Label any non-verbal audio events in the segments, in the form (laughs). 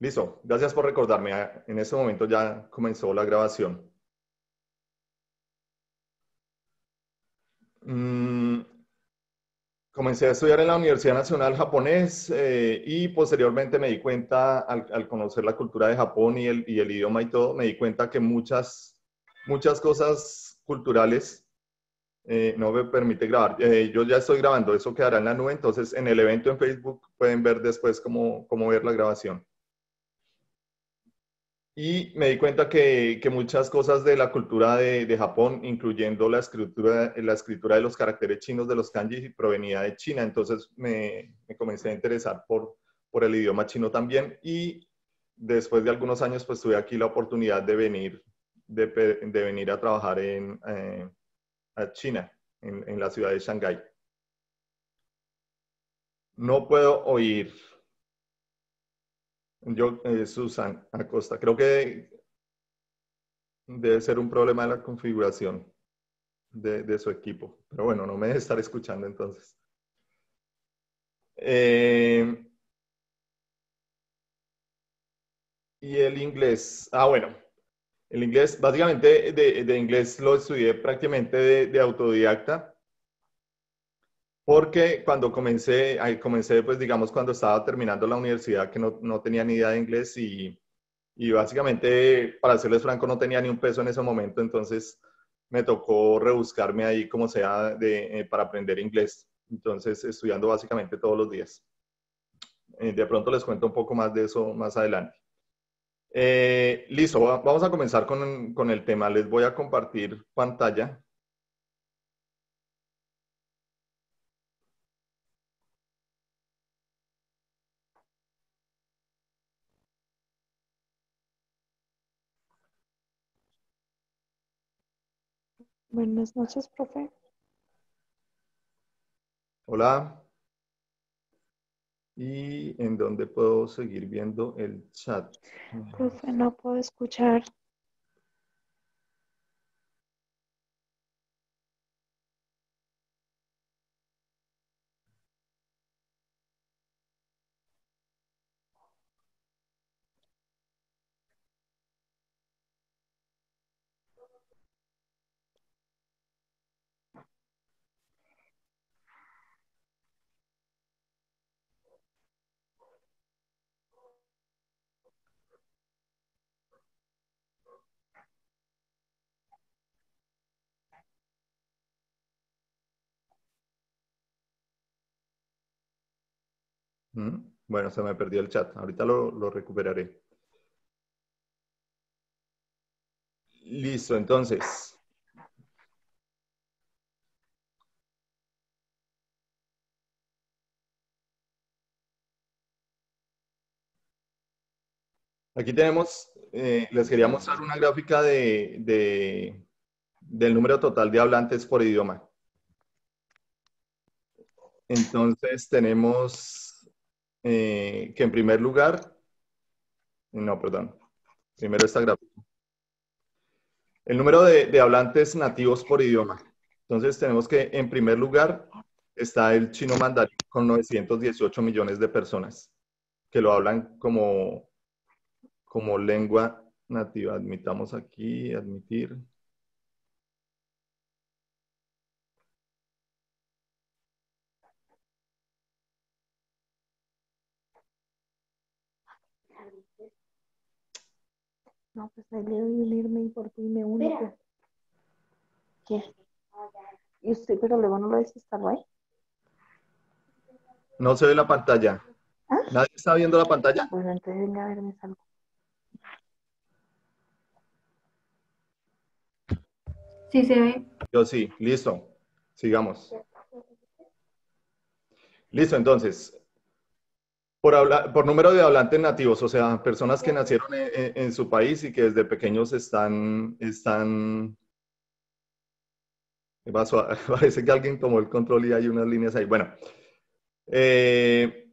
Listo, gracias por recordarme. En este momento ya comenzó la grabación. Mm, comencé a estudiar en la Universidad Nacional Japonés eh, y posteriormente me di cuenta, al, conocer la cultura de Japón y el, el, idioma y todo, me di cuenta que muchas, muchas cosas culturales eh, no me permite grabar. Eh, yo ya estoy grabando, eso quedará en la nube, entonces en el evento en Facebook pueden ver después cómo ver la grabación. Y me di cuenta que, muchas cosas de la cultura de, Japón, incluyendo la escritura, la escritura de los caracteres chinos de los kanji, provenía de China. Entonces me, comencé a interesar por, el idioma chino también. Y después de algunos años, pues tuve aquí la oportunidad de venir, de, venir a trabajar en, eh, a China, en, en la ciudad de Shanghái. No puedo oír. Yo, eh, Susan Acosta, creo que debe ser un problema de la configuración de, su equipo. Pero bueno, no me debe estar escuchando entonces. Eh, y el inglés. Ah, bueno. El inglés, básicamente de, inglés lo estudié prácticamente de autodidacta. Porque cuando comencé, comencé, pues digamos, cuando estaba terminando la universidad, que no, no tenía ni idea de inglés y, y básicamente, para serles franco, no tenía ni un peso en ese momento, entonces me tocó rebuscarme ahí como sea de, eh, para aprender inglés. Entonces, estudiando básicamente todos los días. Eh, de pronto les cuento un poco más de eso más adelante. Eh, listo, vamos a comenzar con, con, el tema. Les voy a compartir pantalla Buenas noches, profe. Hola. ¿Y en dónde puedo seguir viendo el chat? Profe, no puedo escuchar bueno, se me perdió el chat. Ahorita lo, recuperaré. Listo, entonces. Aquí tenemos, eh, les quería mostrar una gráfica de, del número total de hablantes por idioma. Entonces tenemos eh, que en primer lugar, no, perdón, primero está gráfica. El número de, de hablantes nativos por idioma. Entonces tenemos que en primer lugar está el chino mandarín con 918 millones de personas que lo hablan como, como lengua nativa. Admitamos aquí, admitir. No, pues ahí le doy unirme irme por ti me uno. Pues. ¿Qué? ¿Y usted, pero luego no lo estar ahí? No se ve la pantalla. ¿Ah? ¿Nadie está viendo la pantalla? Bueno, entonces venga a verme algo. Sí se ve. Yo sí, listo. Sigamos. Listo, entonces, por, número de hablantes nativos, o sea, personas que nacieron en, su país y que desde pequeños están, están (laughs) Parece que alguien tomó el control y hay unas líneas ahí. Bueno. Eh,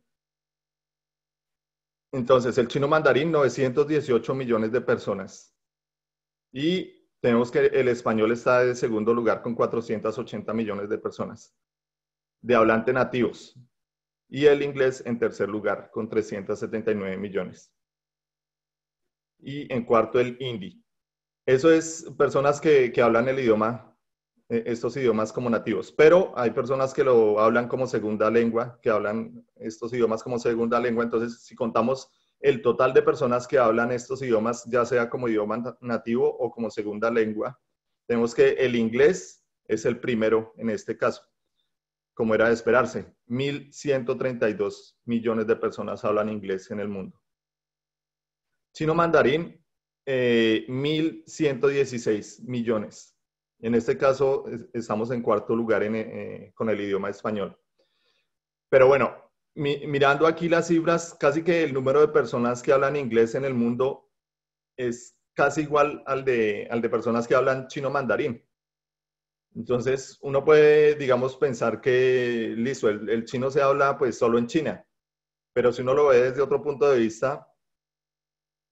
entonces, el chino mandarín, 918 millones de personas. Y tenemos que el español está en segundo lugar con 480 millones de personas de hablantes nativos y el inglés en tercer lugar con 379 millones. Y en cuarto el hindi. Eso es personas que, hablan el idioma, eh, estos idiomas como nativos, pero hay personas que lo hablan como segunda lengua, que hablan estos idiomas como segunda lengua, entonces si contamos el total de personas que hablan estos idiomas, ya sea como idioma nativo o como segunda lengua, tenemos que el inglés es el primero en este caso como era de esperarse, 1.132 millones de personas hablan inglés en el mundo. Chino mandarín, 1.116 eh, millones. En este caso, estamos en cuarto lugar eh, con el idioma español. Pero bueno, mirando aquí las cifras, casi que el número de personas que hablan inglés en el mundo es casi igual al de personas que hablan chino mandarín. Entonces, uno puede, digamos, pensar que, listo, el, chino se habla pues solo en China, pero si uno lo ve desde otro punto de vista,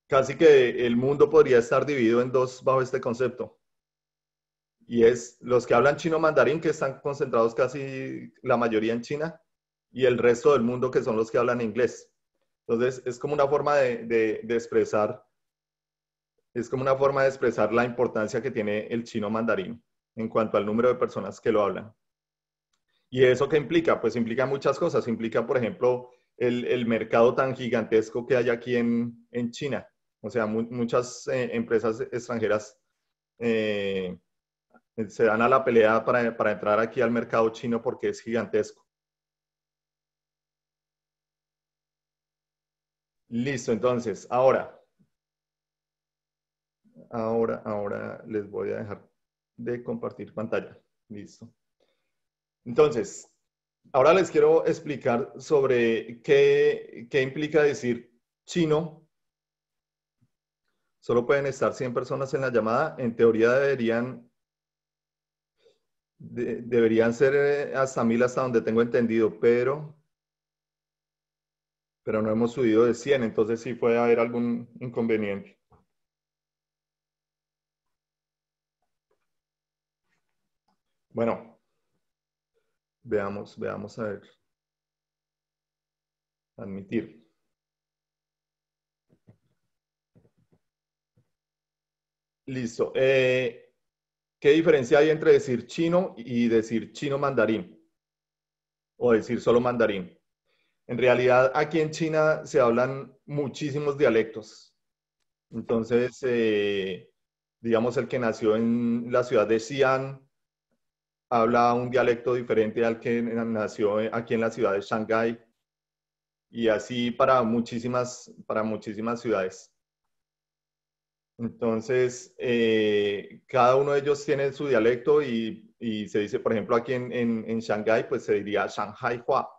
casi que el mundo podría estar dividido en dos bajo este concepto. Y es los que hablan chino mandarín, que están concentrados casi la mayoría en China, y el resto del mundo, que son los que hablan inglés. Entonces, es como una forma de expresar, es como una forma de expresar la importancia que tiene el chino mandarín en cuanto al número de personas que lo hablan. ¿Y eso qué implica? Pues implica muchas cosas. Implica, por ejemplo, el, mercado tan gigantesco que hay aquí en, China. O sea, muchas eh, empresas extranjeras eh, se dan a la pelea para, para entrar aquí al mercado chino porque es gigantesco. Listo, entonces, ahora, ahora, ahora les voy a dejar de compartir pantalla. Listo. Entonces, ahora les quiero explicar sobre qué, implica decir chino. Solo pueden estar 100 personas en la llamada. En teoría deberían deberían ser eh, hasta mil, hasta donde tengo entendido, pero, pero no hemos subido de 100, entonces sí puede haber algún inconveniente. Bueno, veamos, veamos a ver. Admitir. Listo. Eh, ¿Qué diferencia hay entre decir chino y decir chino mandarín? O decir solo mandarín. En realidad, aquí en China se hablan muchísimos dialectos. Entonces, eh, digamos, el que nació en la ciudad de Xi'an, habla un dialecto diferente al que nació aquí en la ciudad de Shanghái y así para muchísimas, para muchísimas ciudades. Entonces, eh, cada uno de ellos tiene su dialecto y, se dice, por ejemplo, aquí en, en, Shanghái, pues se diría Shanghai Hua,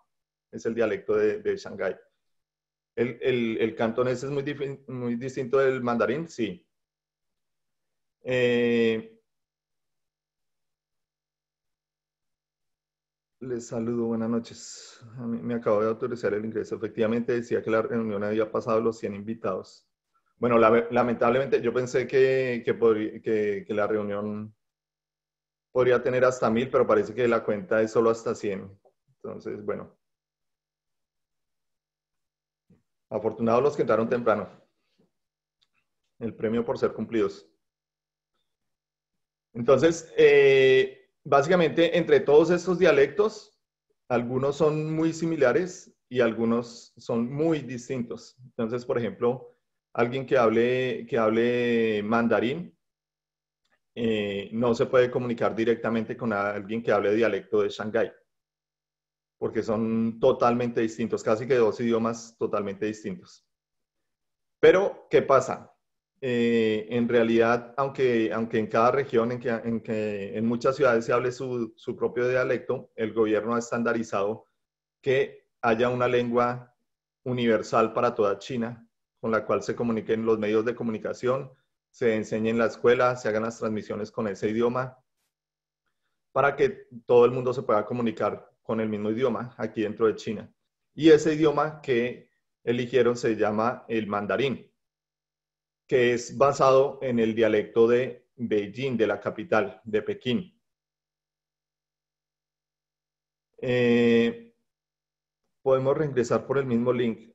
es el dialecto de, de Shanghái. El, el, cantonés es muy, muy distinto del mandarín, sí. Eh, Les saludo, buenas noches. me acabo de autorizar el ingreso. Efectivamente, decía que la reunión había pasado los 100 invitados. Bueno, lamentablemente yo pensé que, que, que la reunión podría tener hasta 1000, pero parece que la cuenta es solo hasta 100. Entonces, bueno. Afortunados los que entraron temprano. El premio por ser cumplidos. Entonces, eh, básicamente entre todos estos dialectos, algunos son muy similares y algunos son muy distintos. Entonces, por ejemplo, alguien que hable, mandarín eh, no se puede comunicar directamente con alguien que hable dialecto de Shanghái, porque son totalmente distintos, casi que dos idiomas totalmente distintos. Pero, ¿qué pasa? Eh, en realidad, aunque, aunque en cada región, en, que, en, muchas ciudades se hable su, propio dialecto, el gobierno ha estandarizado que haya una lengua universal para toda China, con la cual se comuniquen los medios de comunicación, se enseñe en la escuela, se hagan las transmisiones con ese idioma, para que todo el mundo se pueda comunicar con el mismo idioma aquí dentro de China. Y ese idioma que eligieron se llama el mandarín que es basado en el dialecto de Beijing, de la capital, de Pekín. Eh, podemos regresar por el mismo link,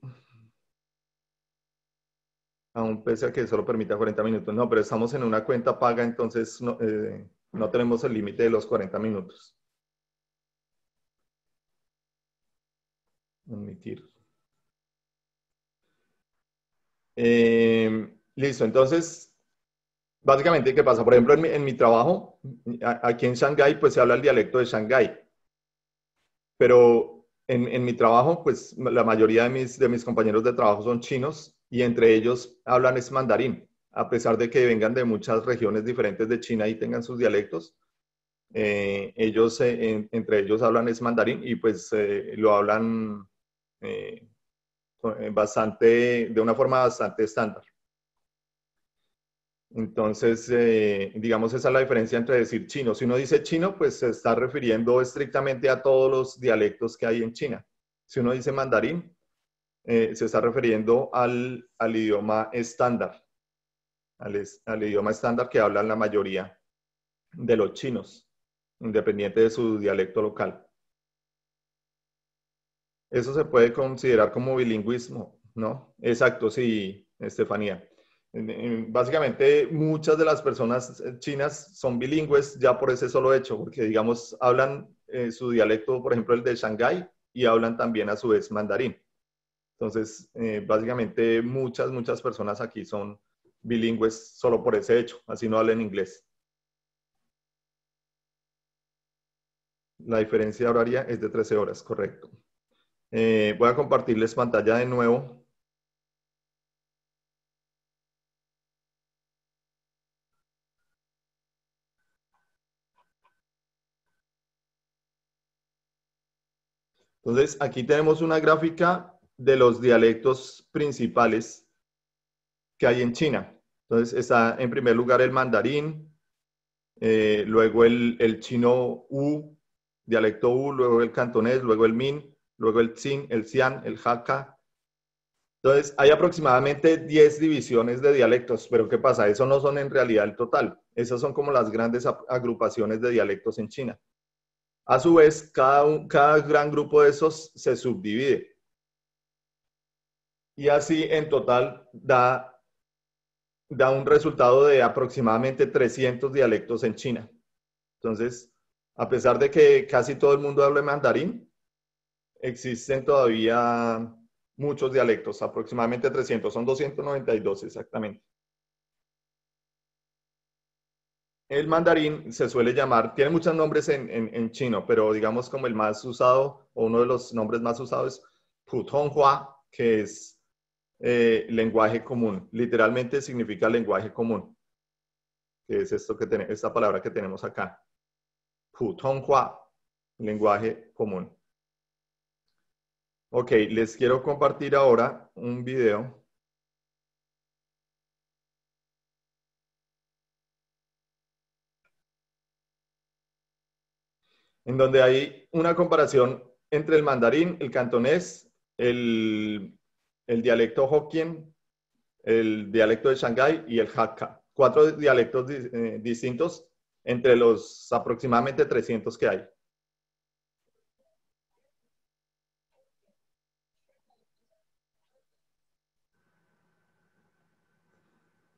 aún pese a que solo permita 40 minutos. No, pero estamos en una cuenta paga, entonces no, eh, tenemos el límite de los 40 minutos. Admitir. Eh, Listo, entonces, básicamente, ¿qué pasa? Por ejemplo, en mi, trabajo, aquí en Shanghái, pues se habla el dialecto de Shanghái. Pero en, mi trabajo, pues la mayoría de mis, compañeros de trabajo son chinos y entre ellos hablan es mandarín, a pesar de que vengan de muchas regiones diferentes de China y tengan sus dialectos. Eh, ellos, eh, entre ellos hablan es mandarín y pues eh, lo hablan bastante, de una forma bastante estándar. Entonces, eh, digamos, esa es la diferencia entre decir chino. Si uno dice chino, pues se está refiriendo estrictamente a todos los dialectos que hay en China. Si uno dice mandarín, eh, se está refiriendo al, idioma estándar, al, al, idioma estándar que hablan la mayoría de los chinos, independiente de su dialecto local. Eso se puede considerar como bilingüismo, ¿no? Exacto, sí, Estefanía. Básicamente muchas de las personas eh, chinas son bilingües ya por ese solo hecho, porque digamos hablan eh, su dialecto, por ejemplo, el de Shanghái, y hablan también a su vez mandarín. Entonces, eh, básicamente muchas, muchas personas aquí son bilingües solo por ese hecho, así no hablan inglés. La diferencia horaria es de 13 horas, correcto. voy a compartirles pantalla de nuevo Entonces, aquí tenemos una gráfica de los dialectos principales que hay en China. Entonces, está en primer lugar el mandarín, eh, luego el, el, chino U, dialecto U, luego el cantonés, luego el Min, luego el Xin, el Xian, el Hakka. Entonces, hay aproximadamente 10 divisiones de dialectos, pero ¿qué pasa? Eso no son en realidad el total. Esas son como las grandes agrupaciones de dialectos en China. A su vez, cada, cada gran grupo de esos se subdivide. Y así en total da, da un resultado de aproximadamente 300 dialectos en China. Entonces, a pesar de que casi todo el mundo habla mandarín, existen todavía muchos dialectos, aproximadamente 300, son 292 exactamente. El mandarín se suele llamar, tiene muchos nombres en, chino, pero digamos como el más usado o uno de los nombres más usados es Putonghua, que es eh, lenguaje común. Literalmente significa lenguaje común, que es esto que tiene, esta palabra que tenemos acá. Putonghua, lenguaje común. Ok, les quiero compartir ahora un video en donde hay una comparación entre el mandarín, el cantonés, el, dialecto Hokkien, el dialecto de Shanghái y el Hakka. Cuatro dialectos eh, distintos entre los aproximadamente 300 que hay.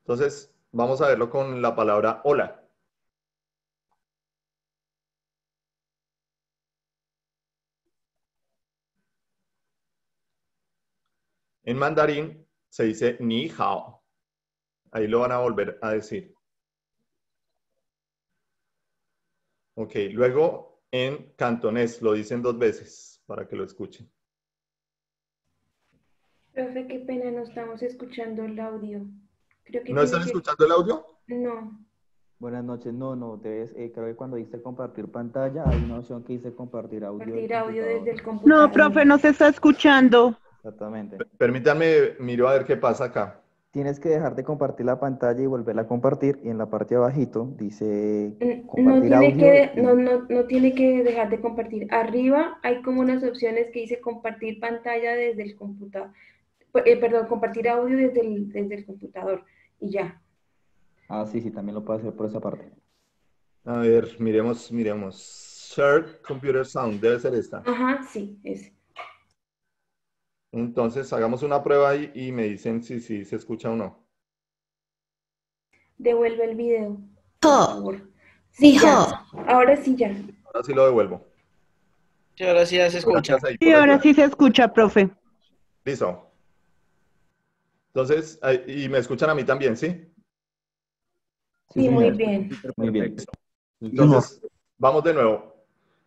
Entonces, vamos a verlo con la palabra hola. En mandarín se dice ni hao. Ahí lo van a volver a decir. Ok, luego en cantonés lo dicen dos veces para que lo escuchen. Profe, qué pena, no estamos escuchando el audio. ¿No están escuchando el audio? No. Buenas noches, no, no, debes, eh, creo que cuando dice compartir pantalla hay una opción que dice compartir audio. Compartir audio desde el computador. No, profe, no se está escuchando. Exactamente. Permítame, miro a ver qué pasa acá. Tienes que dejar de compartir la pantalla y volverla a compartir. Y en la parte de abajito dice no tiene, que, no, tiene que dejar de compartir. Arriba hay como unas opciones que dice compartir pantalla desde el computador. Eh, perdón, compartir audio desde el, computador. Y ya. Ah, sí, sí, también lo puedo hacer por esa parte. A ver, miremos, miremos. Share Computer Sound, debe ser esta. Ajá, sí, es. Entonces, hagamos una prueba ahí y me dicen si, si se escucha o no. Devuelve el video. Sí, Ahora sí ya. Ahora sí lo devuelvo. Sí, ahora sí se escucha. Ahí, sí, ahora sí se escucha, profe. Listo. Entonces, y me escuchan a mí también, ¿sí? Sí, muy bien. Muy bien. Entonces, vamos de nuevo.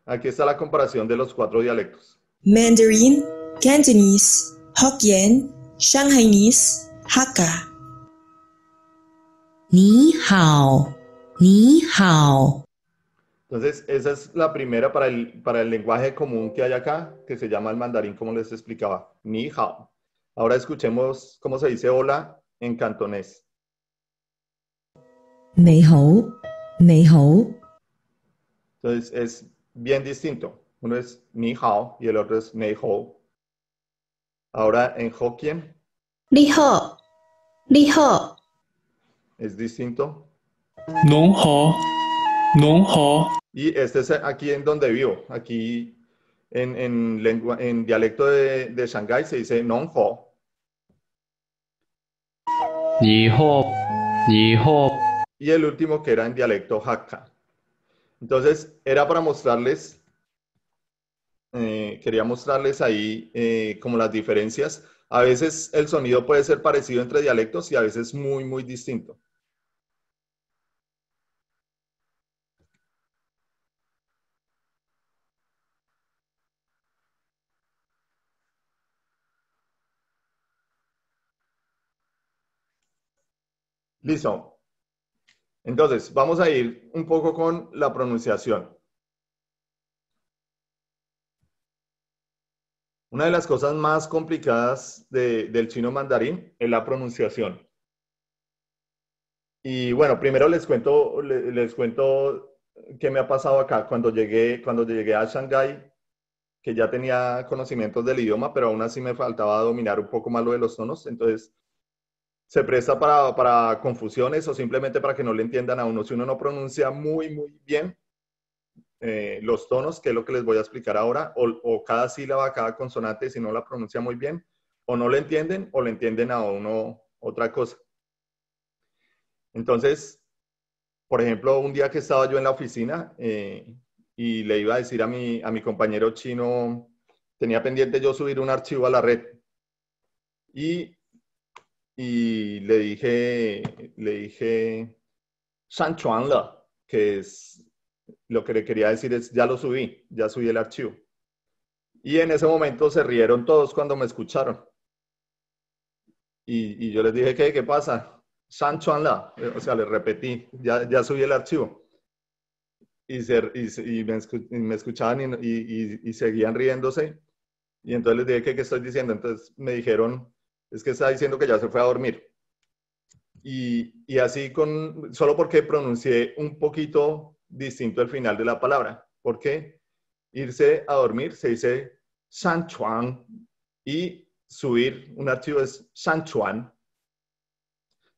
Aquí está la comparación de los cuatro dialectos. Mandarín, Cantonese, Hokkien, Shanghainese, Hakka. Ni hao, ni hao. Entonces, esa es la primera para el, para el lenguaje común que hay acá, que se llama el mandarín, como les explicaba. Ni hao. Ahora escuchemos cómo se dice hola en cantonés. Ni hao. hao. Entonces, es bien distinto. Uno es ni hao y el otro es ni hao. Ahora en Hokkien. dijo dijo ¿Es distinto? Y este es aquí en donde vivo. Aquí en, en dialecto de, de Shanghái se dice nonjo ho. Y el último que era en dialecto Hakka. Entonces, era para mostrarles eh, quería mostrarles ahí eh, como las diferencias. A veces el sonido puede ser parecido entre dialectos y a veces muy, muy distinto. Listo. Entonces, vamos a ir un poco con la pronunciación. Una de las cosas más complicadas del chino mandarín es la pronunciación. Y bueno, primero les cuento, les, cuento qué me ha pasado acá. Cuando llegué, cuando llegué a Shanghái, que ya tenía conocimientos del idioma, pero aún así me faltaba dominar un poco más lo de los tonos. Entonces, se presta para, para confusiones o simplemente para que no le entiendan a uno. Si uno no pronuncia muy, muy bien, eh, los tonos, que es lo que les voy a explicar ahora, o, cada sílaba, cada consonante, si no la pronuncia muy bien, o no la entienden, o le entienden a uno otra cosa. Entonces, por ejemplo, un día que estaba yo en la oficina eh, y le iba a decir a mi, a mi compañero chino, tenía pendiente yo subir un archivo a la red. Y, le dije, le dije, le que es lo que le quería decir es, ya lo subí, ya subí el archivo. Y en ese momento se rieron todos cuando me escucharon. Y, yo les dije, ¿qué, qué pasa? Sancho o sea, les repetí, ya, subí el archivo. Y, se, y, me, escuchaban y, seguían riéndose. Y entonces les dije, ¿qué, ¿qué estoy diciendo? Entonces me dijeron, es que está diciendo que ya se fue a dormir. Y, y, así con, solo porque pronuncié un poquito distinto al final de la palabra. porque Irse a dormir se dice chuan y subir un archivo es chuan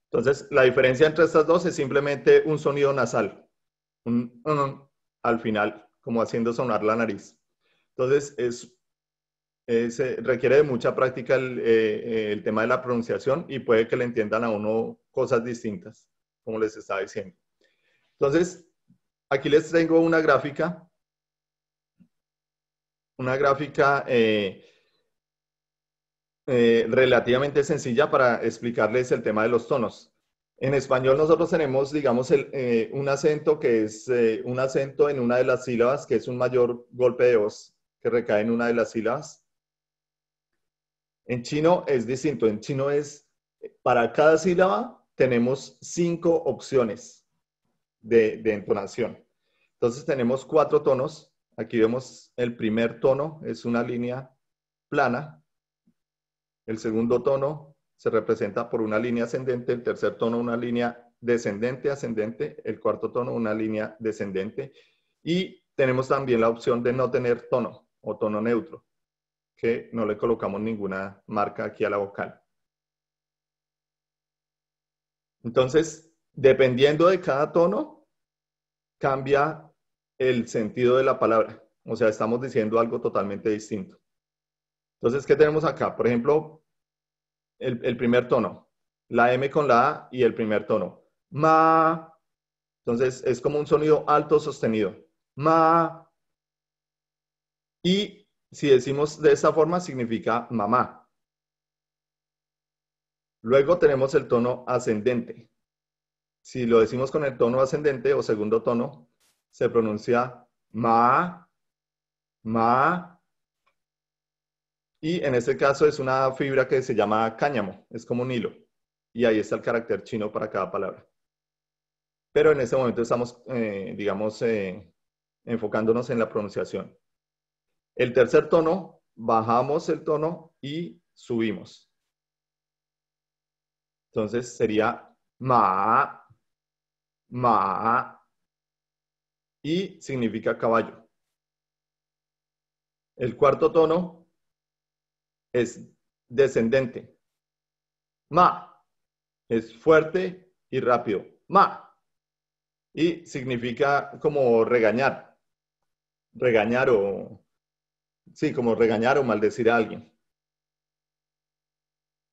Entonces, la diferencia entre estas dos es simplemente un sonido nasal, un al final, como haciendo sonar la nariz. Entonces, es, eh, se requiere de mucha práctica el, eh, eh, el tema de la pronunciación y puede que le entiendan a uno cosas distintas, como les estaba diciendo. Entonces, Aquí les tengo una gráfica, una gráfica eh, eh, relativamente sencilla para explicarles el tema de los tonos. En español nosotros tenemos, digamos, eh, un acento que es un acento en una de las sílabas, que es un mayor golpe de voz que recae en una de las sílabas. En chino es distinto. En chino es, para cada sílaba tenemos cinco opciones de entonación. Entonces tenemos cuatro tonos. Aquí vemos el primer tono, es una línea plana. El segundo tono se representa por una línea ascendente. El tercer tono, una línea descendente, ascendente. El cuarto tono, una línea descendente. Y tenemos también la opción de no tener tono o tono neutro, que no le colocamos ninguna marca aquí a la vocal. Entonces, dependiendo de cada tono, cambia el sentido de la palabra. O sea, estamos diciendo algo totalmente distinto. Entonces, ¿qué tenemos acá? Por ejemplo, el, primer tono, la M con la A y el primer tono. Ma. Entonces, es como un sonido alto sostenido. Ma. Y si decimos de esta forma, significa mamá. Luego tenemos el tono ascendente. Si lo decimos con el tono ascendente o segundo tono, se pronuncia ma, ma. Y en este caso es una fibra que se llama cáñamo, es como un hilo. Y ahí está el carácter chino para cada palabra. Pero en este momento estamos, eh, digamos, eh, enfocándonos en la pronunciación. El tercer tono, bajamos el tono y subimos. Entonces sería ma, ma, y significa caballo. El cuarto tono es descendente. Ma es fuerte y rápido. Ma. Y significa como regañar. Regañar o... Sí, como regañar o maldecir a alguien.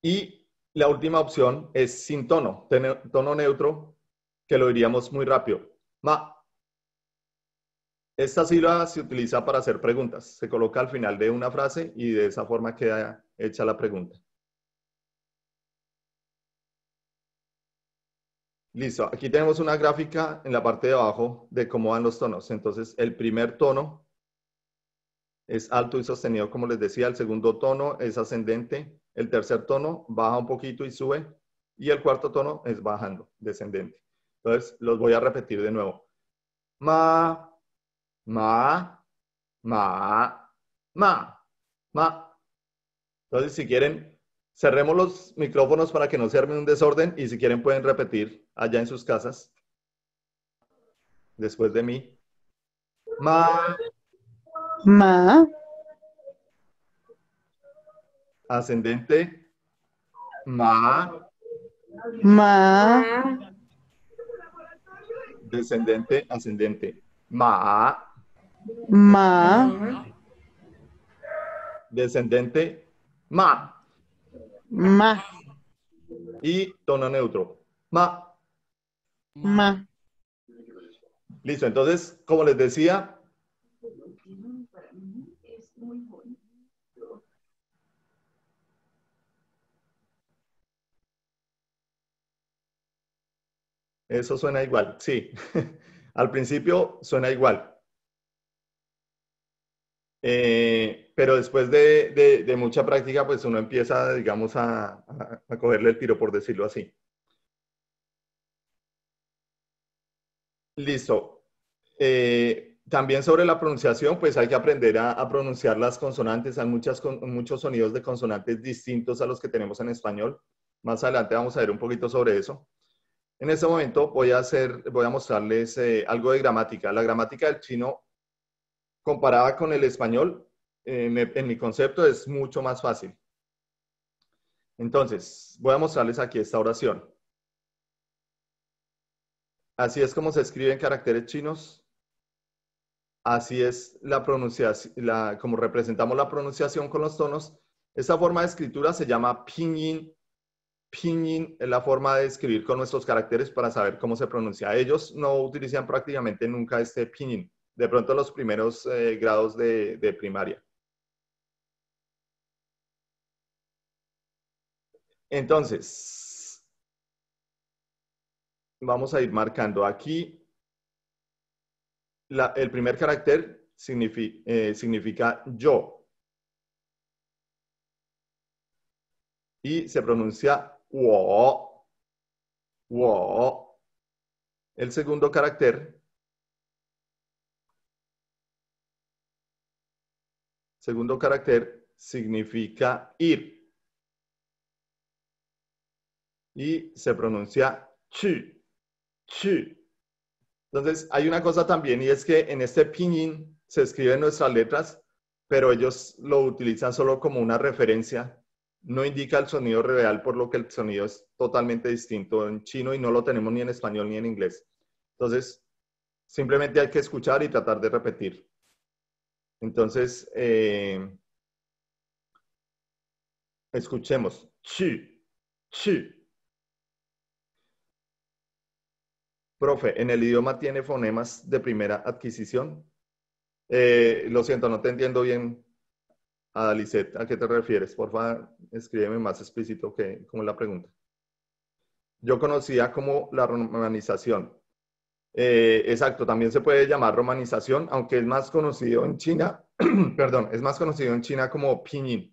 Y la última opción es sin tono, tono neutro, que lo diríamos muy rápido. Ma. Esta sílaba se utiliza para hacer preguntas. Se coloca al final de una frase y de esa forma queda hecha la pregunta. Listo, aquí tenemos una gráfica en la parte de abajo de cómo van los tonos. Entonces, el primer tono es alto y sostenido, como les decía. El segundo tono es ascendente. El tercer tono baja un poquito y sube. Y el cuarto tono es bajando, descendente. Entonces, los voy a repetir de nuevo. Ma, ma, ma, ma, ma. Entonces, si quieren, cerremos los micrófonos para que no se arme un desorden y si quieren pueden repetir allá en sus casas. Después de mí. Ma. Ma. Ascendente. Ma. Ma. Descendente, ascendente. Ma. Ma. Descendente. Ma. Ma. Y tono neutro. Ma. Ma. Listo, entonces, como les decía. Eso suena igual, sí. (laughs) Al principio suena igual. Eh, pero después de, mucha práctica, pues uno empieza, digamos, a, cogerle el tiro, por decirlo así. Listo. Eh, también sobre la pronunciación, pues hay que aprender a, pronunciar las consonantes. Hay muchos sonidos de consonantes distintos a los que tenemos en español. Más adelante vamos a ver un poquito sobre eso. En este momento voy a, mostrarles eh, algo de gramática. La gramática del chino comparada con el español, en, mi concepto es mucho más fácil. Entonces, voy a mostrarles aquí esta oración. Así es como se escribe en caracteres chinos. Así es la pronunciación, como representamos la pronunciación con los tonos. Esta forma de escritura se llama pinyin. Pinyin es la forma de escribir con nuestros caracteres para saber cómo se pronuncia. Ellos no utilizan prácticamente nunca este pinyin de pronto los primeros eh, grados de, primaria. Entonces, vamos a ir marcando aquí. el primer carácter significa, eh, significa, yo. Y se pronuncia wo. Wo. El segundo carácter Segundo carácter significa ir. Y se pronuncia chi, Entonces, hay una cosa también y es que en este pinyin se escriben nuestras letras, pero ellos lo utilizan solo como una referencia. No indica el sonido real, por lo que el sonido es totalmente distinto en chino y no lo tenemos ni en español ni en inglés. Entonces, simplemente hay que escuchar y tratar de repetir. Entonces, eh, escuchemos. Sí, sí. Profe, ¿en el idioma tiene fonemas de primera adquisición? Eh, lo siento, no te entiendo bien, Adalicet. ¿A qué te refieres? Por favor, escríbeme más explícito que como la pregunta. Yo conocía como la romanización, eh, exacto, también se puede llamar romanización, aunque es más conocido en China, (clears throat) perdón, es más conocido en China como pinyin.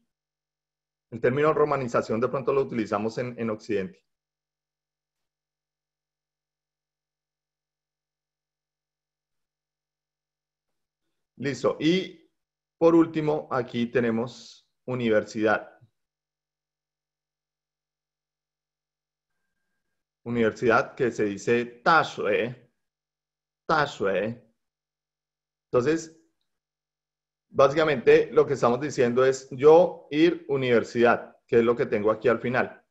El término romanización de pronto lo utilizamos en, en Occidente. Listo. Y por último, aquí tenemos universidad. Universidad que se dice Tashue. Tashue. ¿eh? Entonces, básicamente lo que estamos diciendo es yo ir universidad, que es lo que tengo aquí al final.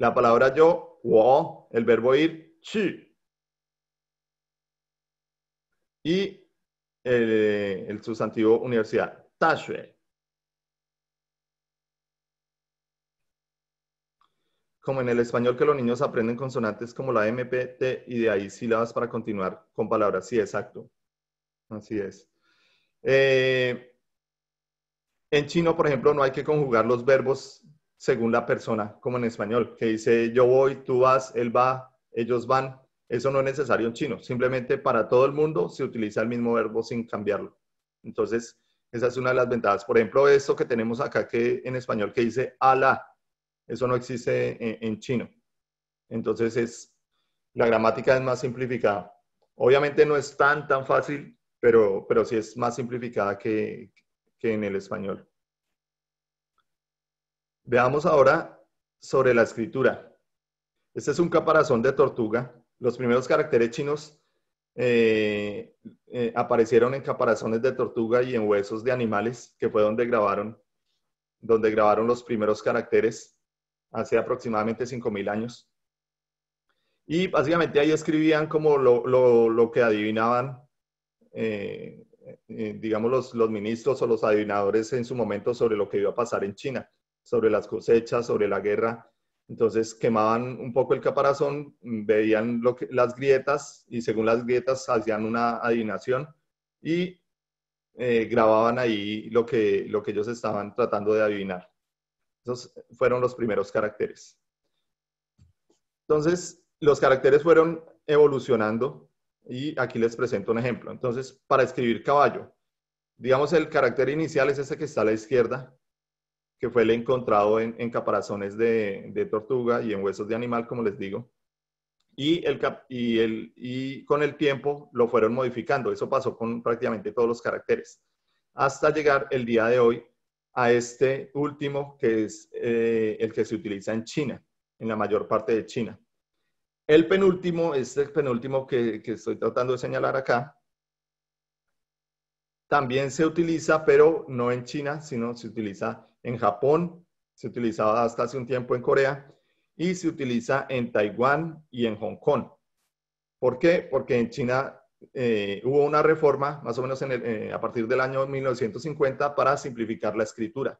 La palabra yo, wo, el verbo ir, chi. Y eh, el, sustantivo universidad, tashue. ¿eh? como en el español que los niños aprenden consonantes como la M, P, T y de ahí sílabas para continuar con palabras. Sí, exacto. Así es. Eh, en chino, por ejemplo, no hay que conjugar los verbos según la persona, como en español, que dice yo voy, tú vas, él va, ellos van. Eso no es necesario en chino. Simplemente para todo el mundo se utiliza el mismo verbo sin cambiarlo. Entonces, esa es una de las ventajas. Por ejemplo, esto que tenemos acá que en español que dice ala, eso no existe en, chino. Entonces es, la gramática es más simplificada. Obviamente no es tan, tan fácil, pero, pero sí es más simplificada que, en el español. Veamos ahora sobre la escritura. Este es un caparazón de tortuga. Los primeros caracteres chinos eh, eh, aparecieron en caparazones de tortuga y en huesos de animales, que fue grabaron, donde grabaron los primeros caracteres hace aproximadamente 5.000 años. Y básicamente ahí escribían como lo, que adivinaban, eh, eh, digamos, los, ministros o los adivinadores en su momento sobre lo que iba a pasar en China, sobre las cosechas, sobre la guerra. Entonces quemaban un poco el caparazón, veían lo que, las grietas y según las grietas hacían una adivinación y eh, grababan ahí lo que, lo que ellos estaban tratando de adivinar. Esos fueron los primeros caracteres. Entonces, los caracteres fueron evolucionando y aquí les presento un ejemplo. Entonces, para escribir caballo, digamos el carácter inicial es ese que está a la izquierda, que fue el encontrado en, caparazones de, tortuga y en huesos de animal, como les digo. y con el tiempo lo fueron modificando. Eso pasó con prácticamente todos los caracteres. Hasta llegar el día de hoy a este último que es eh, el que se utiliza en China, en la mayor parte de China. El penúltimo, es el penúltimo que, que estoy tratando de señalar acá, también se utiliza, pero no en China, sino se utiliza en Japón, se utilizaba hasta hace un tiempo en Corea y se utiliza en Taiwán y en Hong Kong. ¿Por qué? Porque en China eh, hubo una reforma, más o menos eh, a partir del año 1950, para simplificar la escritura.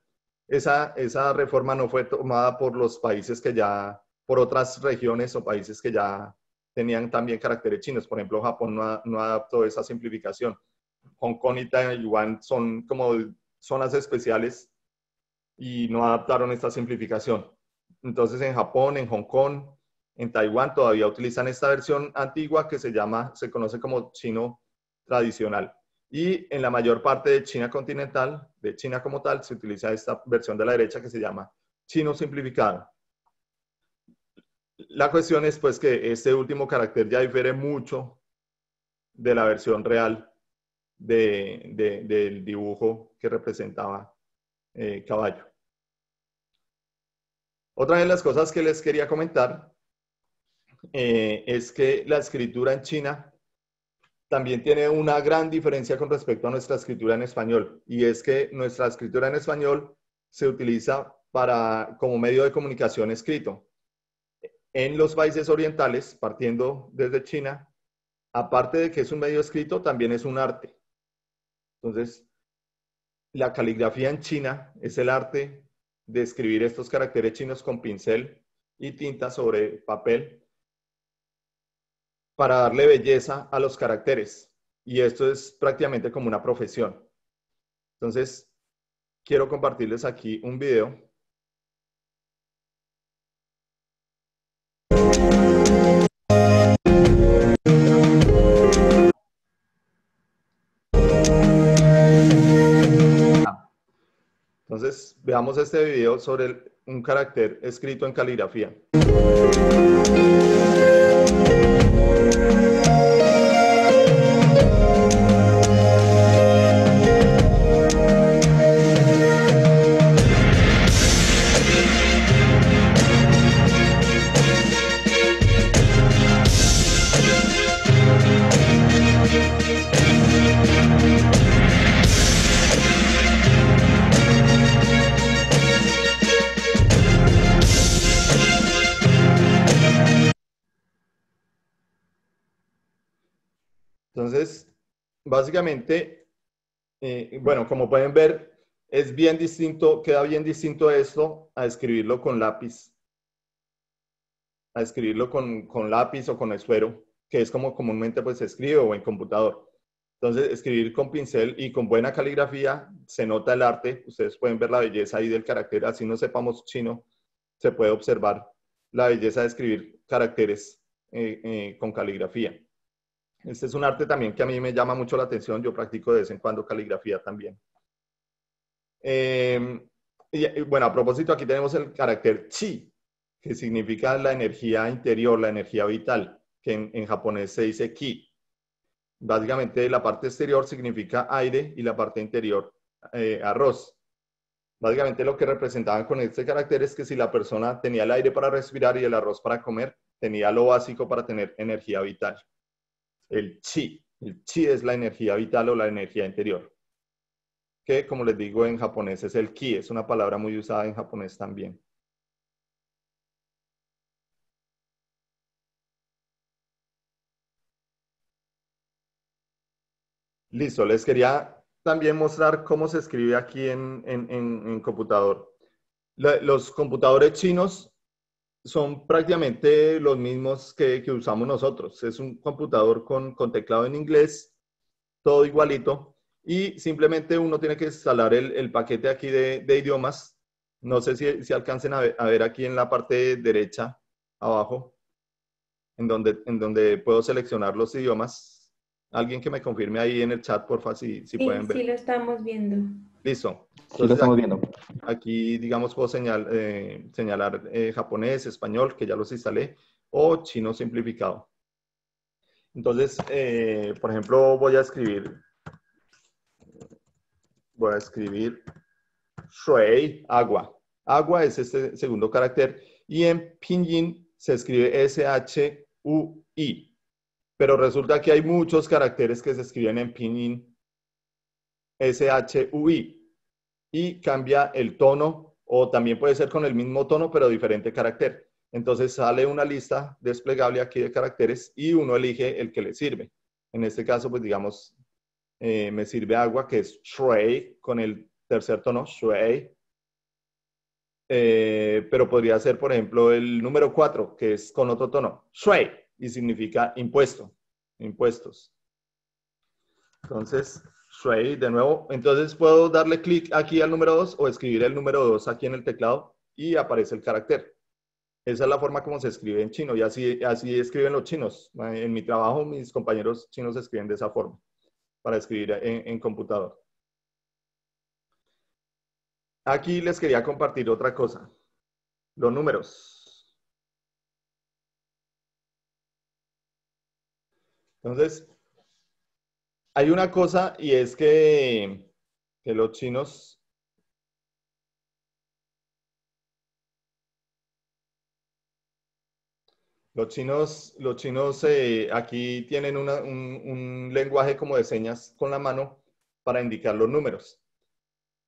Esa, esa reforma no fue tomada por los países que ya, por otras regiones o países que ya tenían también caracteres chinos. Por ejemplo, Japón no, no adaptó esa simplificación. Hong Kong y Taiwán son como zonas especiales y no adaptaron esta simplificación. Entonces, en Japón, en Hong Kong, en Taiwán todavía utilizan esta versión antigua que se llama, se conoce como chino tradicional. Y en la mayor parte de China continental, de China como tal, se utiliza esta versión de la derecha que se llama chino simplificado. La cuestión es pues que este último carácter ya difiere mucho de la versión real del dibujo que representaba eh, caballo. Otra de las cosas que les quería comentar eh, es que la escritura en China también tiene una gran diferencia con respecto a nuestra escritura en español, y es que nuestra escritura en español se utiliza para, como medio de comunicación escrito. En los países orientales, partiendo desde China, aparte de que es un medio escrito, también es un arte. Entonces, la caligrafía en China es el arte de escribir estos caracteres chinos con pincel y tinta sobre papel para darle belleza a los caracteres. Y esto es prácticamente como una profesión. Entonces, quiero compartirles aquí un video. Entonces, veamos este video sobre un carácter escrito en caligrafía. básicamente, eh, bueno, como pueden ver, es bien distinto, queda bien distinto esto a escribirlo con lápiz, a escribirlo con, lápiz o con esfero, que es como comúnmente pues se escribe o en computador. Entonces, escribir con pincel y con buena caligrafía se nota el arte. Ustedes pueden ver la belleza ahí del carácter, así no sepamos chino, se puede observar la belleza de escribir caracteres eh, eh, con caligrafía. Este es un arte también que a mí me llama mucho la atención. Yo practico de vez en cuando caligrafía también. Em, y, bueno, a propósito, aquí tenemos el carácter chi, que significa la energía interior, la energía vital, que en, japonés se dice ki. Básicamente, la parte exterior significa aire y la parte interior eh, arroz. Básicamente, lo que representaban con este carácter es que si la persona tenía el aire para respirar y el arroz para comer, tenía lo básico para tener energía vital el chi. El chi es la energía vital o la energía interior, que como les digo en japonés es el ki, es una palabra muy usada en japonés también. Listo, les quería también mostrar cómo se escribe aquí en, computador. Los computadores chinos son prácticamente los mismos que, usamos nosotros. Es un computador con, teclado en inglés, todo igualito, y simplemente uno tiene que instalar el, paquete aquí de, idiomas. No sé si, alcancen a ver, aquí en la parte derecha, abajo, en donde, en donde puedo seleccionar los idiomas. Alguien que me confirme ahí en el chat, porfa, si, si pueden ver. Sí, lo estamos viendo. Listo. aquí, digamos, puedo eh, señalar eh, japonés, español, que ya los instalé, o chino simplificado. Entonces, eh, por ejemplo, voy a escribir, voy a escribir shui, agua. Agua es este segundo carácter y en pinyin se escribe S-H-U-I. Pero resulta que hay muchos caracteres que se escriben en pinyin SHUI y cambia el tono o también puede ser con el mismo tono pero diferente carácter. Entonces sale una lista desplegable aquí de caracteres y uno elige el que le sirve. En este caso, pues digamos, eh, me sirve agua que es Shrey con el tercer tono, Shrey. Eh, pero podría ser, por ejemplo, el número 4, que es con otro tono, Shrey, y significa impuesto, impuestos. Entonces, de nuevo. Entonces puedo darle clic aquí al número 2 o escribir el número 2 aquí en el teclado y aparece el carácter. Esa es la forma como se escribe en chino y así, así escriben los chinos. En mi trabajo mis compañeros chinos escriben de esa forma para escribir en, en computador. Aquí les quería compartir otra cosa. Los números. Entonces, hay una cosa y es que, los chinos Los chinos, los chinos eh, aquí tienen un, lenguaje como de señas con la mano para indicar los números.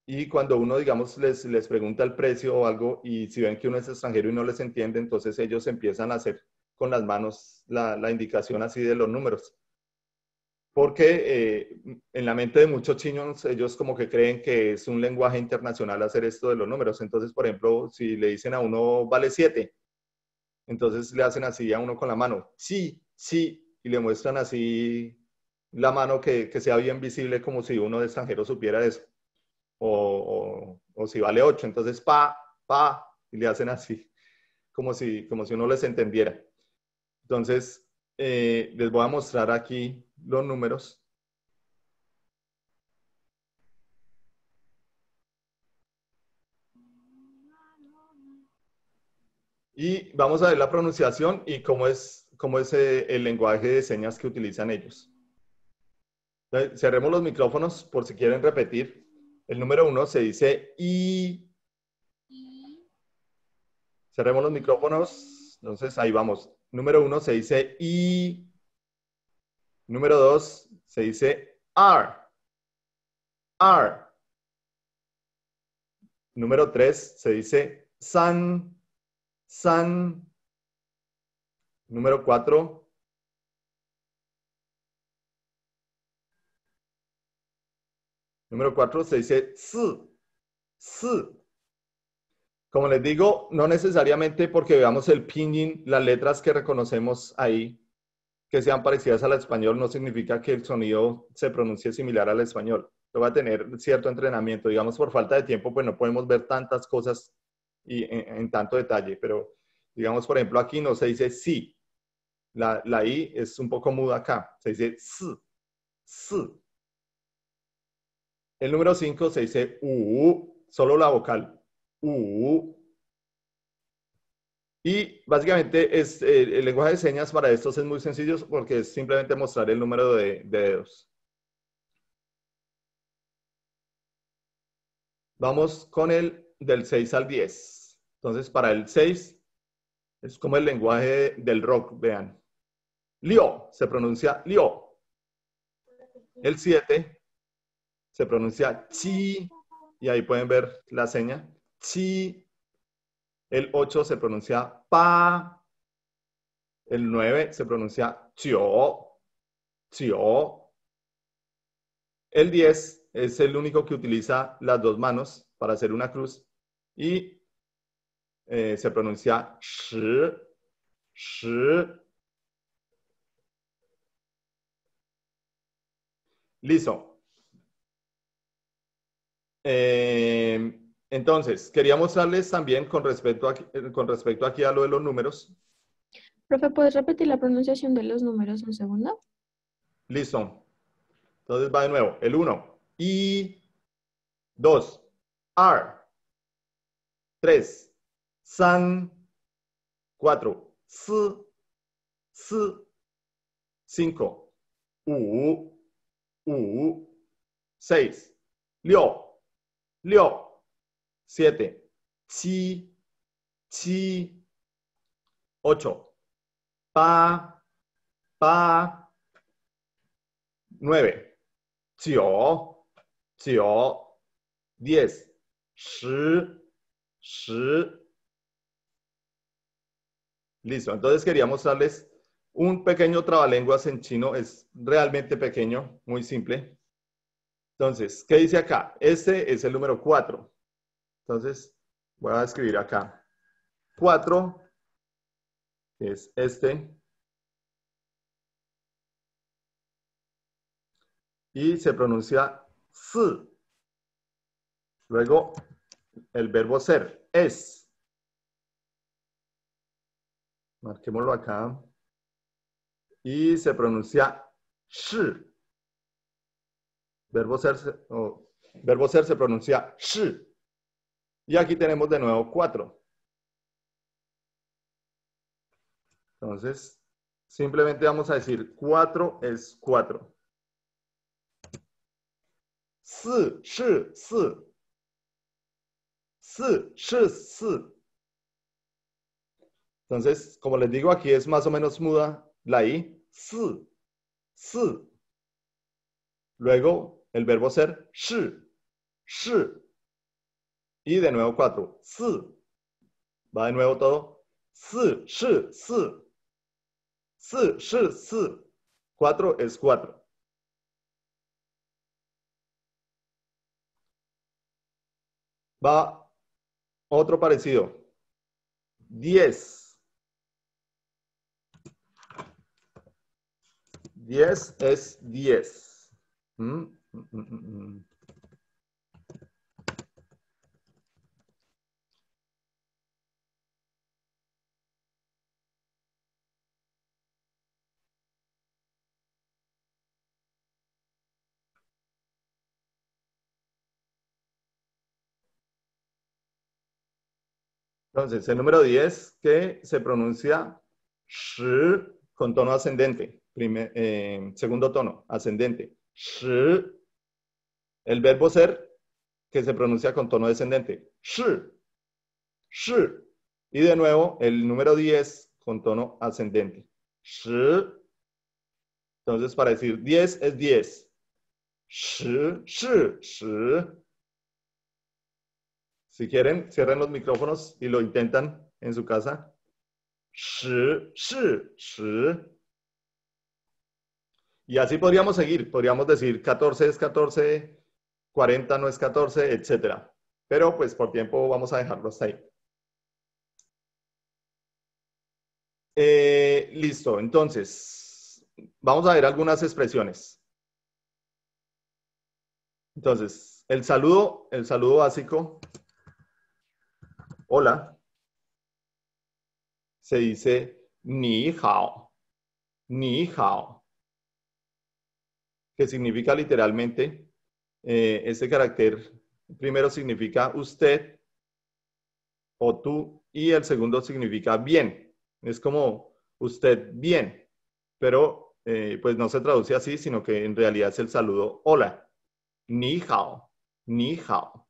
Y cuando uno, digamos, les, pregunta el precio o algo y si ven que uno es extranjero y no les entiende, entonces ellos empiezan a hacer con las manos la indicación así de los números porque eh, en la mente de muchos chinos ellos como que creen que es un lenguaje internacional hacer esto de los números. Entonces, por ejemplo, si le dicen a uno vale 7, entonces le hacen así a uno con la mano, sí, sí, y le muestran así la mano que, que sea bien visible como si uno de extranjero supiera eso. O, o, si vale 8, entonces pa, pa, y le hacen así, como si, como si uno les entendiera. Entonces, eh, les voy a mostrar aquí los números. Y vamos a ver la pronunciación y cómo es, es eh, el lenguaje de señas que utilizan ellos. Cerremos los micrófonos por si quieren repetir. El número uno se dice I. Cerremos los micrófonos. Entonces, ahí vamos. Número uno se dice I. Número dos, se dice R. R. Número tres, se dice san. San. Número cuatro, Número cuatro se dice si, si. Como les digo, no necesariamente porque veamos el pinyin, las letras que reconocemos ahí, que sean parecidas al español no significa que el sonido se pronuncie similar al español. Va va a tener cierto entrenamiento, digamos, por falta de tiempo, pues no podemos ver tantas cosas y en, tanto detalle, pero digamos, por ejemplo, aquí no se dice sí, la, la I es un poco muda acá, se dice sí El número 5 se dice u, solo la vocal, u, y básicamente es, eh, el lenguaje de señas para estos es muy sencillo porque es simplemente mostrar el número de, dedos. Vamos con el del 6 al 10. Entonces, para el 6 es como el lenguaje del rock, vean. Lio, se pronuncia Lio. El 7 se pronuncia Chi, y ahí pueden ver la seña. Chi, el 8 se pronuncia pa. El 9 se pronuncia chio. Chio. El 10 es el único que utiliza las dos manos para hacer una cruz. Y eh, se pronuncia sh Shi. Listo. Eh, entonces, quería mostrarles también con respecto, a, con respecto aquí a lo de los números. Profe, ¿puedes repetir la pronunciación de los números un segundo? Listo. Entonces va de nuevo. El 1, I, 2, R, 3, SAN, 4, S, S, 5, U, U, 6, 6, 6 7, chi, chi, 8, pa, pa, 9, chio, chio, 10, shi, shi. Listo, entonces quería mostrarles un pequeño trabalenguas en chino, es realmente pequeño, muy simple. Entonces, ¿qué dice acá? Este es el número 4. Entonces, voy a escribir acá cuatro que es este. Y se pronuncia s. Luego, el verbo ser, es. Marquémoslo acá. Y se pronuncia sh. Verbo ser, verbo ser se pronuncia sh. Y aquí tenemos de nuevo cuatro. Entonces, simplemente vamos a decir cuatro es cuatro. S, Entonces, como les digo, aquí es más o menos muda la i. S, S. Luego, el verbo ser, SH. Y de nuevo cuatro. Si. Va de nuevo todo. Si, si, si. Si, Cuatro es cuatro. Va otro parecido. Diez. Diez es diez. Mm, mm, mm, Entonces, el número 10 que se pronuncia con tono ascendente, eh, segundo tono, ascendente. El verbo ser que se pronuncia con tono descendente. Y de nuevo, el número 10 con tono ascendente. Entonces, para decir 10 es 10. Si quieren, cierren los micrófonos y lo intentan en su casa. Y así podríamos seguir. Podríamos decir 14 es 14, 40 no es 14, etc. Pero pues por tiempo vamos a dejarlo hasta ahí. Eh, listo, entonces vamos a ver algunas expresiones. Entonces, el saludo, el saludo básico hola, se dice ni hao, ni hao, que significa literalmente, eh, ese carácter primero significa usted o tú y el segundo significa bien. Es como usted bien, pero eh, pues no se traduce así, sino que en realidad es el saludo hola, ni hao, ni hao,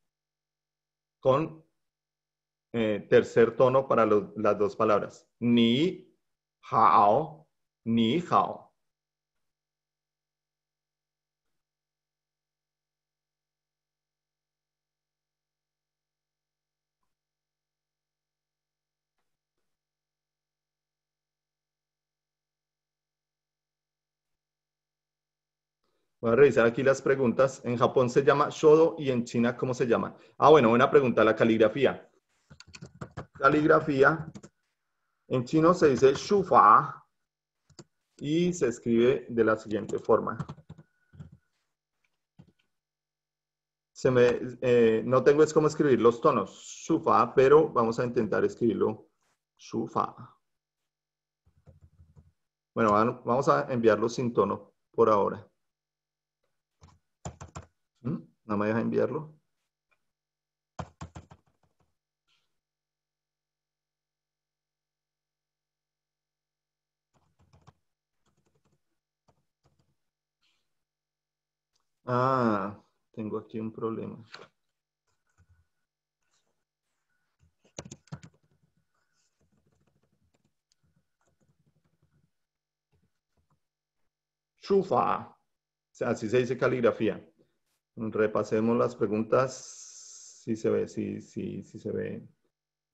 con eh, tercer tono para las dos palabras. Ni hao, ni hao. Voy a revisar aquí las preguntas. En Japón se llama shodo y en China, ¿cómo se llama? Ah, bueno, buena pregunta, la caligrafía caligrafía. En chino se dice shufa y se escribe de la siguiente forma. Eh, no tengo es cómo escribir los tonos, shufa, pero vamos a intentar escribirlo shufa. Bueno, vamos a enviarlo sin tono por ahora. ¿Mm? ¿No me deja enviarlo? Ah, tengo aquí un problema. Chufa. Así se dice caligrafía. Repasemos las preguntas. Si se ve, si, sí, sí, se ve.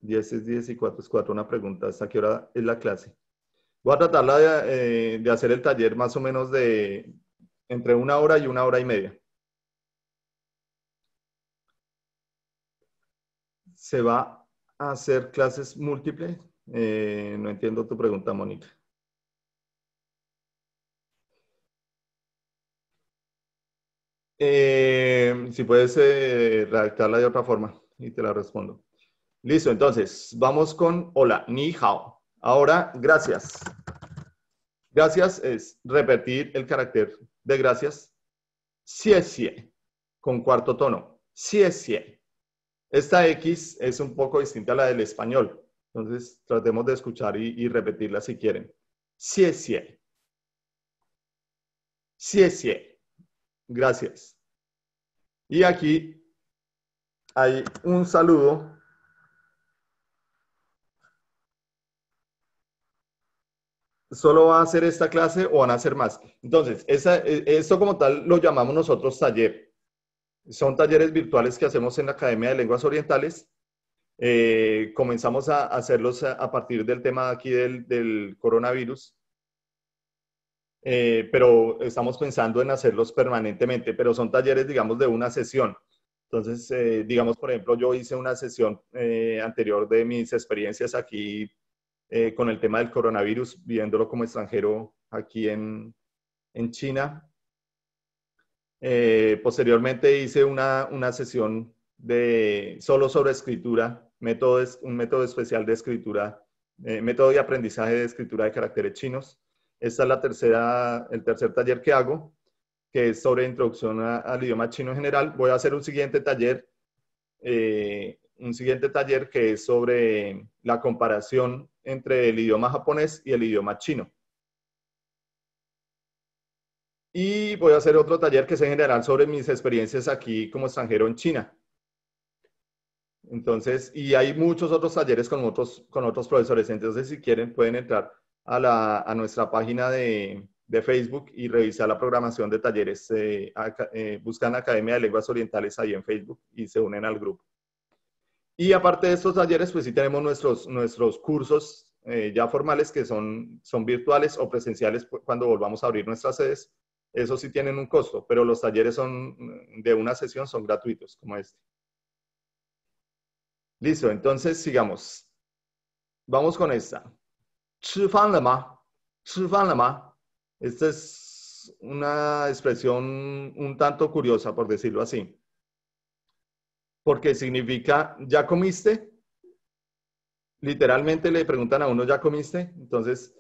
10 es 10 y 4 es 4. Una pregunta. ¿Hasta qué hora es la clase? Voy a tratar eh, de hacer el taller más o menos de, entre una hora y una hora y media. ¿Se va a hacer clases múltiples? Eh, no entiendo tu pregunta, Mónica. Eh, si puedes eh, redactarla de otra forma y te la respondo. Listo, entonces vamos con hola, ni hao. Ahora, gracias. Gracias es repetir el carácter de gracias, es con cuarto tono, es Esta X es un poco distinta a la del español, entonces tratemos de escuchar y, repetirla si quieren. Sie, sí. Gracias. Y aquí hay un saludo solo va a hacer esta clase o van a hacer más. Entonces, esto e, como tal lo llamamos nosotros taller. Son talleres virtuales que hacemos en la Academia de Lenguas Orientales. Eh, comenzamos a hacerlos a, partir del tema aquí del, coronavirus. Eh, pero estamos pensando en hacerlos permanentemente, pero son talleres, digamos, de una sesión. Entonces, eh, digamos, por ejemplo, yo hice una sesión anterior de mis experiencias aquí eh, con el tema del coronavirus, viéndolo como extranjero aquí en, en China. Eh, posteriormente hice una, una, sesión de solo sobre escritura, método, un método especial de escritura, eh, método de aprendizaje de escritura de caracteres chinos. Esta es la tercera, el tercer taller que hago, que es sobre introducción al idioma chino en general. Voy a hacer un siguiente taller eh, un siguiente taller que es sobre la comparación entre el idioma japonés y el idioma chino. Y voy a hacer otro taller que es en general sobre mis experiencias aquí como extranjero en China. Entonces, y hay muchos otros talleres con otros, con otros profesores. Entonces, si quieren, pueden entrar a, la, a nuestra página de, de, Facebook y revisar la programación de talleres. Eh, eh, buscan Academia de Lenguas Orientales ahí en Facebook y se unen al grupo. Y aparte de estos talleres, pues sí tenemos nuestros, nuestros cursos eh, ya formales que son, son virtuales o presenciales cuando volvamos a abrir nuestras sedes. Eso sí tienen un costo, pero los talleres son mm, de una sesión son gratuitos, como este. Listo, entonces sigamos. Vamos con esta. ma? ma? Esta es una expresión un tanto curiosa, por decirlo así porque significa, ¿ya comiste? Literalmente le preguntan a uno, ¿ya comiste? Entonces,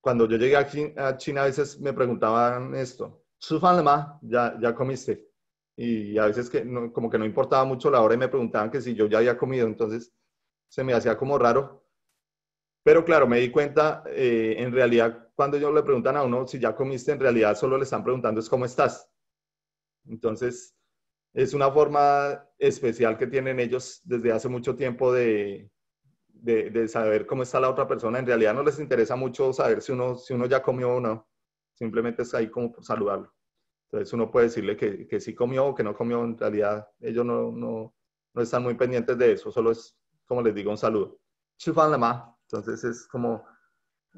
cuando yo llegué a China, a veces me preguntaban esto, ¿Sufanlama? ¿Ya, ¿ya comiste? Y a veces que como que no importaba mucho la hora y me preguntaban que si yo ya había comido, entonces se me hacía como raro. Pero claro, me di cuenta, eh, en realidad, cuando ellos le preguntan a uno si ya comiste, en realidad solo le están preguntando es cómo estás. Entonces, es una forma especial que tienen ellos desde hace mucho tiempo de, saber cómo está la otra persona. En realidad no les interesa mucho saber si uno, si uno ya comió o no. Simplemente es ahí como por saludarlo. Entonces uno puede decirle que, que sí comió o que no comió. En realidad ellos no, están muy pendientes de eso. Solo es, como les digo, un saludo. Chufan la Entonces es como,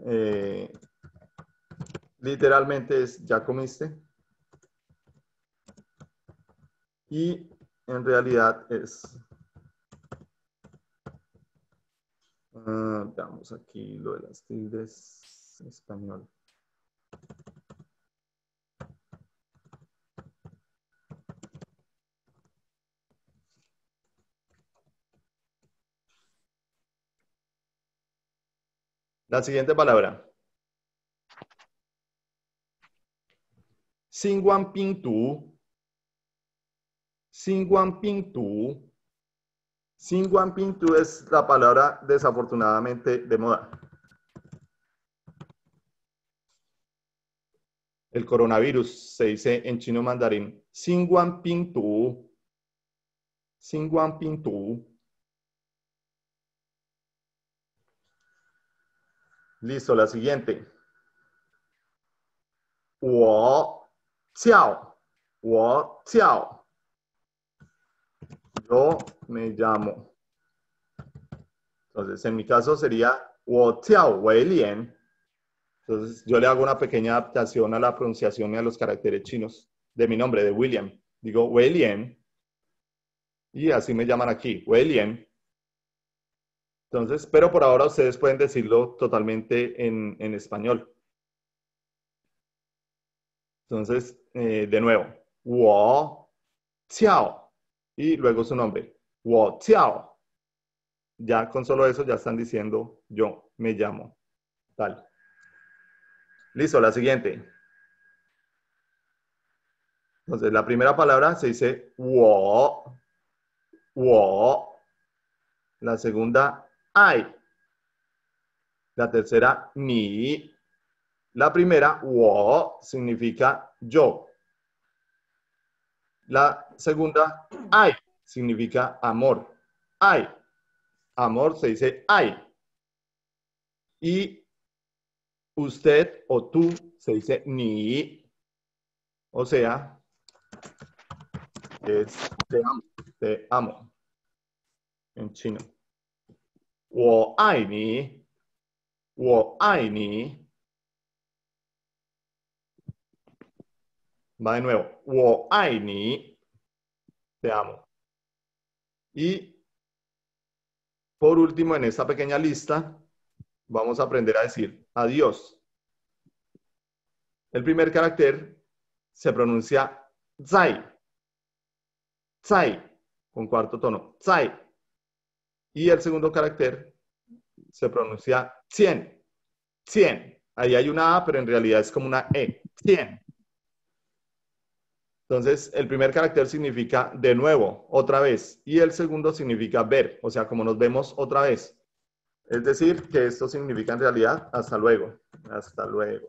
eh, literalmente es, ya comiste y en realidad es. Uh, ah, damos aquí lo de las tildes español. La siguiente palabra. Xinguan Pintu sin Pintu. ping Pintu es la palabra desafortunadamente de moda. El coronavirus se dice en chino mandarín. sin One ping Listo, la siguiente. Wo, Xiao. Wo, Xiao yo me llamo. Entonces, en mi caso sería William, Entonces, yo le hago una pequeña adaptación a la pronunciación y a los caracteres chinos de mi nombre, de William. Digo William Y así me llaman aquí, William, Entonces, pero por ahora ustedes pueden decirlo totalmente en, español. Entonces, eh, de nuevo, wo, Tiao y luego su nombre, Wo Ya con solo eso ya están diciendo yo me llamo tal. Listo, la siguiente. Entonces, la primera palabra se dice wo, wo. La segunda, ai. La tercera, ni. La primera, wo, significa yo. La segunda, ay, significa amor. Ay. Amor se dice ay. Y usted o tú se dice ni. O sea, es te amo. En chino. Wo ai ni. Wo ni. Va de nuevo. Wo ai ni. Te amo. Y por último, en esta pequeña lista, vamos a aprender a decir adiós. El primer carácter se pronuncia zai. Zai, con cuarto tono. Zai. Y el segundo carácter se pronuncia cien. Cien. Ahí hay una A, pero en realidad es como una E. Cien. Entonces, el primer carácter significa de nuevo, otra vez, y el segundo significa ver, o sea, como nos vemos otra vez. Es decir, que esto significa en realidad hasta luego, hasta luego.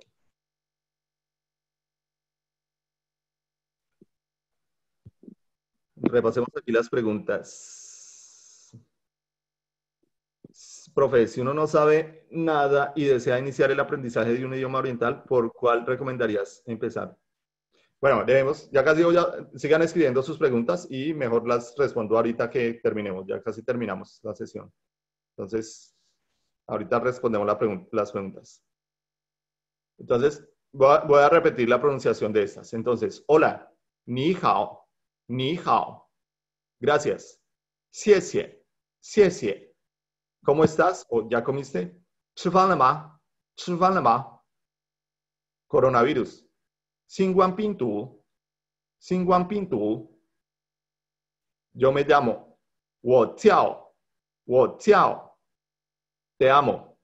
Repasemos aquí las preguntas. Profe, si uno no sabe nada y desea iniciar el aprendizaje de un idioma oriental, ¿por cuál recomendarías empezar? Bueno, debemos, ya casi sigan escribiendo sus preguntas y mejor las respondo ahorita que terminemos, ya casi terminamos la sesión. Entonces, ahorita respondemos las preguntas. Entonces, voy a, repetir la pronunciación de estas. Entonces, hola, ni hao, ni hao. Gracias. Xie xie, ¿Cómo estás? ¿O ya comiste? Coronavirus. Sin Juan pintu sin Juan Pintu, yo me llamo Wo Tiao, Wo Tiao, te amo,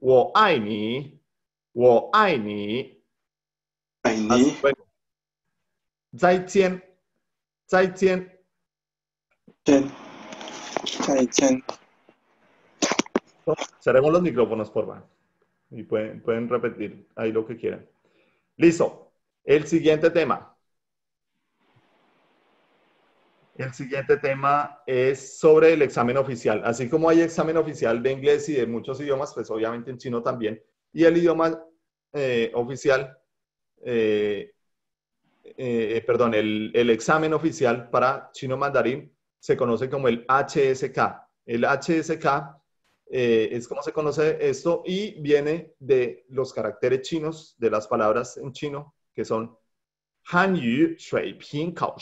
Wo Ai Ni, Wo Ai Ni, Ai Ni, Zai Tien, Zai Zai Cerremos los micrófonos, por favor. Y pueden, pueden repetir ahí lo que quieran. Listo. El siguiente tema. El siguiente tema es sobre el examen oficial. Así como hay examen oficial de inglés y de muchos idiomas, pues obviamente en chino también. Y el idioma eh, oficial, eh, eh, perdón, el, el, examen oficial para chino mandarín se conoce como el HSK. El HSK es como se conoce esto y viene de los caracteres chinos, de las palabras en chino que son Yu Shui Ping Kao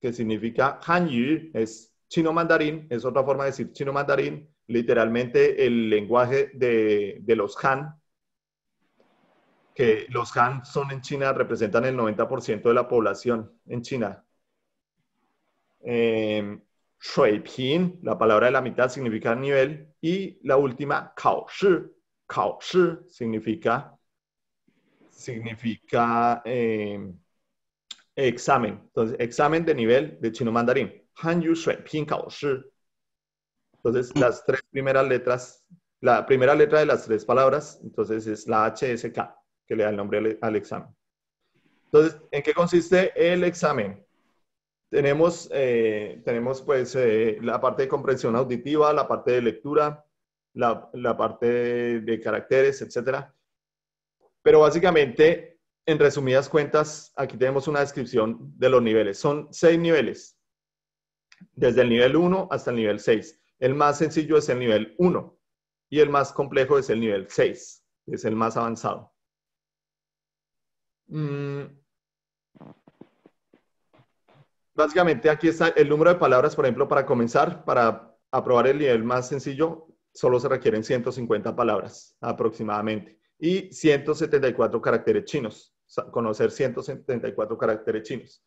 que significa Yu, es chino mandarín, es otra forma de decir chino mandarín, literalmente el lenguaje de, los Han, que los Han son en China, representan el 90% de la población en China. Shui Pin, la palabra de la mitad significa nivel, y la última Kao Shi, Kao Shi significa significa em, examen. Entonces, examen de nivel de chino mandarín. Hanyu shi. Entonces, mm. las tres primeras letras, la primera letra de las tres palabras, entonces es la HSK, que le da el nombre al, examen. Entonces, ¿en qué consiste el examen? Tenemos, eh, tenemos pues eh, la parte de comprensión auditiva, la parte de lectura, la, la parte de, de caracteres, etcétera. Pero básicamente, en resumidas cuentas, aquí tenemos una descripción de los niveles. Son seis niveles, desde el nivel 1 hasta el nivel 6. El más sencillo es el nivel 1 y el más complejo es el nivel 6, es el más avanzado. Mm. Básicamente aquí está el número de palabras, por ejemplo, para comenzar, para aprobar el nivel más sencillo, solo se requieren 150 palabras aproximadamente y 174 caracteres chinos, conocer 174 caracteres chinos.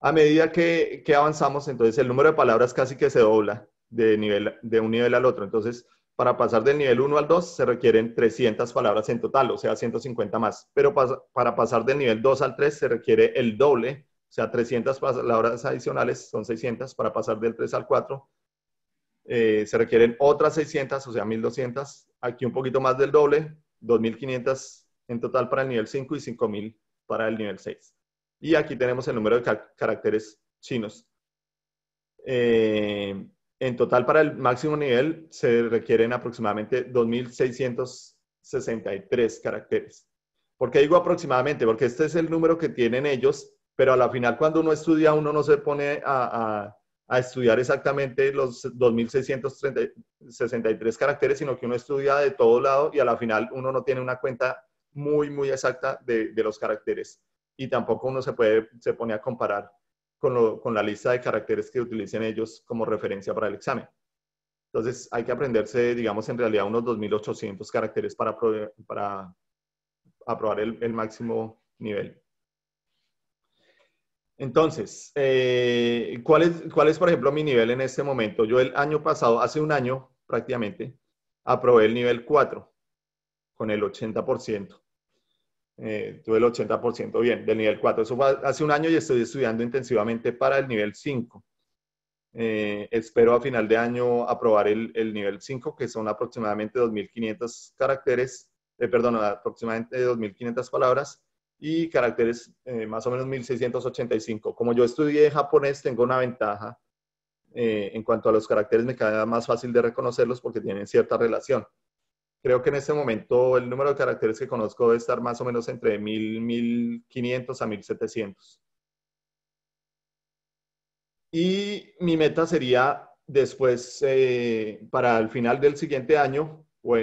A medida que, que, avanzamos, entonces el número de palabras casi que se dobla de, nivel, de un nivel al otro. Entonces, para pasar del nivel 1 al 2 se requieren 300 palabras en total, o sea, 150 más. Pero para, para pasar del nivel 2 al 3 se requiere el doble, o sea, 300 palabras adicionales, son 600. Para pasar del 3 al 4 eh, se requieren otras 600, o sea, 1200. Aquí un poquito más del doble, 2.500 en total para el nivel 5 y 5.000 para el nivel 6. Y aquí tenemos el número de caracteres chinos. Eh, en total para el máximo nivel se requieren aproximadamente 2.663 caracteres. ¿Por qué digo aproximadamente? Porque este es el número que tienen ellos, pero a la final cuando uno estudia uno no se pone a a estudiar exactamente los 2.663 caracteres, sino que uno estudia de todo lado y a la final uno no tiene una cuenta muy, muy exacta de, de los caracteres. Y tampoco uno se, puede, se pone a comparar con, lo, con la lista de caracteres que utilicen ellos como referencia para el examen. Entonces hay que aprenderse, digamos, en realidad unos 2.800 caracteres para, para aprobar el, el máximo nivel. Entonces, eh, ¿cuál, es, ¿cuál es, por ejemplo, mi nivel en este momento? Yo el año pasado, hace un año prácticamente, aprobé el nivel 4 con el 80%. Eh, tuve el 80% bien del nivel 4. Eso fue hace un año y estoy estudiando intensivamente para el nivel 5. Eh, espero a final de año aprobar el, nivel 5, que son aproximadamente 2.500 caracteres, eh, perdón, aproximadamente 2.500 palabras y caracteres eh, más o menos 1685. Como yo estudié japonés, tengo una ventaja eh, en cuanto a los caracteres, me queda más fácil de reconocerlos porque tienen cierta relación. Creo que en este momento el número de caracteres que conozco debe estar más o menos entre 1000, 1500 a 1700. Y mi meta sería después, eh, para el final del siguiente año, o,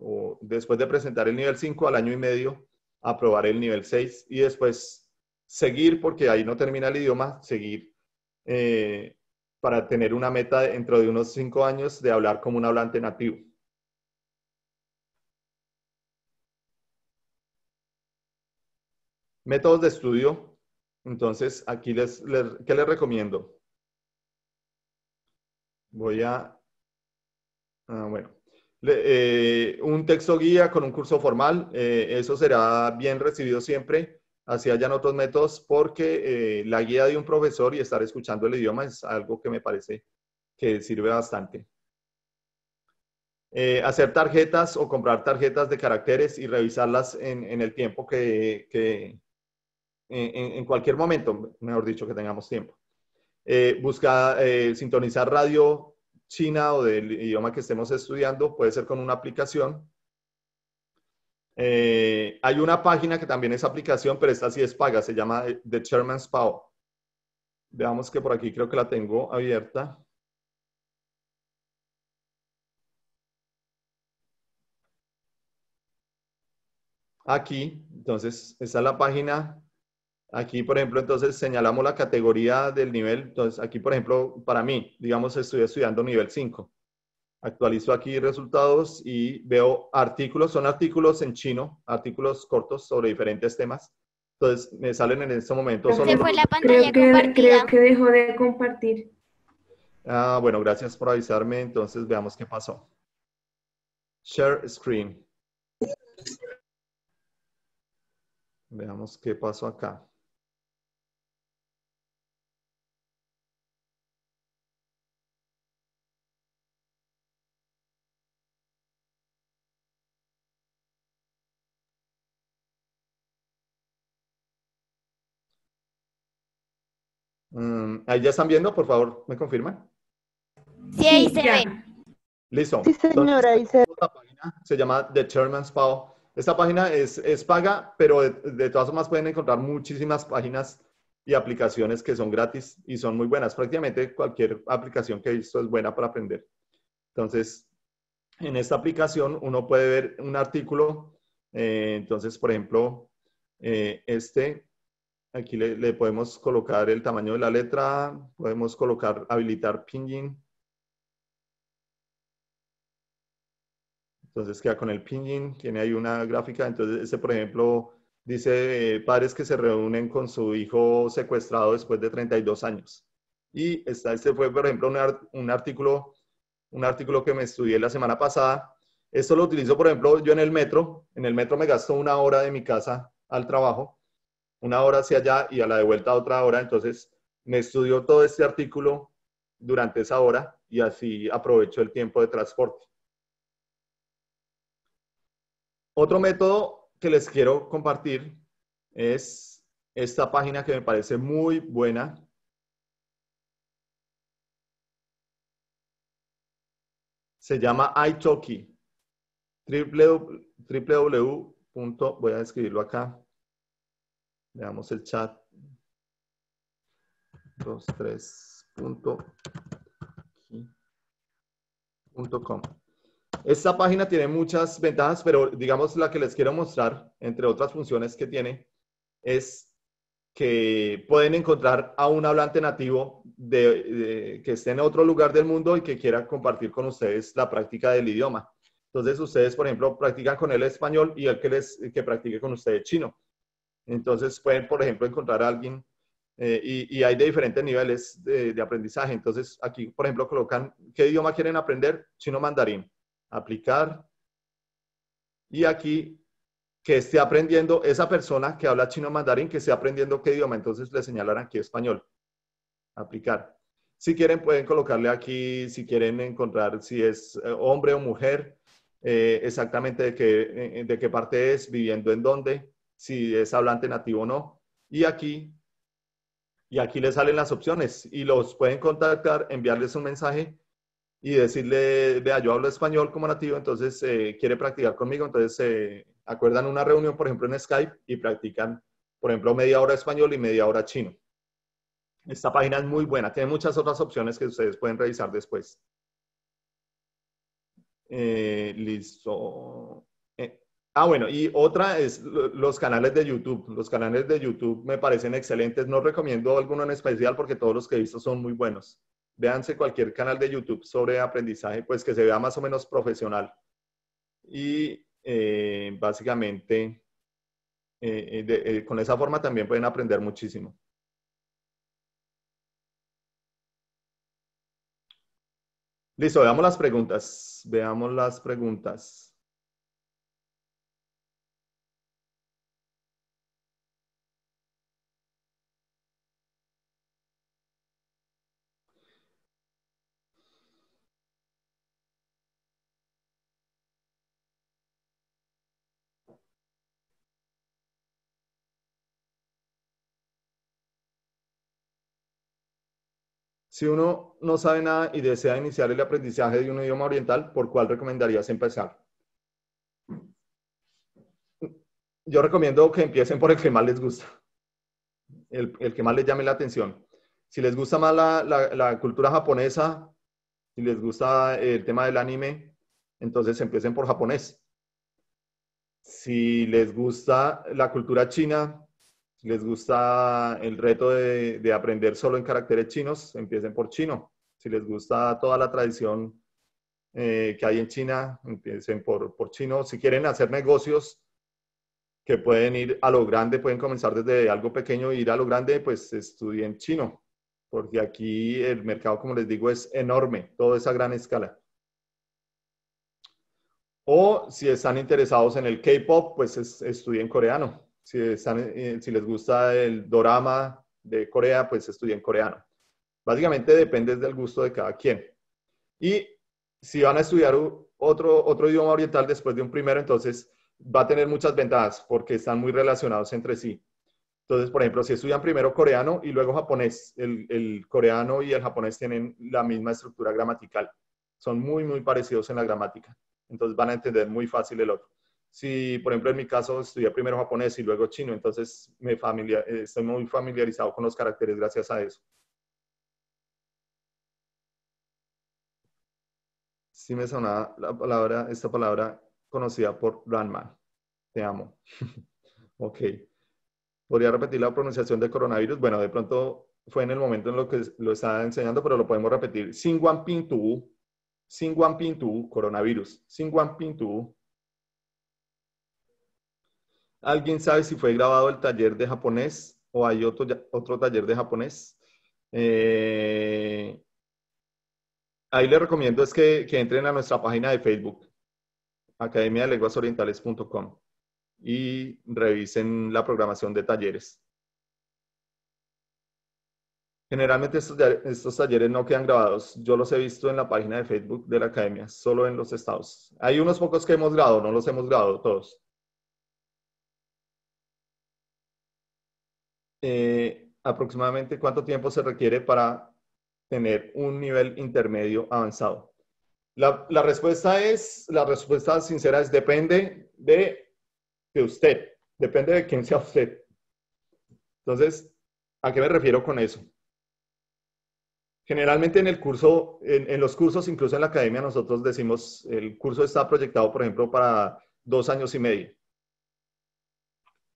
o después de presentar el nivel 5 al año y medio, aprobar el nivel 6 y después seguir, porque ahí no termina el idioma, seguir eh, para tener una meta dentro de unos 5 años de hablar como un hablante nativo. Métodos de estudio. Entonces, aquí les, ¿qué les recomiendo? Voy a, ah, bueno, eh, un texto guía con un curso formal, eh, eso será bien recibido siempre, así hayan otros métodos, porque eh, la guía de un profesor y estar escuchando el idioma es algo que me parece que sirve bastante. hacer tarjetas o comprar tarjetas de caracteres y revisarlas en, el tiempo que, en, en, cualquier momento, mejor dicho, que tengamos tiempo. buscar, sintonizar radio china o del idioma que estemos estudiando, puede ser con una aplicación. Eh, hay una página que también es aplicación, pero esta sí es paga, se llama eh, The Chairman's Power. Veamos que por aquí creo que la tengo abierta. Aquí, entonces, esta es la página Aquí, por ejemplo, entonces señalamos la categoría del nivel. Entonces, aquí, por ejemplo, para mí, digamos, estoy estudiando nivel 5. Actualizo aquí resultados y veo artículos, son artículos en chino, artículos cortos sobre diferentes temas. Entonces, me salen en este momento. Solo... fue la pantalla creo que dejó de compartir. Ah, bueno, gracias por avisarme. Entonces, veamos qué pasó. Share screen. Veamos qué pasó acá. Mm, ahí ya están viendo, por favor, ¿me confirman? Sí, ahí se ve. Listo. Sí, señora, ahí se página se llama The Chairman's Esta página es, es paga, pero de, todas formas pueden encontrar muchísimas páginas y aplicaciones que son gratis y son muy buenas. Prácticamente cualquier aplicación que he visto es buena para aprender. Entonces, en esta aplicación uno puede ver un artículo. Eh, entonces, por ejemplo, eh, este Aquí le, podemos colocar el tamaño de la letra, podemos colocar, habilitar pinyin. Entonces queda con el pinyin, tiene ahí una gráfica. Entonces, ese, por ejemplo, dice pares eh, padres que se reúnen con su hijo secuestrado después de 32 años. Y está, este fue, por ejemplo, un, artículo, un artículo que me estudié la semana pasada. Esto lo utilizo, por ejemplo, yo en el metro. En el metro me gasto una hora de mi casa al trabajo una hora hacia allá y a la de vuelta otra hora. Entonces, me estudió todo este artículo durante esa hora y así aprovecho el tiempo de transporte. Otro método que les quiero compartir es esta página que me parece muy buena. Se llama italki. www. voy a escribirlo acá. Veamos el chat. 23.com. Esta página tiene muchas ventajas, pero digamos la que les quiero mostrar, entre otras funciones que tiene, es que pueden encontrar a un hablante nativo de, que esté en otro lugar del mundo y que quiera compartir con ustedes la práctica del idioma. Entonces, ustedes, por ejemplo, practican con el español y el que, les, que practique con ustedes chino. Entonces pueden, por ejemplo, encontrar a alguien eh, y, hay de diferentes niveles de, aprendizaje. Entonces aquí, por ejemplo, colocan qué idioma quieren aprender, chino mandarín, aplicar. Y aquí que esté aprendiendo esa persona que habla chino mandarín, que esté aprendiendo qué idioma. Entonces le señalarán aquí español, aplicar. Si quieren, pueden colocarle aquí, si quieren encontrar si es eh, hombre o mujer, eh, exactamente de de qué parte es, viviendo en dónde, si es hablante nativo o no. Y aquí, y aquí les salen las opciones y los pueden contactar, enviarles un mensaje y decirle, vea, yo hablo español como nativo, entonces eh, quiere practicar conmigo, entonces se eh, acuerdan una reunión, por ejemplo, en Skype y practican, por ejemplo, media hora español y media hora chino. Esta página es muy buena, tiene muchas otras opciones que ustedes pueden revisar después. Eh, listo. Ah, bueno, y otra es los canales de YouTube. Los canales de YouTube me parecen excelentes. No recomiendo alguno en especial porque todos los que he visto son muy buenos. Véanse cualquier canal de YouTube sobre aprendizaje, pues que se vea más o menos profesional. Y eh, básicamente, eh, eh, con esa forma también pueden aprender muchísimo. Listo, veamos las preguntas. Veamos las preguntas. Si uno no sabe nada y desea iniciar el aprendizaje de un idioma oriental, ¿por cuál recomendarías empezar? Yo recomiendo que empiecen por el que más les gusta, el, que más les llame la atención. Si les gusta más la, la cultura japonesa, si les gusta el tema del anime, entonces empiecen por japonés. Si les gusta la cultura china, les gusta el reto de, aprender solo en caracteres chinos, empiecen por chino. Si les gusta toda la tradición eh, que hay en China, empiecen por, chino. Si quieren hacer negocios que pueden ir a lo grande, pueden comenzar desde algo pequeño e ir a lo grande, pues estudien chino, porque aquí el mercado, como les digo, es enorme, toda esa gran escala. O si están interesados en el K-Pop, pues estudien coreano eh, si, les gusta el dorama de Corea, pues estudien coreano. Básicamente depende del gusto de cada quien. Y si van a estudiar otro, otro idioma oriental después de un primero, entonces va a tener muchas ventajas porque están muy relacionados entre sí. Entonces, por ejemplo, si estudian primero coreano y luego japonés, el, coreano y el japonés tienen la misma estructura gramatical. Son muy, muy parecidos en la gramática. Entonces van a entender muy fácil el otro si, por ejemplo, en mi caso estudié primero japonés y luego chino, entonces me eh, estoy muy familiarizado con los caracteres gracias a eso. Sí me sonaba la palabra, esta palabra conocida por Ranma. Te amo. (laughs) ok. ¿Podría repetir la pronunciación de coronavirus? Bueno, de pronto fue en el momento en lo que lo estaba enseñando, pero lo podemos repetir. Sin tu, Sin tu, coronavirus. Sin tu. ¿Alguien sabe si fue grabado el taller de japonés o hay otro, taller de japonés? Eh, ahí les recomiendo es que, entren a nuestra página de Facebook, academia de lenguas orientales.com y revisen la programación de talleres. Generalmente estos, estos, talleres no quedan grabados. Yo los he visto en la página de Facebook de la academia, solo en los estados. Hay unos pocos que hemos grabado, no los hemos grabado todos. Eh, aproximadamente cuánto tiempo se requiere para tener un nivel intermedio avanzado. La, respuesta es, la respuesta sincera es depende de, de usted, depende de quién sea usted. Entonces, ¿a qué me refiero con eso? Generalmente en el curso, en, en, los cursos, incluso en la academia, nosotros decimos, el curso está proyectado, por ejemplo, para dos años y medio.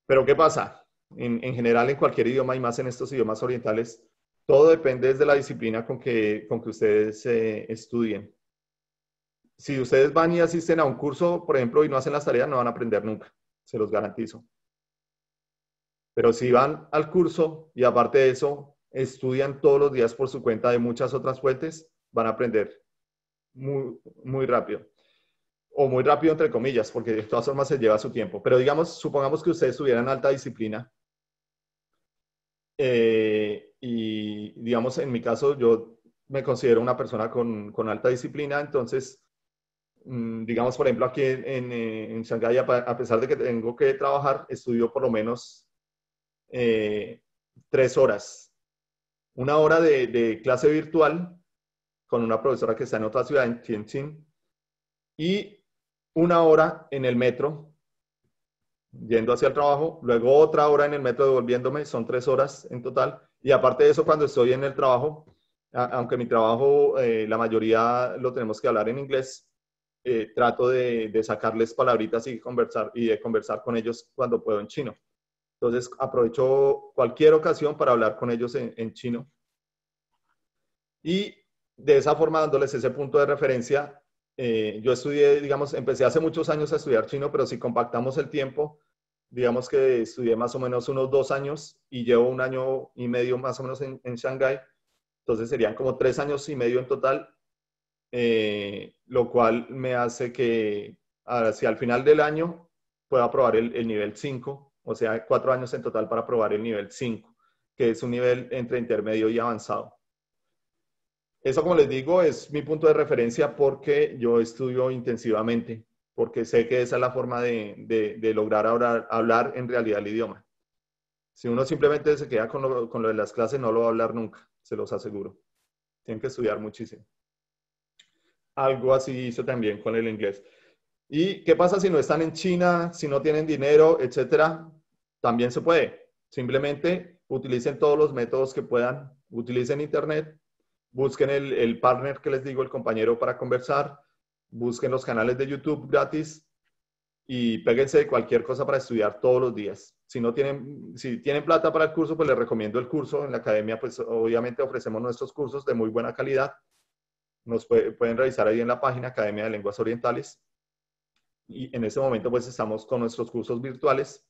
Pero ¿qué pasa? en, general en cualquier idioma y más en estos idiomas orientales, todo depende de la disciplina con que, con que ustedes eh, estudien. Si ustedes van y asisten a un curso, por ejemplo, y no hacen las tareas, no van a aprender nunca, se los garantizo. Pero si van al curso y aparte de eso, estudian todos los días por su cuenta de muchas otras fuentes, van a aprender muy, muy rápido o muy rápido, entre comillas, porque de todas formas se lleva su tiempo. Pero digamos, supongamos que ustedes tuvieran alta disciplina eh, y digamos, en mi caso, yo me considero una persona con, con alta disciplina, entonces, mm, digamos, por ejemplo, aquí en, en, eh, Shanghái, a pesar de que tengo que trabajar, estudio por lo menos eh, tres horas. Una hora de, de, clase virtual con una profesora que está en otra ciudad, en Tianjin, y una hora en el metro yendo hacia el trabajo, luego otra hora en el metro devolviéndome, son tres horas en total. Y aparte de eso, cuando estoy en el trabajo, aunque mi trabajo, eh, la mayoría lo tenemos que hablar en inglés, eh, trato de, sacarles palabritas y, conversar, y de conversar con ellos cuando puedo en chino. Entonces, aprovecho cualquier ocasión para hablar con ellos en, en chino. Y de esa forma, dándoles ese punto de referencia, eh, yo estudié, digamos, empecé hace muchos años a estudiar chino, pero si compactamos el tiempo, digamos que estudié más o menos unos dos años y llevo un año y medio más o menos en, Shanghái. Entonces serían como tres años y medio en total, eh, lo cual me hace que hacia ah, al final del año pueda aprobar el, nivel 5, o sea, cuatro años en total para aprobar el nivel 5, que es un nivel entre intermedio y avanzado. Eso, como les digo, es mi punto de referencia porque yo estudio intensivamente, porque sé que esa es la forma de, lograr hablar, en realidad el idioma. Si uno simplemente se queda con lo, de las clases, no lo va a hablar nunca, se los aseguro. Tienen que estudiar muchísimo. Algo así hice también con el inglés. ¿Y qué pasa si no están en China, si no tienen dinero, etcétera? También se puede. Simplemente utilicen todos los métodos que puedan, utilicen Internet, busquen el, partner que les digo, el compañero para conversar, busquen los canales de YouTube gratis y péguense de cualquier cosa para estudiar todos los días. Si no tienen, si tienen plata para el curso, pues les recomiendo el curso. En la academia, pues obviamente ofrecemos nuestros cursos de muy buena calidad. Nos pueden revisar ahí en la página Academia de Lenguas Orientales. Y en ese momento, pues estamos con nuestros cursos virtuales.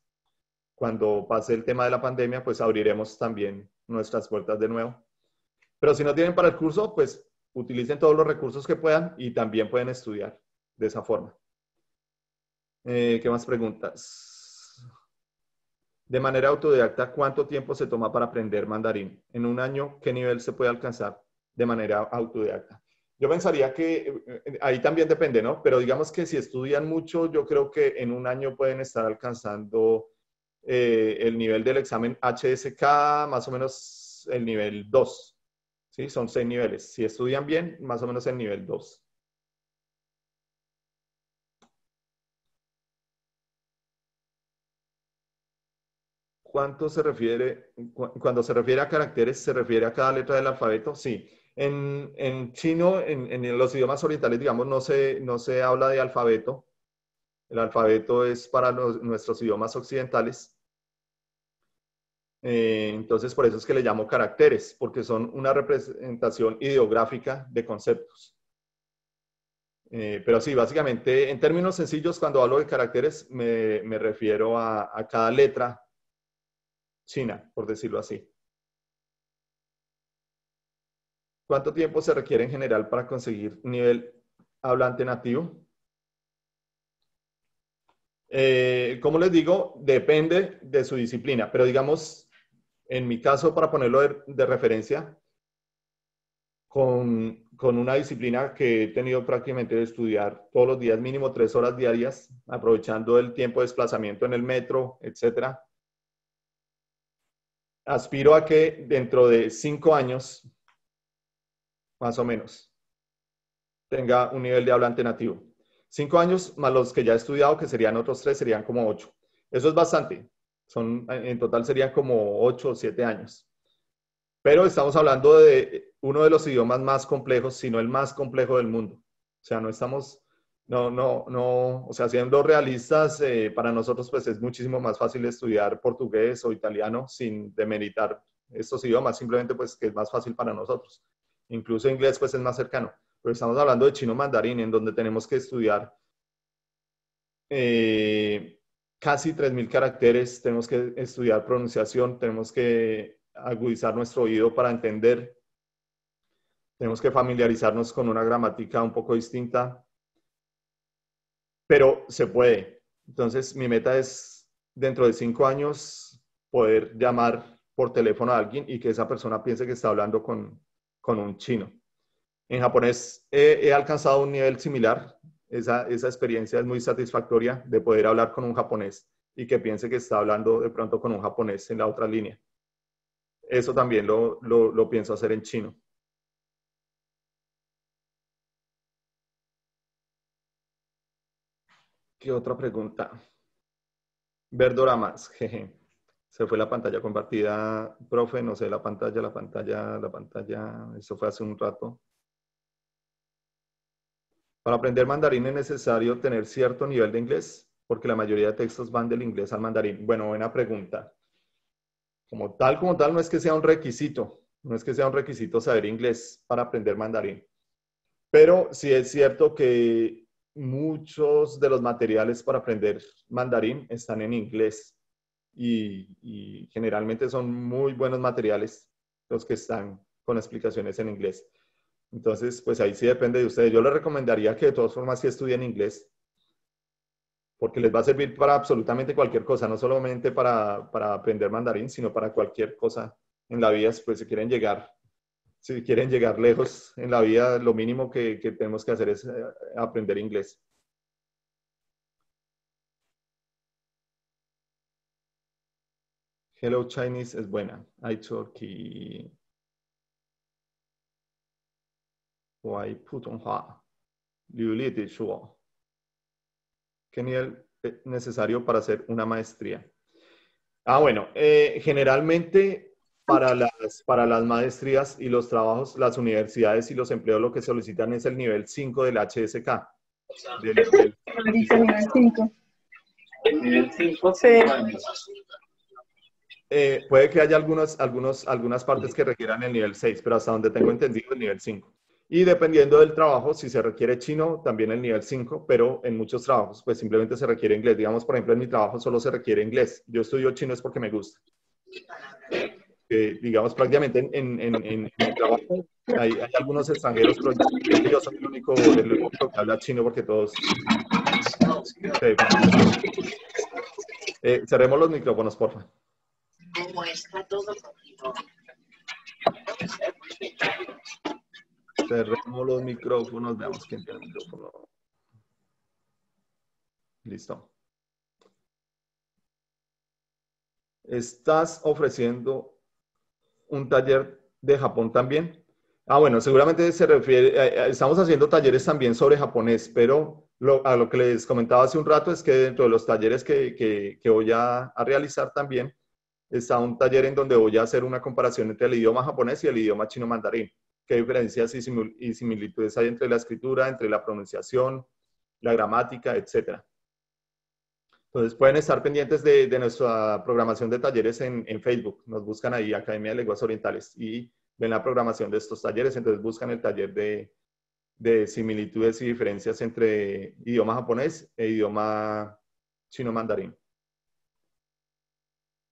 Cuando pase el tema de la pandemia, pues abriremos también nuestras puertas de nuevo. Pero si no tienen para el curso, pues utilicen todos los recursos que puedan y también pueden estudiar de esa forma. Eh, ¿Qué más preguntas? De manera autodidacta, ¿cuánto tiempo se toma para aprender mandarín? En un año, ¿qué nivel se puede alcanzar de manera autodidacta? Yo pensaría que eh, ahí también depende, ¿no? Pero digamos que si estudian mucho, yo creo que en un año pueden estar alcanzando eh, el nivel del examen HSK, más o menos el nivel 2, son seis niveles. Si estudian bien, más o menos el nivel 2. ¿Cuánto se refiere, cuando se refiere a caracteres, se refiere a cada letra del alfabeto? Sí. En, chino, en, los idiomas orientales, digamos, no se, no se habla de alfabeto. El alfabeto es para nuestros idiomas occidentales. Eh, entonces, por eso es que le llamo caracteres, porque son una representación ideográfica de conceptos. Eh, pero sí, básicamente, en términos sencillos, cuando hablo de caracteres, me, refiero a, cada letra china, por decirlo así. ¿Cuánto tiempo se requiere en general para conseguir nivel hablante nativo? Eh, como les digo, depende de su disciplina, pero digamos, en mi caso, para ponerlo de, referencia, con, con, una disciplina que he tenido prácticamente de estudiar todos los días, mínimo tres horas diarias, aprovechando el tiempo de desplazamiento en el metro, etcétera. Aspiro a que dentro de cinco años, más o menos, tenga un nivel de hablante nativo. Cinco años más los que ya he estudiado, que serían otros tres, serían como ocho. Eso es bastante. Son, en total serían como 8 o 7 años. Pero estamos hablando de uno de los idiomas más complejos, si no el más complejo del mundo. O sea, no estamos, no, no, no, o sea, siendo realistas, eh, para nosotros pues es muchísimo más fácil estudiar portugués o italiano sin demeritar estos idiomas, simplemente pues que es más fácil para nosotros. Incluso inglés pues es más cercano. Pero estamos hablando de chino mandarín, en donde tenemos que estudiar eh, casi 3.000 caracteres, tenemos que estudiar pronunciación, tenemos que agudizar nuestro oído para entender, tenemos que familiarizarnos con una gramática un poco distinta, pero se puede. Entonces, mi meta es, dentro de cinco años, poder llamar por teléfono a alguien y que esa persona piense que está hablando con, un chino. En japonés he alcanzado un nivel similar, esa, experiencia es muy satisfactoria de poder hablar con un japonés y que piense que está hablando de pronto con un japonés en la otra línea. Eso también lo, pienso hacer en chino. ¿Qué otra pregunta? Verdoramas, jeje. Se fue la pantalla compartida, profe, no sé, la pantalla, la pantalla, la pantalla, eso fue hace un rato. Para aprender mandarín es necesario tener cierto nivel de inglés, porque la mayoría de textos van del inglés al mandarín. Bueno, buena pregunta. Como tal, como tal, no es que sea un requisito, no es que sea un requisito saber inglés para aprender mandarín. Pero sí es cierto que muchos de los materiales para aprender mandarín están en inglés y, y generalmente son muy buenos materiales los que están con explicaciones en inglés. Entonces, pues ahí sí depende de ustedes. Yo les recomendaría que de todas formas sí estudien inglés, porque les va a servir para absolutamente cualquier cosa, no solamente para, para aprender mandarín, sino para cualquier cosa en la vida, pues si quieren llegar, si quieren llegar lejos en la vida, lo mínimo que, que tenemos que hacer es eh, aprender inglés. Hello Chinese es buena. I y ¿Qué nivel eh, necesario para hacer una maestría? Ah, bueno, eh, generalmente para las, para las maestrías y los trabajos, las universidades y los empleos lo que solicitan es el nivel 5 del HSK. Del, este nivel 5. Nivel 5, eh, puede que haya algunos, algunos, algunas partes que requieran el nivel 6, pero hasta donde tengo entendido el nivel 5. Y dependiendo del trabajo, si se requiere chino, también el nivel 5, pero en muchos trabajos, pues simplemente se requiere inglés. Digamos, por ejemplo, en mi trabajo solo se requiere inglés. Yo estudio chino es porque me gusta. Eh, digamos, prácticamente en, en, en, mi trabajo hay, algunos extranjeros, pero yo soy el único, que habla chino porque todos... Eh, cerremos los micrófonos, por favor. está todo cerramos los micrófonos, veamos quién tiene el micrófono. Listo. ¿Estás ofreciendo un taller de Japón también? Ah, bueno, seguramente se refiere, eh, eh, estamos haciendo talleres también sobre japonés, pero a lo que les comentaba hace un rato es que dentro de los talleres que, voy a realizar también está un taller en donde voy a hacer una comparación entre el idioma japonés y el idioma chino mandarín qué diferencias y, similitudes hay entre la escritura, entre la pronunciación, la gramática, etcétera. Entonces pueden estar pendientes de, nuestra programación de talleres en, Facebook. Nos buscan ahí Academia de Lenguas Orientales y ven la programación de estos talleres. Entonces buscan el taller de, de similitudes y diferencias entre idioma japonés e idioma chino mandarín.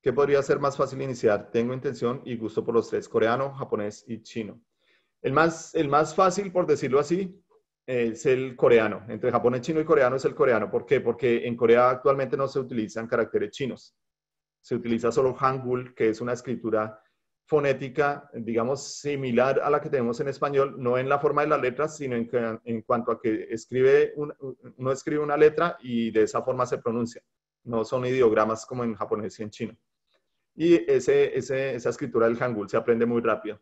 ¿Qué podría ser más fácil iniciar? Tengo intención y gusto por los tres, coreano, japonés y chino. El más, el más fácil, por decirlo así, es el coreano. Entre japonés, chino y coreano es el coreano. ¿Por qué? Porque en Corea actualmente no se utilizan caracteres chinos. Se utiliza solo hangul, que es una escritura fonética, digamos, similar a la que tenemos en español, no en la forma de las letras, sino en, cuanto a que escribe uno escribe una letra y de esa forma se pronuncia. No son ideogramas como en japonés y en chino. Y ese, ese, esa escritura del hangul se aprende muy rápido.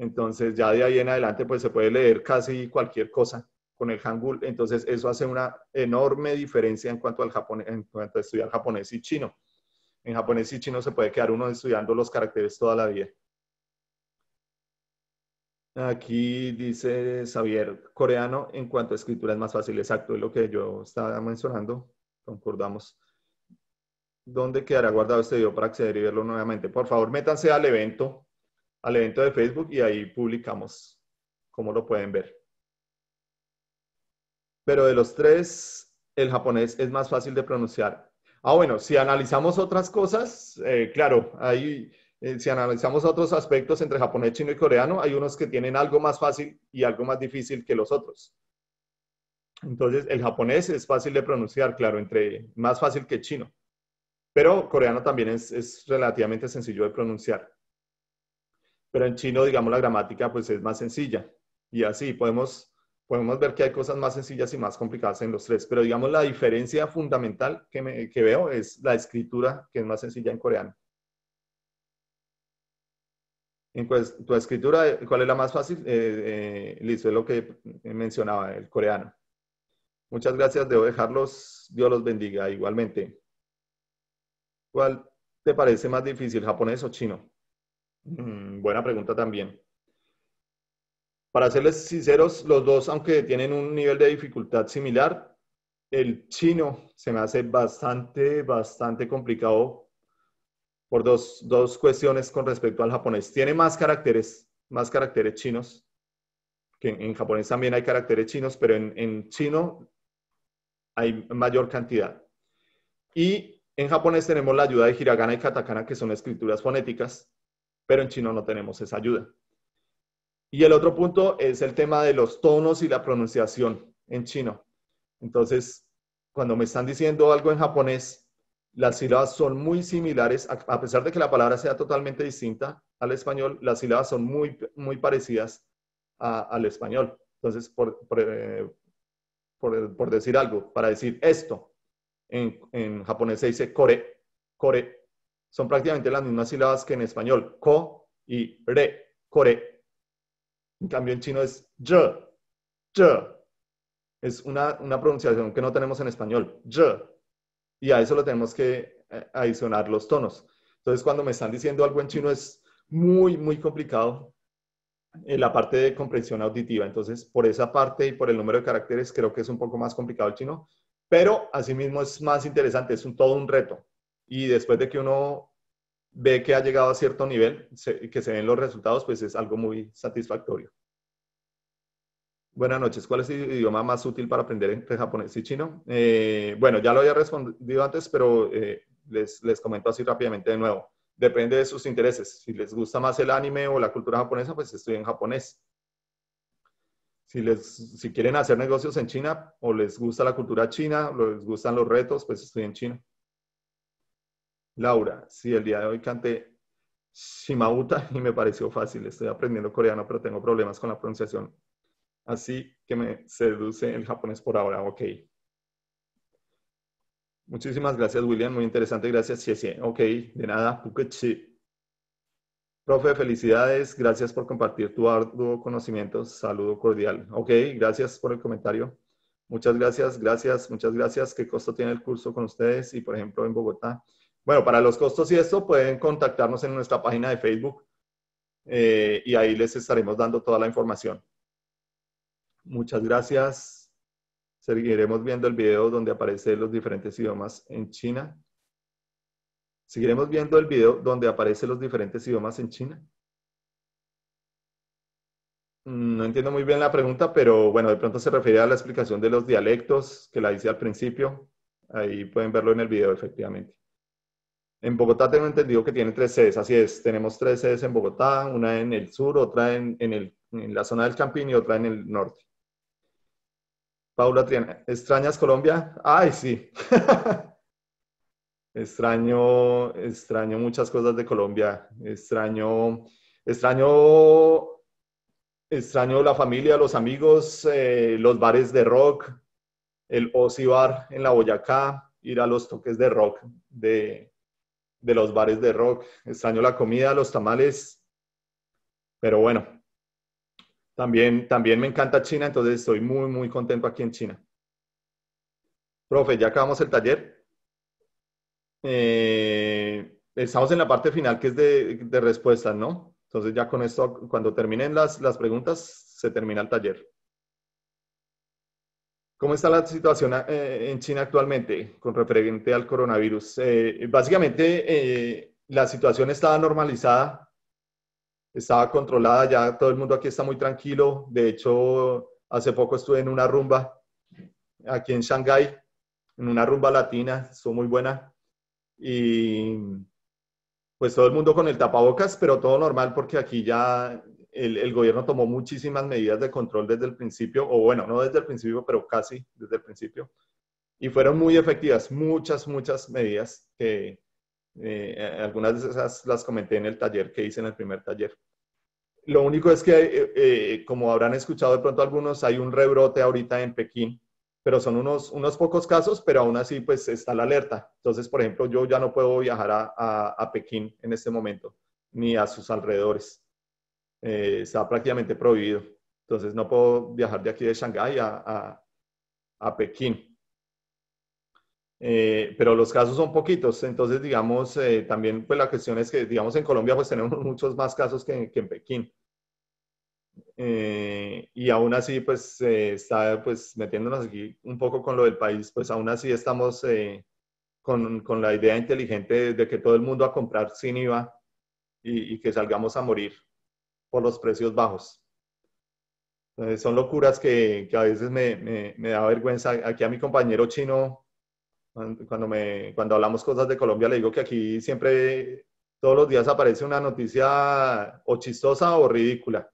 Entonces ya de ahí en adelante pues se puede leer casi cualquier cosa con el Hangul. Entonces eso hace una enorme diferencia en cuanto, al japonés, en cuanto a estudiar japonés y chino. En japonés y chino se puede quedar uno estudiando los caracteres toda la vida. Aquí dice Xavier, coreano en cuanto a escritura es más fácil, exacto, es lo que yo estaba mencionando, concordamos. ¿Dónde quedará guardado este video para acceder y verlo nuevamente? Por favor, métanse al evento al evento de Facebook y ahí publicamos, como lo pueden ver. Pero de los tres, el japonés es más fácil de pronunciar. Ah, bueno, si analizamos otras cosas, eh, claro, ahí eh, si analizamos otros aspectos entre japonés, chino y coreano, hay unos que tienen algo más fácil y algo más difícil que los otros. Entonces, el japonés es fácil de pronunciar, claro, entre más fácil que chino. Pero coreano también es, es relativamente sencillo de pronunciar pero en chino, digamos, la gramática pues es más sencilla. Y así podemos, podemos ver que hay cosas más sencillas y más complicadas en los tres, pero digamos la diferencia fundamental que, veo es la escritura, que es más sencilla en coreano. En tu escritura, ¿cuál es la más fácil? Eh, eh, listo, es lo que mencionaba, el coreano. Muchas gracias, debo dejarlos. Dios los bendiga igualmente. ¿Cuál te parece más difícil, japonés o chino? Mm, buena pregunta también. Para serles sinceros, los dos, aunque tienen un nivel de dificultad similar, el chino se me hace bastante, bastante complicado por dos, cuestiones con respecto al japonés. Tiene más caracteres, más caracteres chinos, que en, japonés también hay caracteres chinos, pero en, en chino hay mayor cantidad. Y en japonés tenemos la ayuda de hiragana y katakana, que son escrituras fonéticas, pero en chino no tenemos esa ayuda. Y el otro punto es el tema de los tonos y la pronunciación en chino. Entonces, cuando me están diciendo algo en japonés, las sílabas son muy similares, a pesar de que la palabra sea totalmente distinta al español, las sílabas son muy, muy parecidas al español. Entonces, eh, por, por, decir algo, para decir esto, en, en japonés se dice kore, kore, son prácticamente las mismas sílabas que en español, co y re, core. En cambio, en chino es je, je. Es una, pronunciación que no tenemos en español, je. Y a eso lo tenemos que eh, adicionar los tonos. Entonces, cuando me están diciendo algo en chino es muy, muy complicado en eh, la parte de comprensión auditiva. Entonces, por esa parte y por el número de caracteres, creo que es un poco más complicado el chino, pero asimismo es más interesante, es todo un reto y después de que uno ve que ha llegado a cierto nivel, que se ven los resultados, pues es algo muy satisfactorio. Buenas noches. ¿Cuál es el idioma más útil para aprender entre japonés y chino? Eh, bueno, ya lo había respondido antes, pero eh, les, les comento así rápidamente de nuevo. Depende de sus intereses. Si les gusta más el anime o la cultura japonesa, pues estudien japonés. Si, les, si quieren hacer negocios en China o les gusta la cultura china, les gustan los retos, pues estudien chino. Laura, sí, el día de hoy canté Shimabuta (laughs) y me pareció fácil. Estoy aprendiendo coreano, pero tengo problemas con la pronunciación. Así que me seduce el japonés por ahora. Ok. Muchísimas gracias, William. Muy interesante. Gracias, Ok, de nada. Pukechi. Profe, felicidades. Gracias por compartir tu arduo conocimiento. Saludo cordial. Ok, gracias por el comentario. Muchas gracias, gracias, muchas gracias. ¿Qué costo tiene el curso con ustedes? Y, por ejemplo, en Bogotá. Bueno, para los costos y esto pueden contactarnos en nuestra página de Facebook eh, y ahí les estaremos dando toda la información. Muchas gracias. Seguiremos viendo el video donde aparecen los diferentes idiomas en China. Seguiremos viendo el video donde aparecen los diferentes idiomas en China. Mm, no entiendo muy bien la pregunta, pero bueno, de pronto se refiere a la explicación de los dialectos que la hice al principio. Ahí pueden verlo en el video, efectivamente. En Bogotá tengo entendido que tiene tres sedes, así es. Tenemos tres sedes en Bogotá, una en el sur, otra en, la zona del Campín y otra en el norte. Paula Triana, ¿extrañas Colombia? Ay, sí. (laughs) extraño, extraño muchas cosas de Colombia. Extraño, extraño, extraño la familia, los amigos, eh, los bares de rock, el Ozzy Bar en la Boyacá, ir a los toques de rock de, de los bares de rock. Extraño la comida, los tamales, pero bueno, también, también me encanta China, entonces estoy muy, muy contento aquí en China. Profe, ya acabamos el taller. Eh, estamos en la parte final que es de, de respuestas, ¿no? Entonces ya con esto, cuando terminen las preguntas, se termina el taller. ¿Cómo está la situación eh, en China actualmente con referente al coronavirus? Eh, básicamente, eh, la situación estaba normalizada, estaba controlada, ya todo el mundo aquí está muy tranquilo. De hecho, hace poco estuve en una rumba aquí en Shanghái, en una rumba latina, estuvo muy buena. Y pues todo el mundo con el tapabocas, pero todo normal porque aquí ya el, gobierno tomó muchísimas medidas de control desde el principio, o bueno, no desde el principio, pero casi desde el principio, y fueron muy efectivas, muchas, muchas medidas que eh, algunas de esas las comenté en el taller que hice en el primer taller. Lo único es que, eh, eh, como habrán escuchado de pronto algunos, hay un rebrote ahorita en Pekín, pero son unos, pocos casos, pero aún así pues está la alerta. Entonces, por ejemplo, yo ya no puedo viajar a Pekín en este momento, ni a sus alrededores. Eh, está prácticamente prohibido. Entonces no puedo viajar de aquí de Shanghái a, a, Pekín. Eh, pero los casos son poquitos, entonces digamos, eh, también pues la cuestión es que digamos en Colombia pues tenemos (laughs) muchos más casos que, que en Pekín. y aún así pues está pues metiéndonos aquí un poco con lo del país, pues aún así estamos con, con, la idea inteligente de, que todo el mundo a comprar sin IVA y que salgamos a morir por los precios bajos. Entonces, eh, son locuras que, que a veces me, me, da vergüenza. Aquí a mi compañero chino, cuando, me, cuando hablamos cosas de Colombia, le digo que aquí siempre, todos los días aparece una noticia o chistosa o ridícula.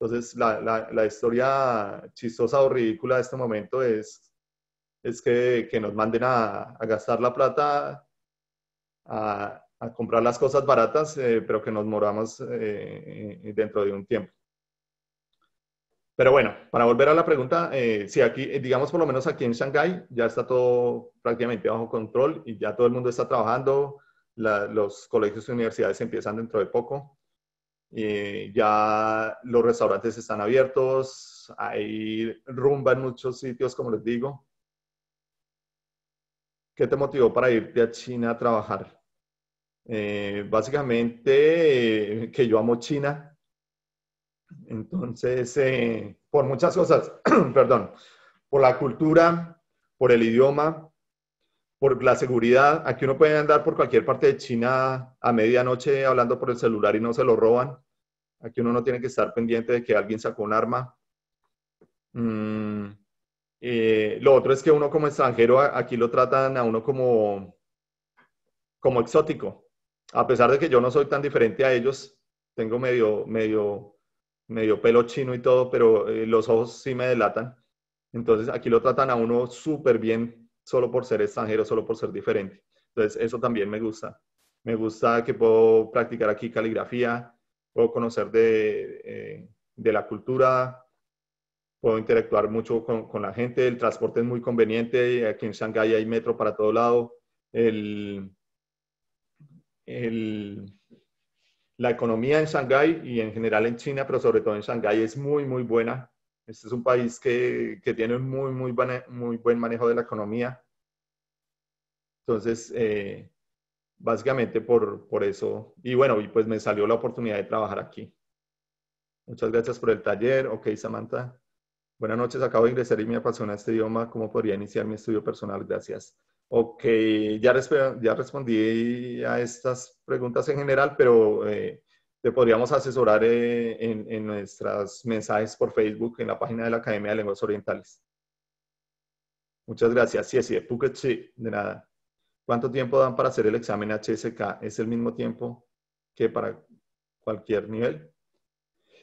Entonces, la, la, historia chistosa o ridícula de este momento es, es que, que nos manden a, a gastar la plata a, a comprar las cosas baratas, eh, pero que nos moramos eh, eh, dentro de un tiempo. Pero bueno, para volver a la pregunta, si aquí, digamos por lo menos aquí en Shanghái, ya está todo prácticamente bajo control y ya todo el mundo está trabajando, los colegios y universidades empiezan dentro de poco, ya los restaurantes están abiertos, hay rumba en muchos sitios, como les digo. ¿Qué te motivó para irte a China a trabajar? Eh, básicamente, eh, que yo amo China. Entonces, eh, por muchas cosas, (clears throat) perdón, por la cultura, por el idioma, por la seguridad. Aquí uno puede andar por cualquier parte de China a medianoche hablando por el celular y no se lo roban. Aquí uno no tiene que estar pendiente de que alguien sacó un arma. Mm, lo otro es que uno como extranjero, aquí lo tratan a uno como como exótico a pesar de que yo no soy tan diferente a ellos, tengo medio, medio, medio pelo chino y todo, pero eh, los ojos sí me delatan. Entonces aquí lo tratan a uno súper bien solo por ser extranjero, solo por ser diferente. Entonces eso también me gusta. Me gusta que puedo practicar aquí caligrafía, puedo conocer de, eh, la cultura, puedo interactuar mucho con, con, la gente, el transporte es muy conveniente, aquí en Shanghái hay metro para todo lado, el, la economía en Shanghái y en general en China, pero sobre todo en Shanghái, es muy, muy buena. Este es un país que, que tiene un muy, muy, buen, muy buen manejo de la economía. Entonces, eh, básicamente por, por eso, y bueno, y pues me salió la oportunidad de trabajar aquí. Muchas gracias por el taller. Ok, Samantha. Buenas noches, acabo de ingresar y me apasiona este idioma. ¿Cómo podría iniciar mi estudio personal? Gracias. Ok, ya, ya respondí a estas preguntas en general, pero eh, te podríamos asesorar eh, en, nuestros mensajes por Facebook, en la página de la Academia de Lenguas Orientales. Muchas gracias. Sí, sí, de nada. ¿Cuánto tiempo dan para hacer el examen HSK? ¿Es el mismo tiempo que para cualquier nivel?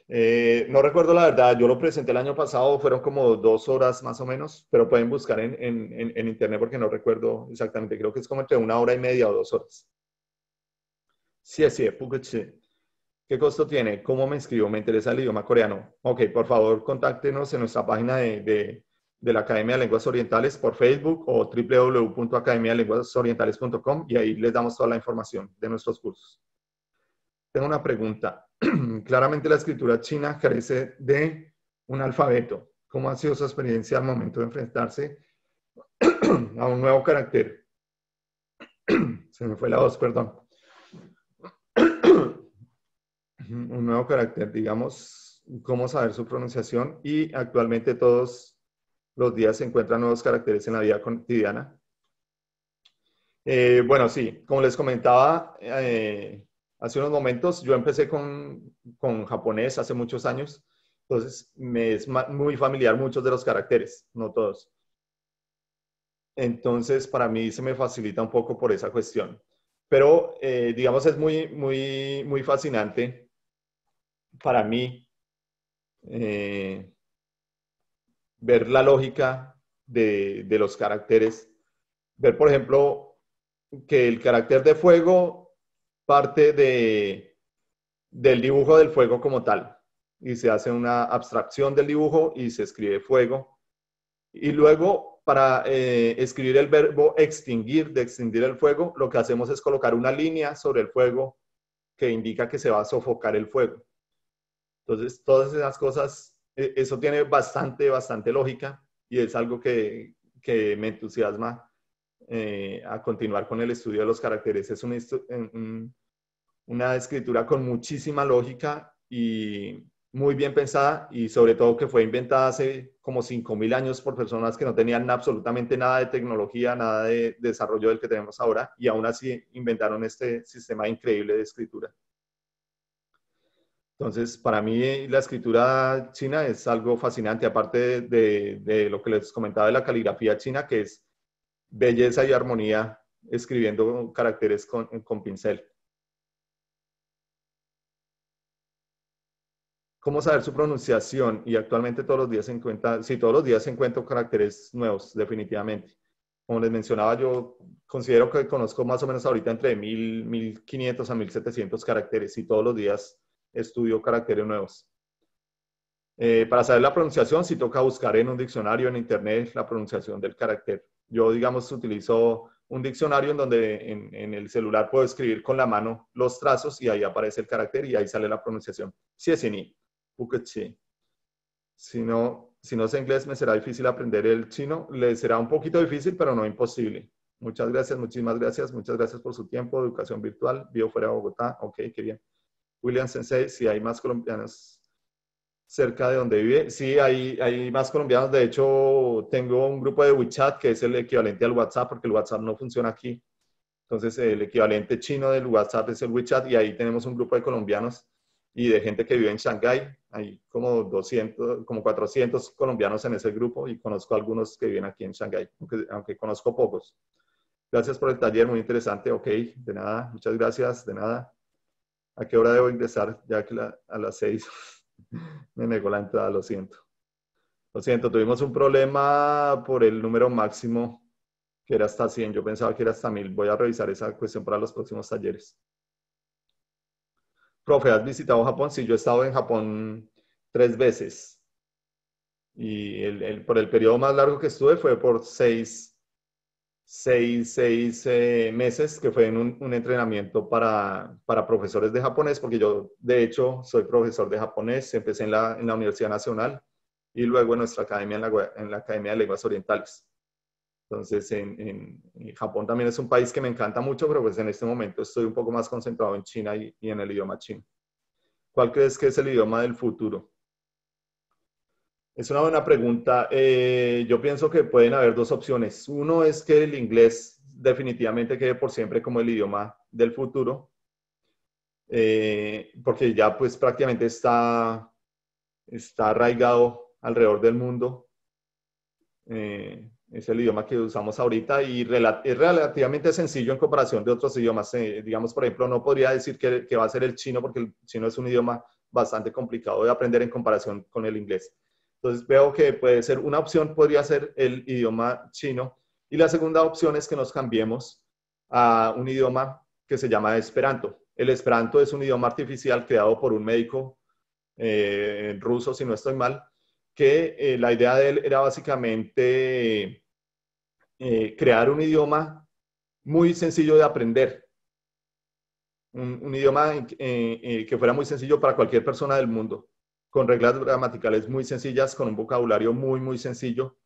Eh, no recuerdo la verdad, yo lo presenté el año pasado, fueron como dos horas más o menos, pero pueden buscar en, internet porque no recuerdo exactamente, creo que es como entre una hora y media o dos horas. Sí, sí, ¿Qué costo tiene? ¿Cómo me inscribo? Me interesa el idioma coreano. Ok, por favor, contáctenos en nuestra página de, de la Academia de Lenguas Orientales por Facebook o www.academialenguasorientales.com y ahí les damos toda la información de nuestros cursos. Tengo una pregunta. (clears throat) claramente la escritura china carece de un alfabeto. ¿Cómo ha sido su experiencia al momento de enfrentarse (clears throat) a un nuevo carácter? (clears throat) Se me fue la voz, perdón. un nuevo carácter, digamos, cómo saber su pronunciación y actualmente todos los días se encuentran nuevos caracteres en la vida cotidiana. Eh, bueno, sí, como les comentaba, eh, hace unos momentos. Yo empecé con, japonés hace muchos años, entonces me es muy familiar muchos de los caracteres, no todos. Entonces, para mí se me facilita un poco por esa cuestión. Pero, eh, digamos, es muy, muy, muy fascinante para mí eh, ver la lógica de, de los caracteres. Ver, por ejemplo, que el carácter de fuego parte de, del dibujo del fuego como tal. Y se hace una abstracción del dibujo y se escribe fuego. Y luego, para eh, escribir el verbo extinguir, de extinguir el fuego, lo que hacemos es colocar una línea sobre el fuego que indica que se va a sofocar el fuego. Entonces, todas esas cosas, e, eso tiene bastante, bastante lógica y es algo que, que me entusiasma eh, a continuar con el estudio de los caracteres. Es una, una escritura con muchísima lógica y muy bien pensada y sobre todo que fue inventada hace como 5.000 años por personas que no tenían absolutamente nada de tecnología, nada de desarrollo del que tenemos ahora y aún así inventaron este sistema increíble de escritura. Entonces, para mí la escritura china es algo fascinante, aparte de lo que les comentaba de la caligrafía china, que es belleza y armonía escribiendo caracteres con, pincel. ¿Cómo saber su pronunciación? Y actualmente todos los días se encuentra, sí, todos los días encuentro caracteres nuevos, definitivamente. Como les mencionaba, yo considero que conozco más o menos ahorita entre 1500 a 1700 caracteres y todos los días estudio caracteres nuevos. Eh, para saber la pronunciación, si sí toca buscar en un diccionario, en internet, la pronunciación del carácter. Yo, digamos, utilizo un diccionario en donde en, el celular puedo escribir con la mano los trazos y ahí aparece el carácter y ahí sale la pronunciación. Si es Si no, si no sé inglés, me será difícil aprender el chino. Le será un poquito difícil, pero no imposible. Muchas gracias, muchísimas gracias. Muchas gracias por su tiempo. Educación virtual, vivo fuera de Bogotá. Ok, qué bien. William Sensei, si hay más colombianos cerca de donde vive. Sí, hay, hay más colombianos. De hecho, tengo un grupo de WeChat que es el equivalente al WhatsApp, porque el WhatsApp no funciona aquí. Entonces, el equivalente chino del WhatsApp es el WeChat y ahí tenemos un grupo de colombianos y de gente que vive en Shanghái. Hay como 200, como 400 colombianos en ese grupo y conozco algunos que viven aquí en Shanghái, aunque, aunque conozco pocos. Gracias por el taller, muy interesante. Ok, de nada, muchas gracias, de nada. ¿A qué hora debo ingresar? Ya que a las seis... (laughs) Me negó la entrada, lo siento. Lo siento, tuvimos un problema por el número máximo, que era hasta 100. Yo pensaba que era hasta 1000. Voy a revisar esa cuestión para los próximos talleres. Profe, ¿has visitado Japón? Sí, yo he estado en Japón tres veces. Y por el periodo más largo que estuve fue por seis, seis, seis eh, meses, que fue en un, entrenamiento para, profesores de japonés, porque yo, de hecho, soy profesor de japonés, empecé en la, Universidad Nacional y luego en nuestra academia, en la, Academia de Lenguas Orientales. Entonces, en, Japón también es un país que me encanta mucho, pero pues en este momento estoy un poco más concentrado en China y, y en el idioma chino. ¿Cuál crees que es el idioma del futuro? Es una buena pregunta. Eh, yo pienso que pueden haber dos opciones. Uno es que el inglés definitivamente quede por siempre como el idioma del futuro, eh, porque ya pues prácticamente está, está arraigado alrededor del mundo. Eh, es el idioma que usamos ahorita y es relativamente sencillo en comparación de otros idiomas. digamos, por ejemplo, no podría decir que va a ser el chino porque el chino es un idioma bastante complicado de aprender en comparación con el inglés entonces veo que puede ser una opción, podría ser el idioma chino. Y la segunda opción es que nos cambiemos a un idioma que se llama Esperanto. El Esperanto es un idioma artificial creado por un médico eh, ruso, si no estoy mal, que eh, la idea de él era básicamente eh, crear un idioma muy sencillo de aprender. un idioma que fuera muy sencillo para cualquier persona del mundo con reglas gramaticales muy sencillas, con un vocabulario muy, muy sencillo.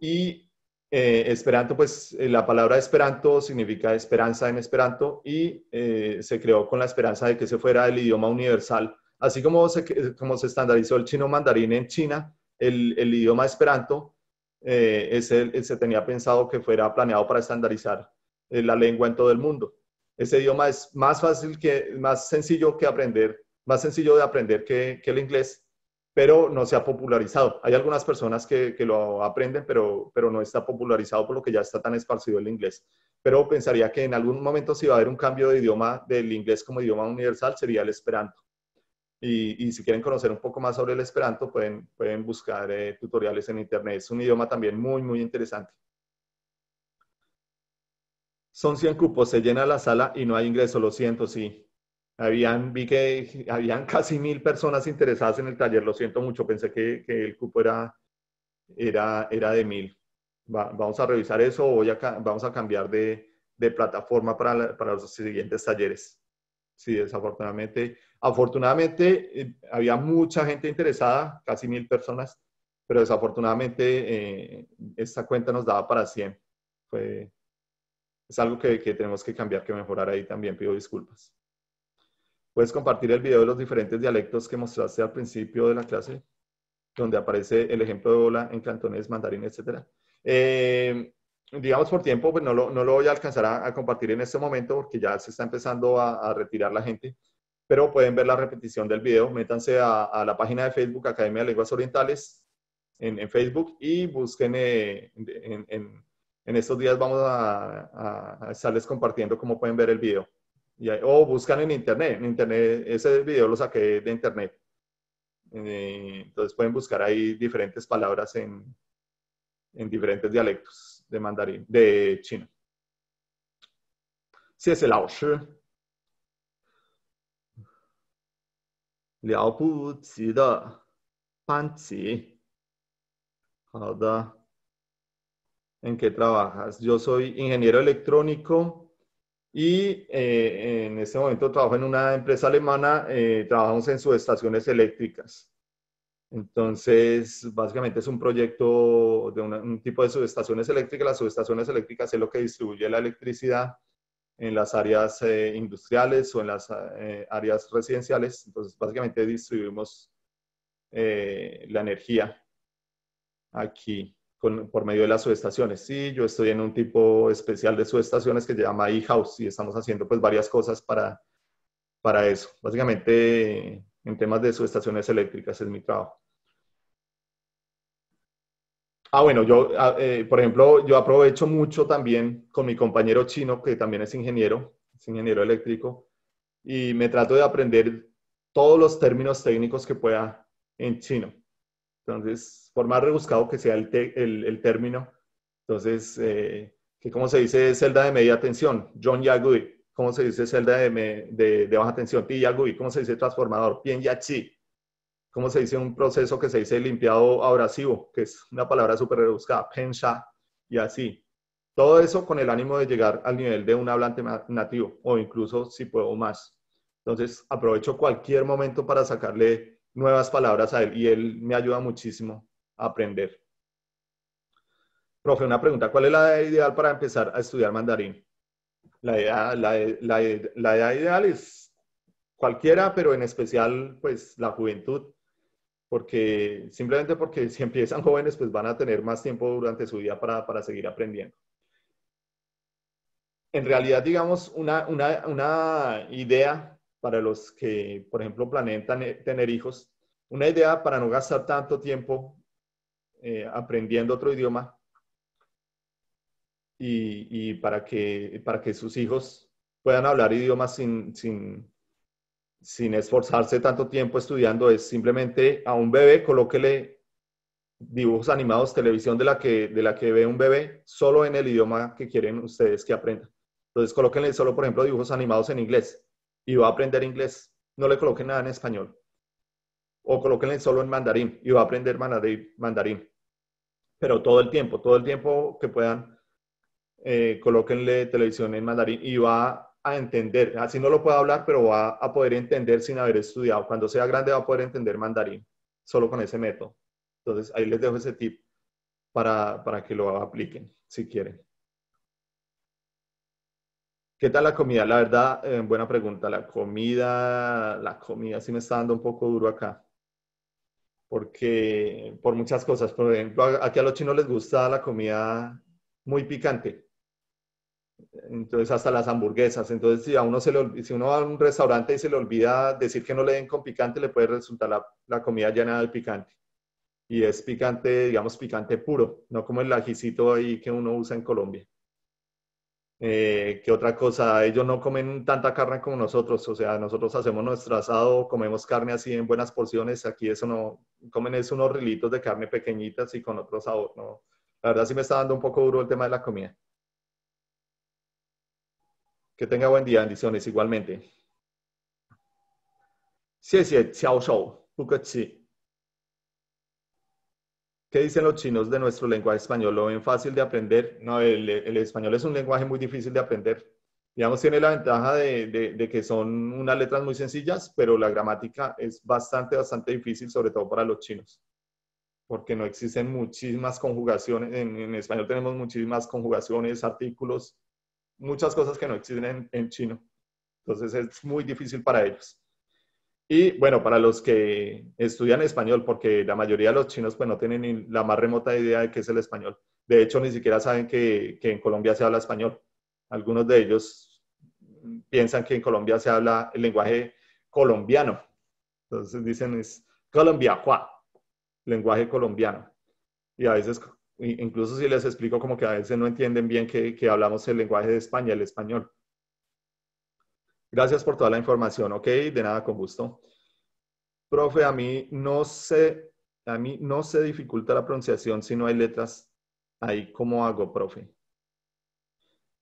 Y eh, Esperanto, pues eh, la palabra Esperanto significa esperanza en Esperanto y eh, se creó con la esperanza de que se fuera el idioma universal. Así como se, como se estandarizó el chino mandarín en China, el, el idioma Esperanto el se tenía pensado que fuera planeado para estandarizar la lengua en todo el mundo. Ese idioma es más fácil, que, más sencillo que aprender más sencillo de aprender que, el inglés, pero no se ha popularizado. Hay algunas personas que, lo aprenden, pero, pero no está popularizado por lo que ya está tan esparcido el inglés. Pero pensaría que en algún momento si va a haber un cambio de idioma del inglés como idioma universal sería el esperanto. Y, si quieren conocer un poco más sobre el esperanto, pueden, pueden buscar eh, tutoriales en internet. Es un idioma también muy, muy interesante. Son 100 cupos, se llena la sala y no hay ingreso, lo siento, sí. Habían, vi que (laughs) habían casi mil personas interesadas en el taller, lo siento mucho, pensé que, que el cupo era, era, era de mil. vamos a revisar eso o vamos a cambiar de, de plataforma para, para, los siguientes talleres. Sí, desafortunadamente. Afortunadamente eh, había mucha gente interesada, casi mil personas, pero desafortunadamente eh, esta cuenta nos daba para 100. Fue, es algo que, que tenemos que cambiar, que mejorar ahí también. Pido disculpas. ¿Puedes compartir el video de los diferentes dialectos que mostraste al principio de la clase, donde aparece el ejemplo de hola en cantones, mandarín, etcétera? Eh, digamos por tiempo, pues no lo, no lo voy a alcanzar a, compartir en este momento porque ya se está empezando a, retirar la gente, pero pueden ver la repetición del video. Métanse a, la página de Facebook Academia de Lenguas Orientales en, Facebook y busquen eh, en, en, estos días vamos a estarles compartiendo cómo pueden ver el video o buscan en internet. En internet, ese video lo saqué de internet. Eh, entonces pueden buscar ahí diferentes palabras en, diferentes dialectos de mandarín, de chino. Si es el Liao ¿En qué trabajas? Yo soy ingeniero electrónico y eh, en este momento trabajo en una empresa alemana, eh, trabajamos en subestaciones eléctricas. Entonces, básicamente es un proyecto de un tipo de subestaciones eléctricas. Las subestaciones eléctricas es lo que distribuye la electricidad en las áreas eh, industriales o en las áreas residenciales. Entonces, básicamente distribuimos la energía aquí por medio de las subestaciones. Sí, yo estoy en un tipo especial de subestaciones que se llama e-house y estamos haciendo pues varias cosas para, para eso. Básicamente en temas de subestaciones eléctricas es mi trabajo. Ah, bueno, yo, ah, eh, por ejemplo, yo aprovecho mucho también con mi compañero chino, que también es ingeniero, es ingeniero eléctrico, y me trato de aprender todos los términos técnicos que pueda en chino. Entonces, por más rebuscado que sea el, el, término, entonces, eh, que como se dice celda de media tensión, John Yagui, ¿cómo se dice celda de, de, baja tensión, Ti Yagui, ¿cómo se dice transformador, Pien Yachi, ¿cómo se dice un proceso que se dice limpiado abrasivo, que es una palabra súper rebuscada, Pensha, y así. Todo eso con el ánimo de llegar al nivel de un hablante nativo, o incluso si puedo más. Entonces, aprovecho cualquier momento para sacarle nuevas palabras a él y él me ayuda muchísimo a aprender. Profe, una pregunta, ¿cuál es la edad ideal para empezar a estudiar mandarín? La edad, ideal es cualquiera, pero en especial pues la juventud, porque simplemente porque (laughs) si empiezan jóvenes pues van a tener más tiempo durante su vida para, seguir aprendiendo en realidad, digamos, una, una, una, idea para los que, por ejemplo, planean tener hijos, una idea para no gastar tanto tiempo eh, aprendiendo otro idioma y, para, que, para que sus hijos puedan hablar idiomas sin, sin, sin esforzarse tanto tiempo estudiando, es simplemente a un bebé colóquele dibujos animados, televisión de la que, de la que ve un bebé, solo en el idioma que quieren ustedes que aprenda. Entonces, colóquenle solo, por ejemplo, dibujos animados en inglés y va a aprender inglés, no le coloquen nada en español. O colóquenle solo en mandarín y va a aprender mandarín. Pero todo el tiempo, todo el tiempo que puedan, eh, colóquenle televisión en mandarín y va a entender. Así no lo puede hablar, pero va a poder entender sin haber estudiado. Cuando sea grande va a poder entender mandarín, solo con ese método. Entonces ahí les dejo ese tip para, para que lo apliquen, si quieren. ¿Qué tal la comida? La verdad, eh, buena pregunta. La comida, la comida sí me está dando un poco duro acá. Porque por muchas cosas. Por ejemplo, aquí a los chinos les gusta la comida muy picante. Entonces, hasta las hamburguesas. Entonces, si a uno se le, si uno va a un restaurante y se le olvida decir que no le den con picante, le puede resultar la, la comida llena de picante. Y es picante, digamos, picante puro, no como el ajicito ahí que uno usa en Colombia. Eh, ¿Qué otra cosa? Ellos no comen tanta carne como nosotros, o sea, nosotros hacemos nuestro asado, comemos carne así en buenas porciones, aquí eso no, comen es unos rilitos de carne pequeñitas y con otro sabor, ¿no? La verdad sí me está dando un poco duro el tema de la comida. Que tenga buen día, bendiciones igualmente. Sí, 谢谢，教授，不客气。¿Qué dicen los chinos de nuestro lenguaje español? ¿Lo ven fácil de aprender? No, el, español es un lenguaje muy difícil de aprender. Digamos, tiene la ventaja de, que son unas letras muy sencillas, pero la gramática es bastante, bastante difícil, sobre todo para los chinos, porque no existen muchísimas conjugaciones. En, español tenemos muchísimas conjugaciones, artículos, muchas cosas que no existen en chino. Entonces es muy difícil para ellos. Y bueno, para los que estudian español, porque la mayoría de los chinos pues no tienen la más remota idea de qué es el español. De hecho, ni siquiera saben que, en Colombia se habla español. Algunos de ellos piensan que en Colombia se habla el lenguaje colombiano. Entonces dicen es Colombia, ¿cuá? lenguaje colombiano. Y a veces, incluso si les explico como que a veces no entienden bien que, que hablamos el lenguaje de España, el español. Gracias por toda la información, ¿ok? De nada, con gusto. Profe, a mí no se, a mí no se dificulta la pronunciación si no hay letras ahí. ¿Cómo hago, profe?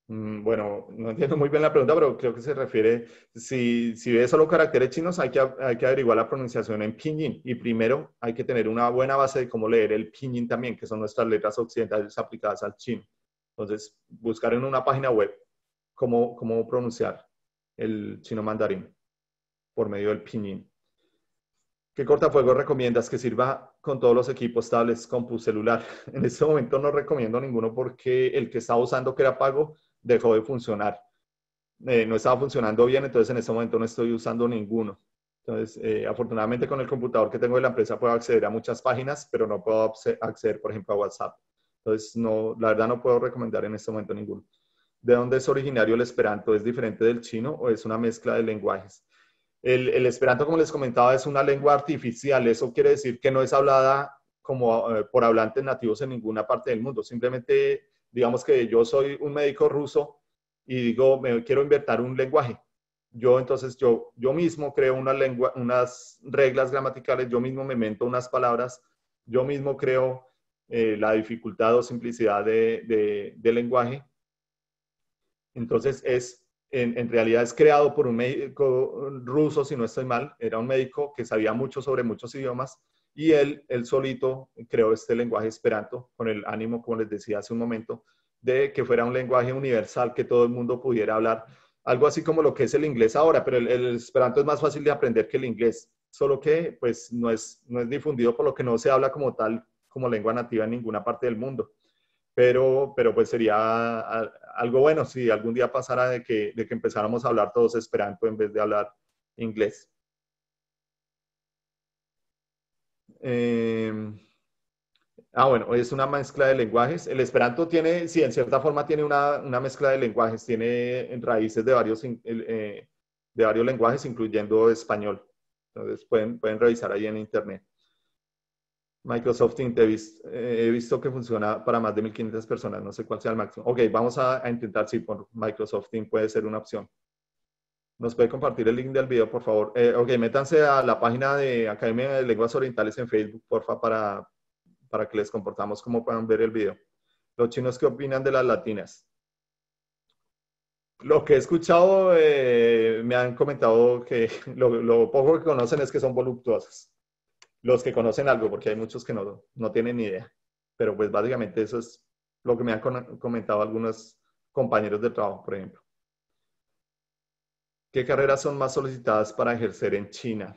Mm, bueno, no entiendo muy bien la pregunta, pero creo que se refiere, si, si ves solo caracteres chinos, hay que, hay que averiguar la pronunciación en pinyin. Y primero hay que tener una buena base de cómo leer el pinyin también, que son nuestras letras occidentales aplicadas al chino. Entonces, buscar en una página web cómo, cómo pronunciar el chino mandarín por medio del pinyin. ¿Qué cortafuegos recomiendas que sirva con todos los equipos, tablets, compu, celular? (laughs) En este momento no recomiendo ninguno porque el que estaba usando que era pago dejó de funcionar. Eh, no estaba funcionando bien, entonces en este momento no estoy usando ninguno. Entonces, eh, afortunadamente con el computador que tengo de la empresa puedo acceder a muchas páginas, pero no puedo acceder, por ejemplo, a WhatsApp. Entonces, no, la verdad no puedo recomendar en este momento ninguno de dónde es originario el esperanto, es diferente del chino o es una mezcla de lenguajes. El, esperanto, como les comentaba, es una lengua artificial, eso quiere decir que no es hablada como eh, por hablantes nativos en ninguna parte del mundo, simplemente digamos que yo soy un médico ruso y digo, me quiero inventar un lenguaje. Yo entonces, yo, yo mismo creo una lengua, unas reglas gramaticales, yo mismo me invento unas palabras, yo mismo creo eh, la dificultad o simplicidad del de lenguaje entonces es, en, realidad es creado por un médico ruso, si no estoy mal, era un médico que sabía mucho sobre muchos idiomas y él, él solito creó este lenguaje esperanto con el ánimo, como les decía hace un momento, de que fuera un lenguaje universal que todo el mundo pudiera hablar, algo así como lo que es el inglés ahora, pero el, esperanto es más fácil de aprender que el inglés, solo que pues no es, no es difundido por lo que no se habla como tal, como lengua nativa en ninguna parte del mundo. Pero, pero pues sería algo bueno si algún día pasara de que, de empezáramos a hablar todos esperanto en vez de hablar inglés. Em, ah, bueno, es una mezcla de lenguajes. El esperanto tiene, sí, en cierta forma tiene una, mezcla de lenguajes, tiene raíces de varios, eh, de varios lenguajes, incluyendo español. Entonces pueden, pueden revisar ahí en internet. Microsoft Teams, eh, he, visto que funciona para más de 1.500 personas, no sé cuál sea el máximo. Ok, vamos a, intentar si por Microsoft Teams puede ser una opción. ¿Nos puede compartir el link del video, por favor? Eh, ok, métanse a la página de Academia de Lenguas Orientales en Facebook, porfa, para, para que les comportamos como puedan ver el video. Los chinos, ¿qué opinan de las latinas? Lo que he escuchado, eh, me han comentado que (laughs) lo, lo poco que conocen es que son voluptuosas los que conocen algo, porque hay muchos que no, tienen ni idea. Pero pues básicamente eso es lo que me han comentado algunos compañeros de trabajo, por ejemplo. ¿Qué carreras son más solicitadas para ejercer en China?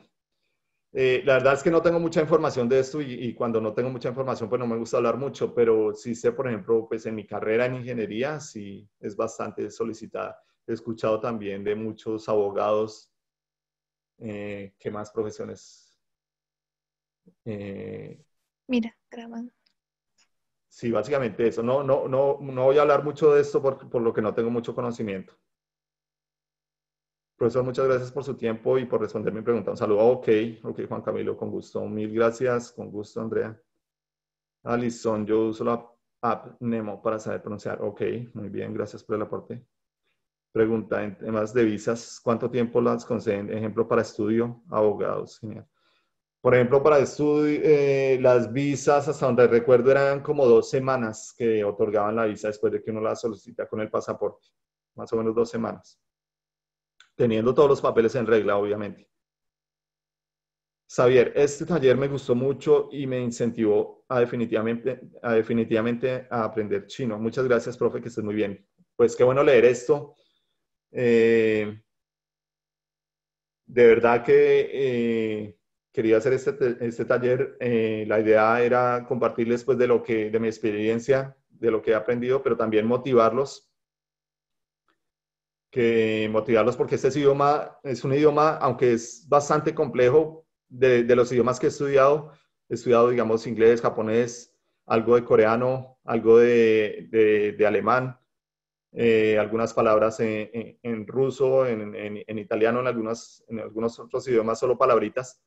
Eh, la verdad es que no tengo mucha información de esto y, cuando no tengo mucha información, pues no me gusta hablar mucho, pero sí sé, por ejemplo, pues en mi carrera en ingeniería sí es bastante solicitada. He escuchado también de muchos abogados, eh, ¿qué más profesiones eh, Mira, graban. Sí, básicamente eso. No, no, no, no voy a hablar mucho de esto por, por lo que no tengo mucho conocimiento. Profesor, muchas gracias por su tiempo y por responder mi pregunta. Un saludo. Ok, ok, Juan Camilo, con gusto. Mil gracias, con gusto, Andrea. Alison, yo uso la app Nemo para saber pronunciar. Ok, muy bien, gracias por el aporte. Pregunta, en temas de visas, ¿cuánto tiempo las conceden? Ejemplo para estudio, abogados, genial. Por ejemplo, para estudio, eh, las visas, hasta donde recuerdo, eran como dos semanas que otorgaban la visa después de que uno la solicita con el pasaporte. Más o menos dos semanas. Teniendo todos los papeles en regla, obviamente. Xavier, este taller me gustó mucho y me incentivó a definitivamente, a aprender chino. Muchas gracias, profe, que estés muy bien. Pues qué bueno leer esto. Eh, de verdad que eh, quería hacer este, este taller. Eh, la idea era compartirles pues de lo que, de mi experiencia, de lo que he aprendido, pero también motivarlos. Que motivarlos porque este idioma es un idioma, aunque es bastante complejo, de, de los idiomas que he estudiado, he estudiado, digamos, inglés, japonés, algo de coreano, algo de, de, alemán, eh, algunas palabras en, ruso, en, en, italiano, en, algunas, en algunos otros idiomas, solo palabritas.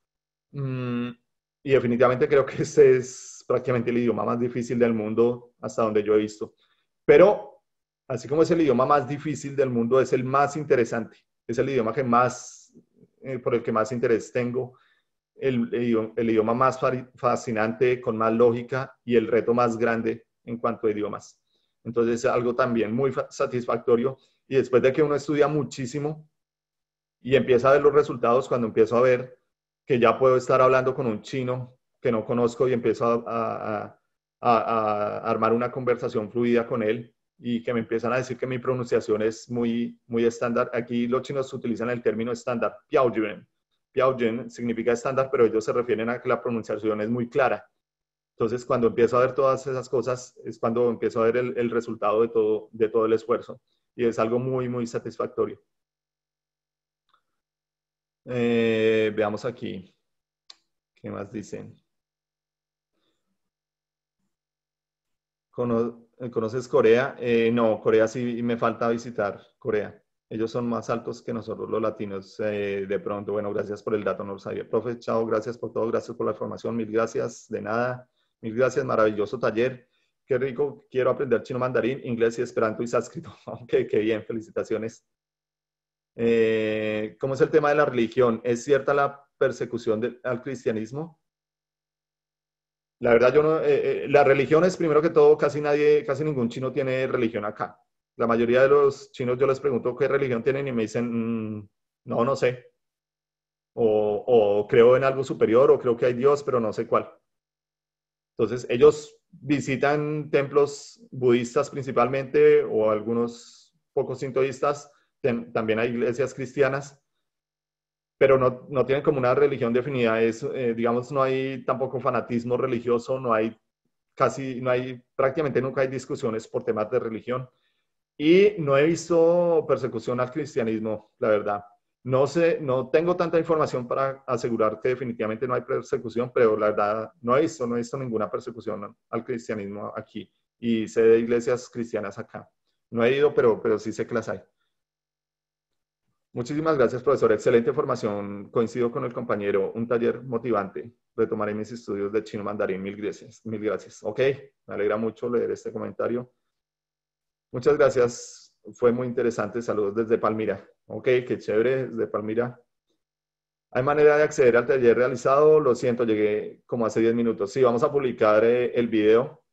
Mm, y definitivamente creo que ese es prácticamente el idioma más difícil del mundo hasta donde yo he visto. Pero así como es el idioma más difícil del mundo, es el más interesante. Es el idioma que más, eh, por el que más interés tengo, el, idioma más fascinante, con más lógica y el reto más grande en cuanto a idiomas. Entonces es algo también muy satisfactorio. Y después de que uno estudia muchísimo y empieza a ver los resultados, cuando empiezo a ver que ya puedo estar hablando con un chino que no conozco y empiezo a, armar una conversación fluida con él y que me empiezan a decir que mi pronunciación es muy, muy estándar. Aquí los chinos utilizan el término estándar, piaojun. Piaojun significa estándar, pero ellos se refieren a que la pronunciación es muy clara. Entonces, cuando empiezo a ver todas esas cosas, es cuando empiezo a ver el, resultado de todo, de todo el esfuerzo. Y es algo muy, muy satisfactorio. Eh, veamos aquí. ¿Qué más dicen? ¿Conoces Corea? Eh, no, Corea sí me falta visitar Corea. Ellos son más altos que nosotros los latinos. Eh, de pronto, bueno, gracias por el dato, no lo sabía. Profe, chao, gracias por todo, gracias por la información, mil gracias, de nada. Mil gracias, maravilloso taller. Qué rico, quiero aprender chino mandarín, inglés y esperanto y sánscrito. aunque (laughs) qué bien, felicitaciones. Eh, ¿Cómo es el tema de la religión? ¿Es cierta la persecución al cristianismo? La verdad, yo no. Eh, eh, la religión es primero que todo, casi nadie, casi ningún chino tiene religión acá. La mayoría de los chinos, yo les pregunto qué religión tienen y me dicen, mm, no, no sé. O, o, creo en algo superior, o creo que hay Dios, pero no sé cuál. Entonces, ellos visitan templos budistas principalmente, o algunos pocos sintoístas, también hay iglesias cristianas, pero no, tienen como una religión definida. Es, eh, digamos, no hay tampoco fanatismo religioso, no hay casi, no hay, prácticamente nunca hay discusiones por temas de religión. Y no he visto persecución al cristianismo, la verdad. No sé, no tengo tanta información para asegurar que definitivamente no hay persecución, pero la verdad no he visto, no he visto ninguna persecución al cristianismo aquí. Y sé de iglesias cristianas acá. No he ido, pero, pero sí sé que las hay. Muchísimas gracias, profesor. Excelente formación. Coincido con el compañero. Un taller motivante. Retomaré mis estudios de chino mandarín. Mil gracias. Mil gracias. Ok, me alegra mucho leer este comentario. Muchas gracias. Fue muy interesante. Saludos desde Palmira. Ok, qué chévere desde Palmira. ¿Hay manera de acceder al taller realizado? Lo siento, llegué como hace 10 minutos. Sí, vamos a publicar eh, el video,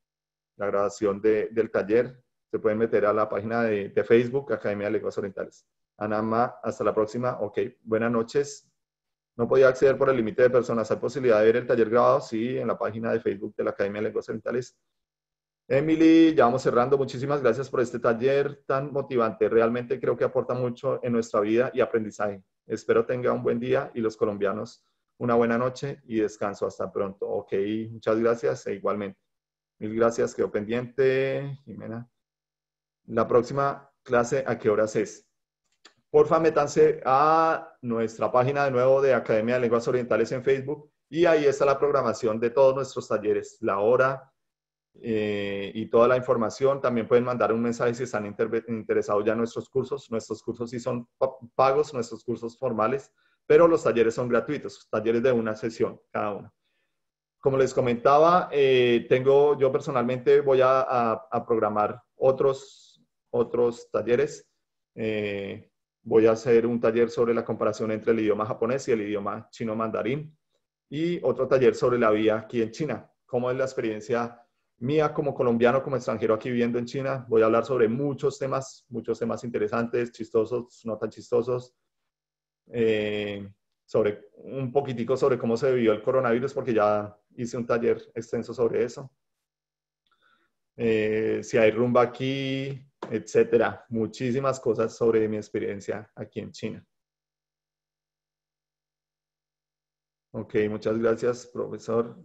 la grabación del taller. Se pueden meter a la página de, de Facebook, Academia de Lenguas Orientales. Anama, hasta la próxima. Ok, buenas noches. No podía acceder por el límite de personas. ¿Hay posibilidad de ver el taller grabado? Sí, en la página de Facebook de la Academia de Lenguas Emily, ya vamos cerrando. Muchísimas gracias por este taller tan motivante. Realmente creo que aporta mucho en nuestra vida y aprendizaje. Espero tenga un buen día y los colombianos una buena noche y descanso. Hasta pronto. Ok, muchas gracias e igualmente. Mil gracias, quedo pendiente, Jimena. La próxima clase, ¿a qué horas es? favor métanse a nuestra página de nuevo de Academia de Lenguas Orientales en Facebook y ahí está la programación de todos nuestros talleres, la hora eh, y toda la información. También pueden mandar un mensaje si están interesados ya en nuestros cursos. Nuestros cursos sí son pagos, nuestros cursos formales, pero los talleres son gratuitos, talleres de una sesión cada uno. Como les comentaba, eh, tengo, yo personalmente voy a, programar otros, otros talleres. Eh, voy a hacer un taller sobre la comparación entre el idioma japonés y el idioma chino mandarín y otro taller sobre la vida aquí en China, cómo es la experiencia mía como colombiano, como extranjero aquí viviendo en China. Voy a hablar sobre muchos temas, muchos temas interesantes, chistosos, no tan chistosos, eh, sobre un poquitico sobre cómo se vivió el coronavirus, porque ya hice un taller extenso sobre eso. Eh, si hay rumba aquí, etcétera. Muchísimas cosas sobre mi experiencia aquí en China. Ok, muchas gracias, profesor.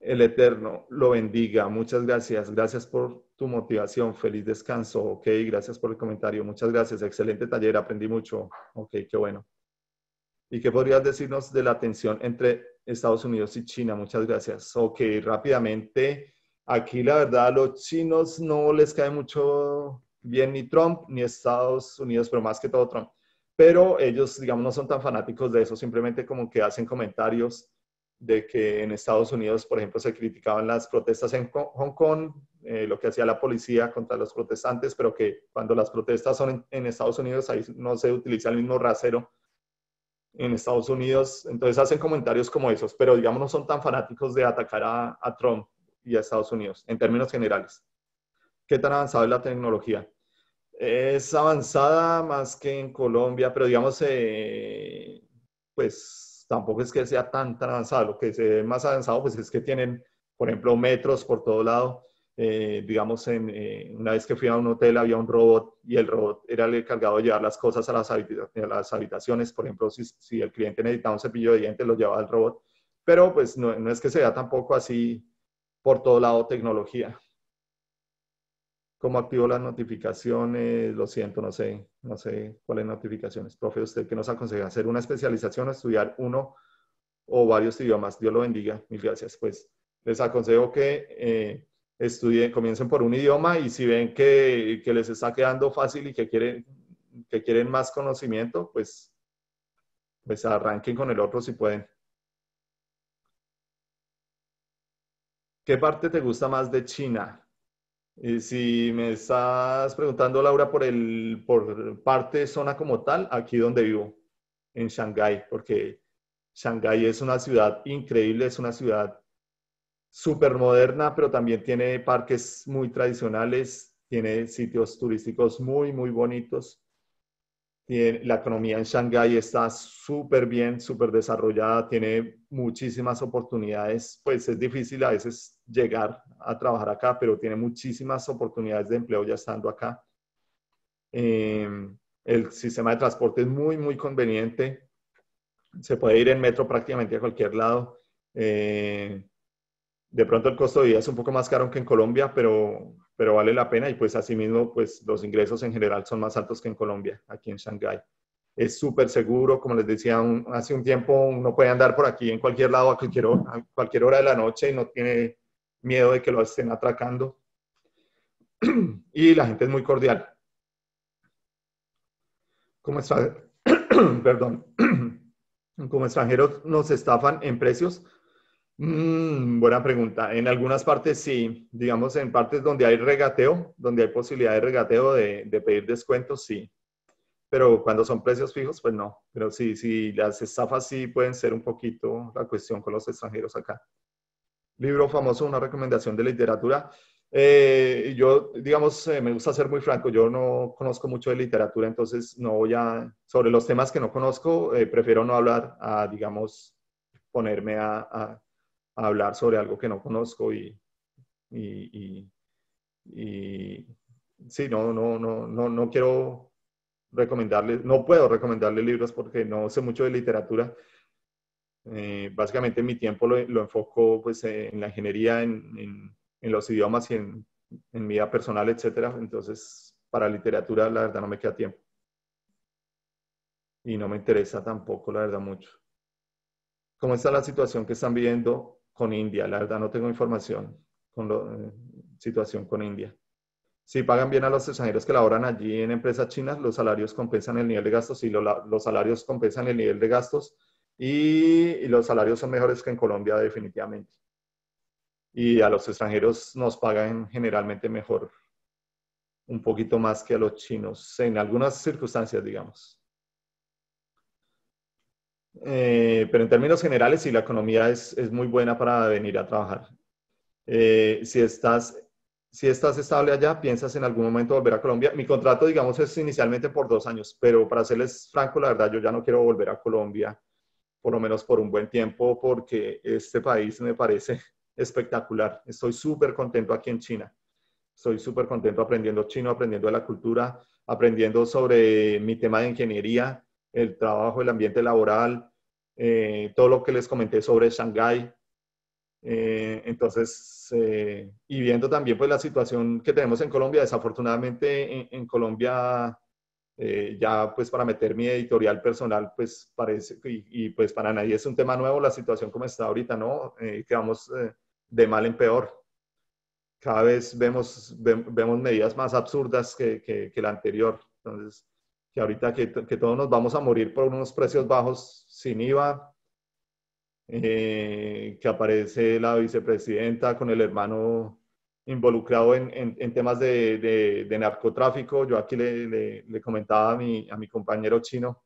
El Eterno lo bendiga. Muchas gracias. Gracias por tu motivación. Feliz descanso. Ok, gracias por el comentario. Muchas gracias. Excelente taller. Aprendí mucho. Ok, qué bueno. ¿Y qué podrías decirnos de la tensión entre Estados Unidos y China? Muchas gracias. Ok, rápidamente. Aquí la verdad a los chinos no les cae mucho bien ni Trump ni Estados Unidos, pero más que todo Trump. Pero ellos, digamos, no son tan fanáticos de eso, simplemente como que hacen comentarios de que en Estados Unidos, por ejemplo, se criticaban las protestas en Hong Kong, eh, lo que hacía la policía contra los protestantes, pero que cuando las protestas son en, Estados Unidos, ahí no se utiliza el mismo rasero en Estados Unidos. Entonces hacen comentarios como esos, pero digamos no son tan fanáticos de atacar a Trump y a Estados Unidos, en términos generales. ¿Qué tan avanzada es la tecnología? Es avanzada más que en Colombia, pero digamos, eh, pues tampoco es que sea tan, avanzada. Lo que es más avanzado, pues es que tienen, por ejemplo, metros por todo lado. Eh, digamos, en, eh, una vez que fui a un hotel había un robot y el robot era el encargado de llevar las cosas a las, habitaciones. Por ejemplo, si, si, el cliente necesitaba un cepillo de dientes, lo llevaba el robot. Pero pues no, no es que sea tampoco así por todo lado tecnología. ¿Cómo activo las notificaciones? Lo siento, no sé, no sé cuáles notificaciones. Profe, ¿usted qué nos aconseja? ¿Hacer una especialización o estudiar uno o varios idiomas? Dios lo bendiga. Mil gracias. Pues les aconsejo que eh, estudien, comiencen por un idioma y si ven que, que les está quedando fácil y que quieren, que quieren más conocimiento, pues, pues arranquen con el otro si pueden. ¿Qué parte te gusta más de China? Y si me estás preguntando, Laura, por, el, por parte zona como tal, aquí donde vivo, en Shanghái, porque Shanghái es una ciudad increíble, es una ciudad súper moderna, pero también tiene parques muy tradicionales, tiene sitios turísticos muy, muy bonitos. Eh, la economía en Shanghái está súper bien, súper desarrollada, tiene muchísimas oportunidades, pues es difícil a veces llegar a trabajar acá, pero tiene muchísimas oportunidades de empleo ya estando acá. Em, el sistema de transporte es muy, muy conveniente. Se puede ir en metro prácticamente a cualquier lado. Eh, de pronto el costo de vida es un poco más caro que en Colombia, pero, pero vale la pena y pues asimismo pues los ingresos en general son más altos que en Colombia, aquí en Shanghái. Es súper seguro, como les decía hace un tiempo, uno puede andar por aquí en cualquier lado a cualquier, hora, de la noche y no tiene miedo de que lo estén atracando. (clears throat) Y la gente es muy cordial. Como, (clears throat) perdón, (clears throat) como extranjeros nos estafan en precios, Mm, buena pregunta. En algunas partes sí, digamos en partes donde hay regateo, donde hay posibilidad de regateo de, pedir descuentos, sí. Pero cuando son precios fijos, pues no. Pero sí, sí, las estafas sí pueden ser un poquito la cuestión con los extranjeros acá. Libro famoso, una recomendación de literatura. Eh, yo, digamos, eh, me gusta ser muy franco, yo no conozco mucho de literatura, entonces no voy a, sobre los temas que no conozco, eh, prefiero no hablar, a, digamos, ponerme a hablar sobre algo que no conozco y, sí, no, no, no, no, quiero recomendarle no puedo recomendarle libros porque no sé mucho de literatura. Eh, básicamente mi tiempo lo, enfoco pues, eh, en la ingeniería, en, los idiomas y en, en, mi vida personal, etc. Entonces, para literatura, la verdad, no me queda tiempo. Y no me interesa tampoco, la verdad, mucho. ¿Cómo está la situación que están viviendo con India, la verdad no tengo información con la eh, situación con India. Si pagan bien a los extranjeros que laboran allí en empresas chinas, los salarios compensan el nivel de gastos y los salarios compensan el nivel de gastos y los salarios son mejores que en Colombia definitivamente. Y a los extranjeros nos pagan generalmente mejor, un poquito más que a los chinos, en algunas circunstancias, digamos. Eh, pero en términos generales, sí, la economía es, es muy buena para venir a trabajar. Eh, si, estás, si estás estable allá, piensas en algún momento volver a Colombia. Mi contrato, digamos, es inicialmente por dos años, pero para serles franco, la verdad, yo ya no quiero volver a Colombia, por lo menos por un buen tiempo, porque este país me parece (laughs) espectacular. Estoy súper contento aquí en China. Estoy súper contento aprendiendo chino, aprendiendo de la cultura, aprendiendo sobre mi tema de ingeniería el trabajo, el ambiente laboral, eh, todo lo que les comenté sobre Shanghái. Eh, entonces, eh, y viendo también pues la situación que tenemos en Colombia, desafortunadamente en, Colombia ya pues para meter mi editorial personal pues parece, y, pues para nadie es un tema nuevo la situación como está ahorita, ¿no? que vamos de mal en peor cada vez vemos, vemos medidas más absurdas que, que, la anterior. Entonces, que ahorita que, que todos nos vamos a morir por unos precios bajos sin IVA, eh, que aparece la vicepresidenta con el hermano involucrado en, en, temas de, de, narcotráfico. Yo aquí le, le, comentaba a mi, a mi compañero chino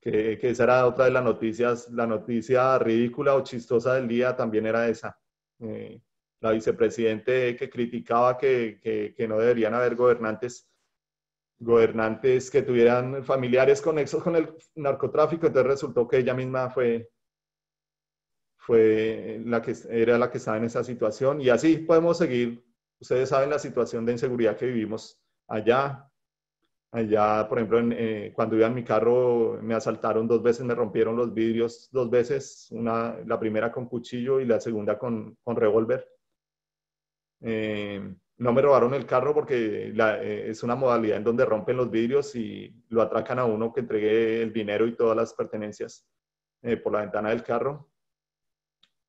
que, que, esa era otra de las noticias, la noticia ridícula o chistosa del día también era esa. Eh, la vicepresidente que criticaba que, que, que no deberían haber gobernantes gobernantes que tuvieran familiares conexos con el narcotráfico, entonces resultó que ella misma fue, fue la que era la que estaba en esa situación y así podemos seguir. Ustedes saben la situación de inseguridad que vivimos allá. Allá, por ejemplo, eh, cuando iba en mi carro me asaltaron dos veces, me rompieron los vidrios dos veces, una, la primera con cuchillo y la segunda con, con revólver. Eh, no me robaron el carro porque eh, es una modalidad en donde rompen los vidrios y lo atracan a uno que entregue el dinero y todas las pertenencias eh, por la ventana del carro.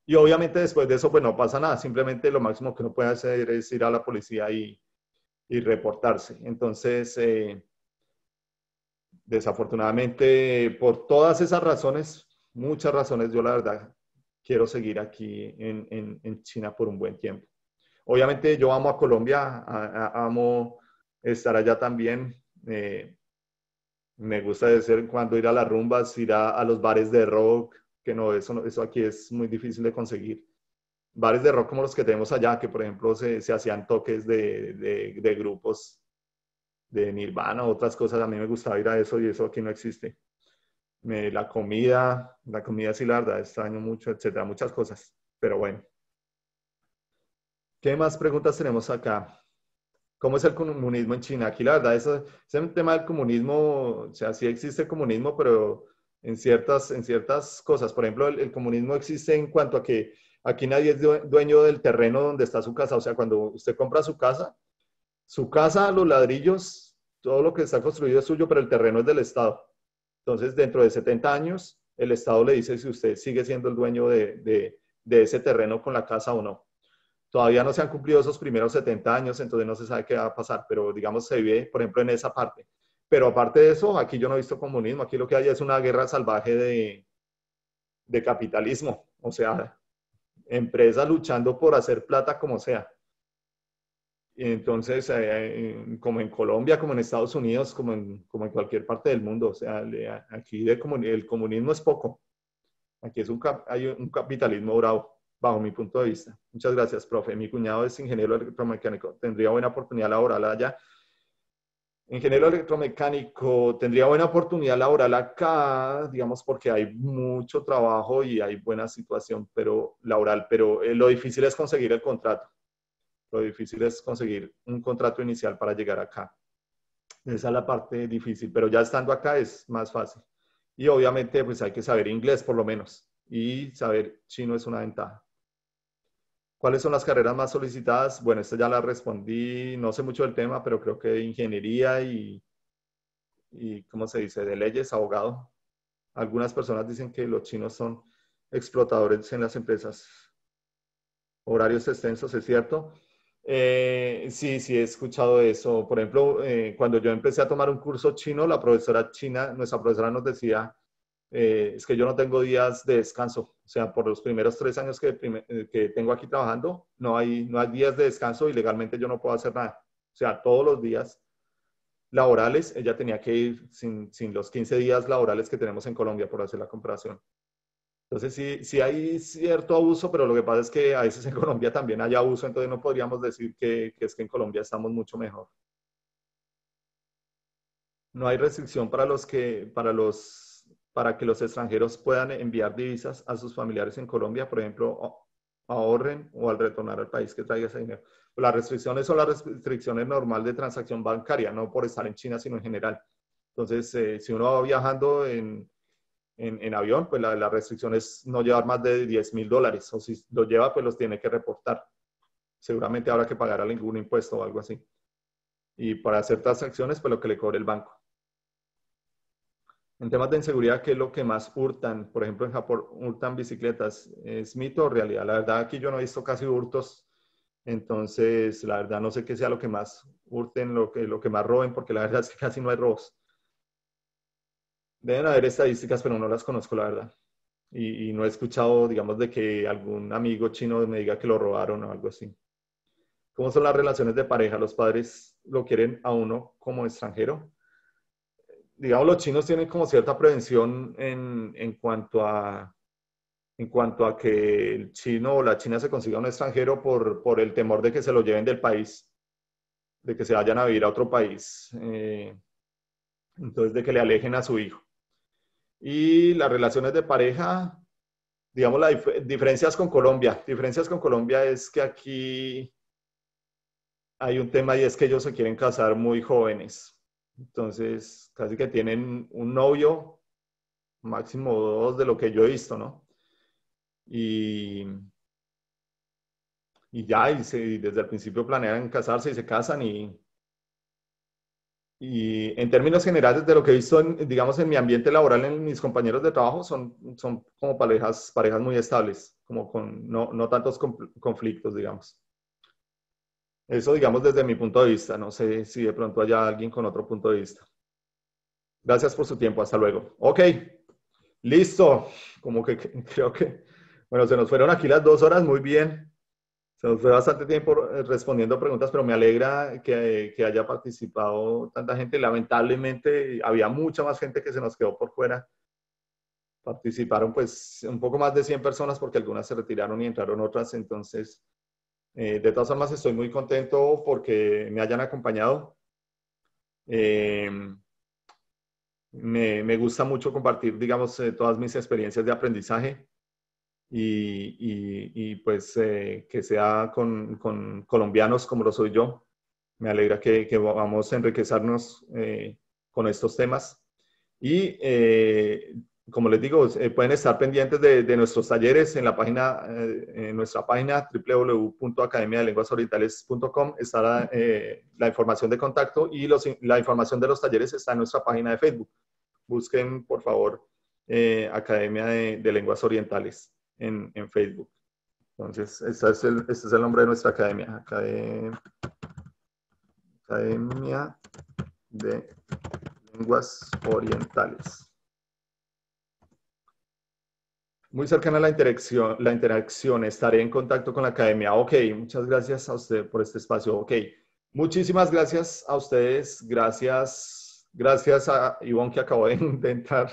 Y obviamente después de eso, pues no pasa nada. Simplemente lo máximo que uno puede hacer es ir a la policía y, reportarse. Entonces, eh, desafortunadamente, por todas esas razones, muchas razones, yo la verdad quiero seguir aquí en China por un buen tiempo. Obviamente yo amo a Colombia, amo estar allá también. Eh, me gusta decir cuando ir a las rumbas, ir a, los bares de rock, que no eso, aquí es muy difícil de conseguir. Bares de rock como los que tenemos allá, que por ejemplo se, hacían toques de, grupos de Nirvana, otras cosas. A mí me gustaba ir a eso y eso aquí no existe. la comida, la comida sí, la extraño mucho, etcétera, muchas cosas. Pero bueno, ¿Qué más preguntas tenemos acá? ¿Cómo es el comunismo en China? Aquí la verdad, ese, un tema del comunismo, o sea, sí existe comunismo, pero en ciertas, en ciertas cosas. Por ejemplo, el, comunismo existe en cuanto a que aquí nadie es dueño del terreno donde está su casa. O sea, cuando usted compra su casa, su casa, los ladrillos, todo lo que está construido es suyo, pero el terreno es del Estado. Entonces, dentro de 70 años, el Estado le dice si usted sigue siendo el dueño de ese terreno con la casa o no. Todavía no se han cumplido esos primeros 70 años, entonces no se sabe qué va a pasar, pero digamos se vive, por ejemplo, en esa parte. Pero aparte de eso, aquí yo no he visto comunismo, aquí lo que hay es una guerra salvaje de, capitalismo, o sea, empresas luchando por hacer plata como sea. Entonces, eh, eh, como en Colombia, como en Estados Unidos, como en, como en cualquier parte del mundo, o sea, aquí el comunismo es poco. Aquí es hay un capitalismo bravo bajo mi punto de vista. Muchas gracias, profe. Mi cuñado es ingeniero electromecánico, tendría buena oportunidad laboral allá. Ingeniero electromecánico tendría buena oportunidad laboral acá, digamos, porque hay mucho trabajo y hay buena situación pero, laboral, pero eh, lo difícil es conseguir el contrato. Lo difícil es conseguir un contrato inicial para llegar acá. Esa es la parte difícil, pero ya estando acá es más fácil. Y obviamente, pues hay que saber inglés por lo menos. Y saber chino es una ventaja. ¿Cuáles son las carreras más solicitadas? Bueno, esta ya la respondí, no sé mucho del tema, pero creo que ingeniería y, y ¿cómo se dice? De leyes, abogado. Algunas personas dicen que los chinos son explotadores en las empresas. Horarios extensos, ¿es cierto? Eh, sí, sí, he escuchado eso. Por ejemplo, eh, cuando yo empecé a tomar un curso chino, la profesora china, nuestra profesora nos decía, eh, es que yo no tengo días de descanso. O sea, por los primeros tres años que, eh, que tengo aquí trabajando, no hay, no hay días de descanso y legalmente yo no puedo hacer nada. O sea, todos los días laborales, ella tenía que ir sin, sin, los 15 días laborales que tenemos en Colombia, por hacer la comparación. Entonces, sí, sí, hay cierto abuso, pero lo que pasa es que a veces en (laughs) Colombia también hay abuso, entonces no podríamos decir que, que es que en Colombia estamos mucho mejor. No hay restricción para los, que, para los para que los extranjeros puedan enviar divisas a sus familiares en Colombia, por ejemplo, ahorren o al retornar al país que traiga ese dinero. Las restricciones son las restricciones normales de transacción bancaria, no por estar en China, sino en general. Entonces, eh, si uno va viajando en, en, avión, pues la, la, restricción es no llevar más de 10 mil dólares, o si lo lleva, pues los tiene que reportar. Seguramente habrá que pagar algún impuesto o algo así. Y para hacer transacciones, pues lo que le cobre el banco. En temas de inseguridad, ¿qué es lo que más hurtan? Por ejemplo, en Japón hurtan bicicletas. ¿Es mito o realidad? La verdad, aquí yo no he visto casi hurtos. Entonces, la verdad, no sé qué sea lo que más hurten, lo que, lo que más roben, porque la verdad es que casi no hay robos. Deben haber estadísticas, pero no las conozco, la verdad. Y, y no he escuchado, digamos, de que algún amigo chino me diga que lo robaron o algo así. ¿Cómo son las relaciones de pareja? ¿Los padres lo quieren a uno como extranjero? digamos, los chinos tienen como cierta prevención en, cuanto a en cuanto a que el chino o la china se consiga un extranjero por, el temor de que se lo lleven del país, de que se vayan a vivir a otro país, eh, entonces de que le alejen a su hijo. Y las relaciones de pareja, digamos, las diferencias con Colombia. Diferencias con Colombia es que aquí hay un tema y es que ellos se quieren casar muy jóvenes entonces, casi que tienen un novio, máximo dos de lo que yo he visto, ¿no? Y, ya, y, desde el principio planean casarse y se casan y, y en términos generales de lo que he visto, digamos, en mi ambiente laboral, en mis compañeros de trabajo, son, son como parejas, parejas muy estables, como con no tantos conflictos, digamos. Eso, digamos, desde mi punto de vista. No sé si de pronto haya alguien con otro punto de vista. Gracias por su tiempo. Hasta luego. Ok. Listo. Como que, (laughs) creo que, bueno, se nos fueron aquí las dos horas. Muy bien. Se nos fue bastante tiempo eh, respondiendo preguntas, pero me alegra que, que haya participado tanta gente. Lamentablemente había mucha más gente que se nos quedó por fuera. Participaron pues un poco más de 100 personas porque algunas se retiraron y entraron otras. Entonces, eh, de todas formas, estoy muy contento porque me hayan acompañado. Eh, me, gusta mucho compartir, digamos, eh, todas mis experiencias de aprendizaje y, pues que sea con, colombianos como lo soy yo. Me alegra que, que vamos a enriquecernos con estos temas. Y como les digo, eh, pueden estar pendientes de, nuestros talleres en la página, eh, en nuestra página www.academiadelenguasorientales.com estará eh, la información de contacto y la información de los talleres está en nuestra página de Facebook. Busquen, por favor, Academia de, Lenguas Orientales en, Facebook. Entonces, este es, el, nombre de nuestra Academia, academia de Lenguas Orientales muy cercana a la interacción, la interacción. Estaré en contacto con la academia. Ok, muchas gracias a usted por este espacio. Ok, muchísimas gracias a ustedes. Gracias, gracias a Ivonne que acabo de (laughs) intentar.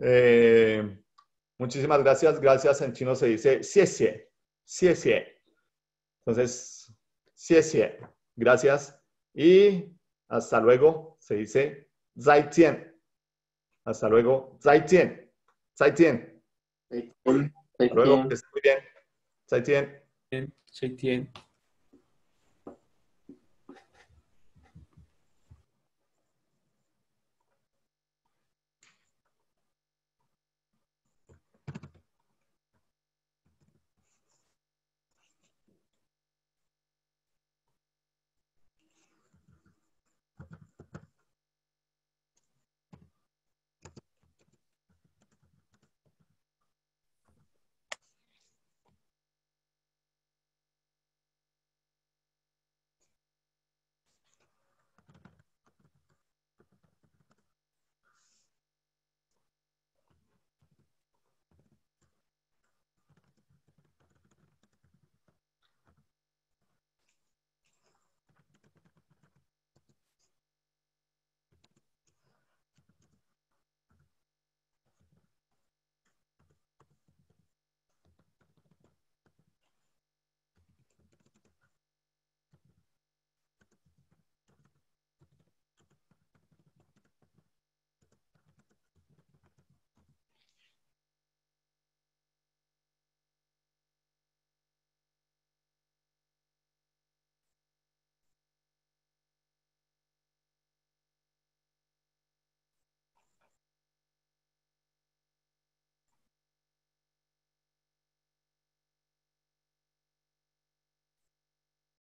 Eh, muchísimas gracias. Gracias en chino se dice xie xie. Entonces, xie xie. Gracias. Y hasta luego se dice tian Hasta luego. Zai tien hasta Luego, que muy bien.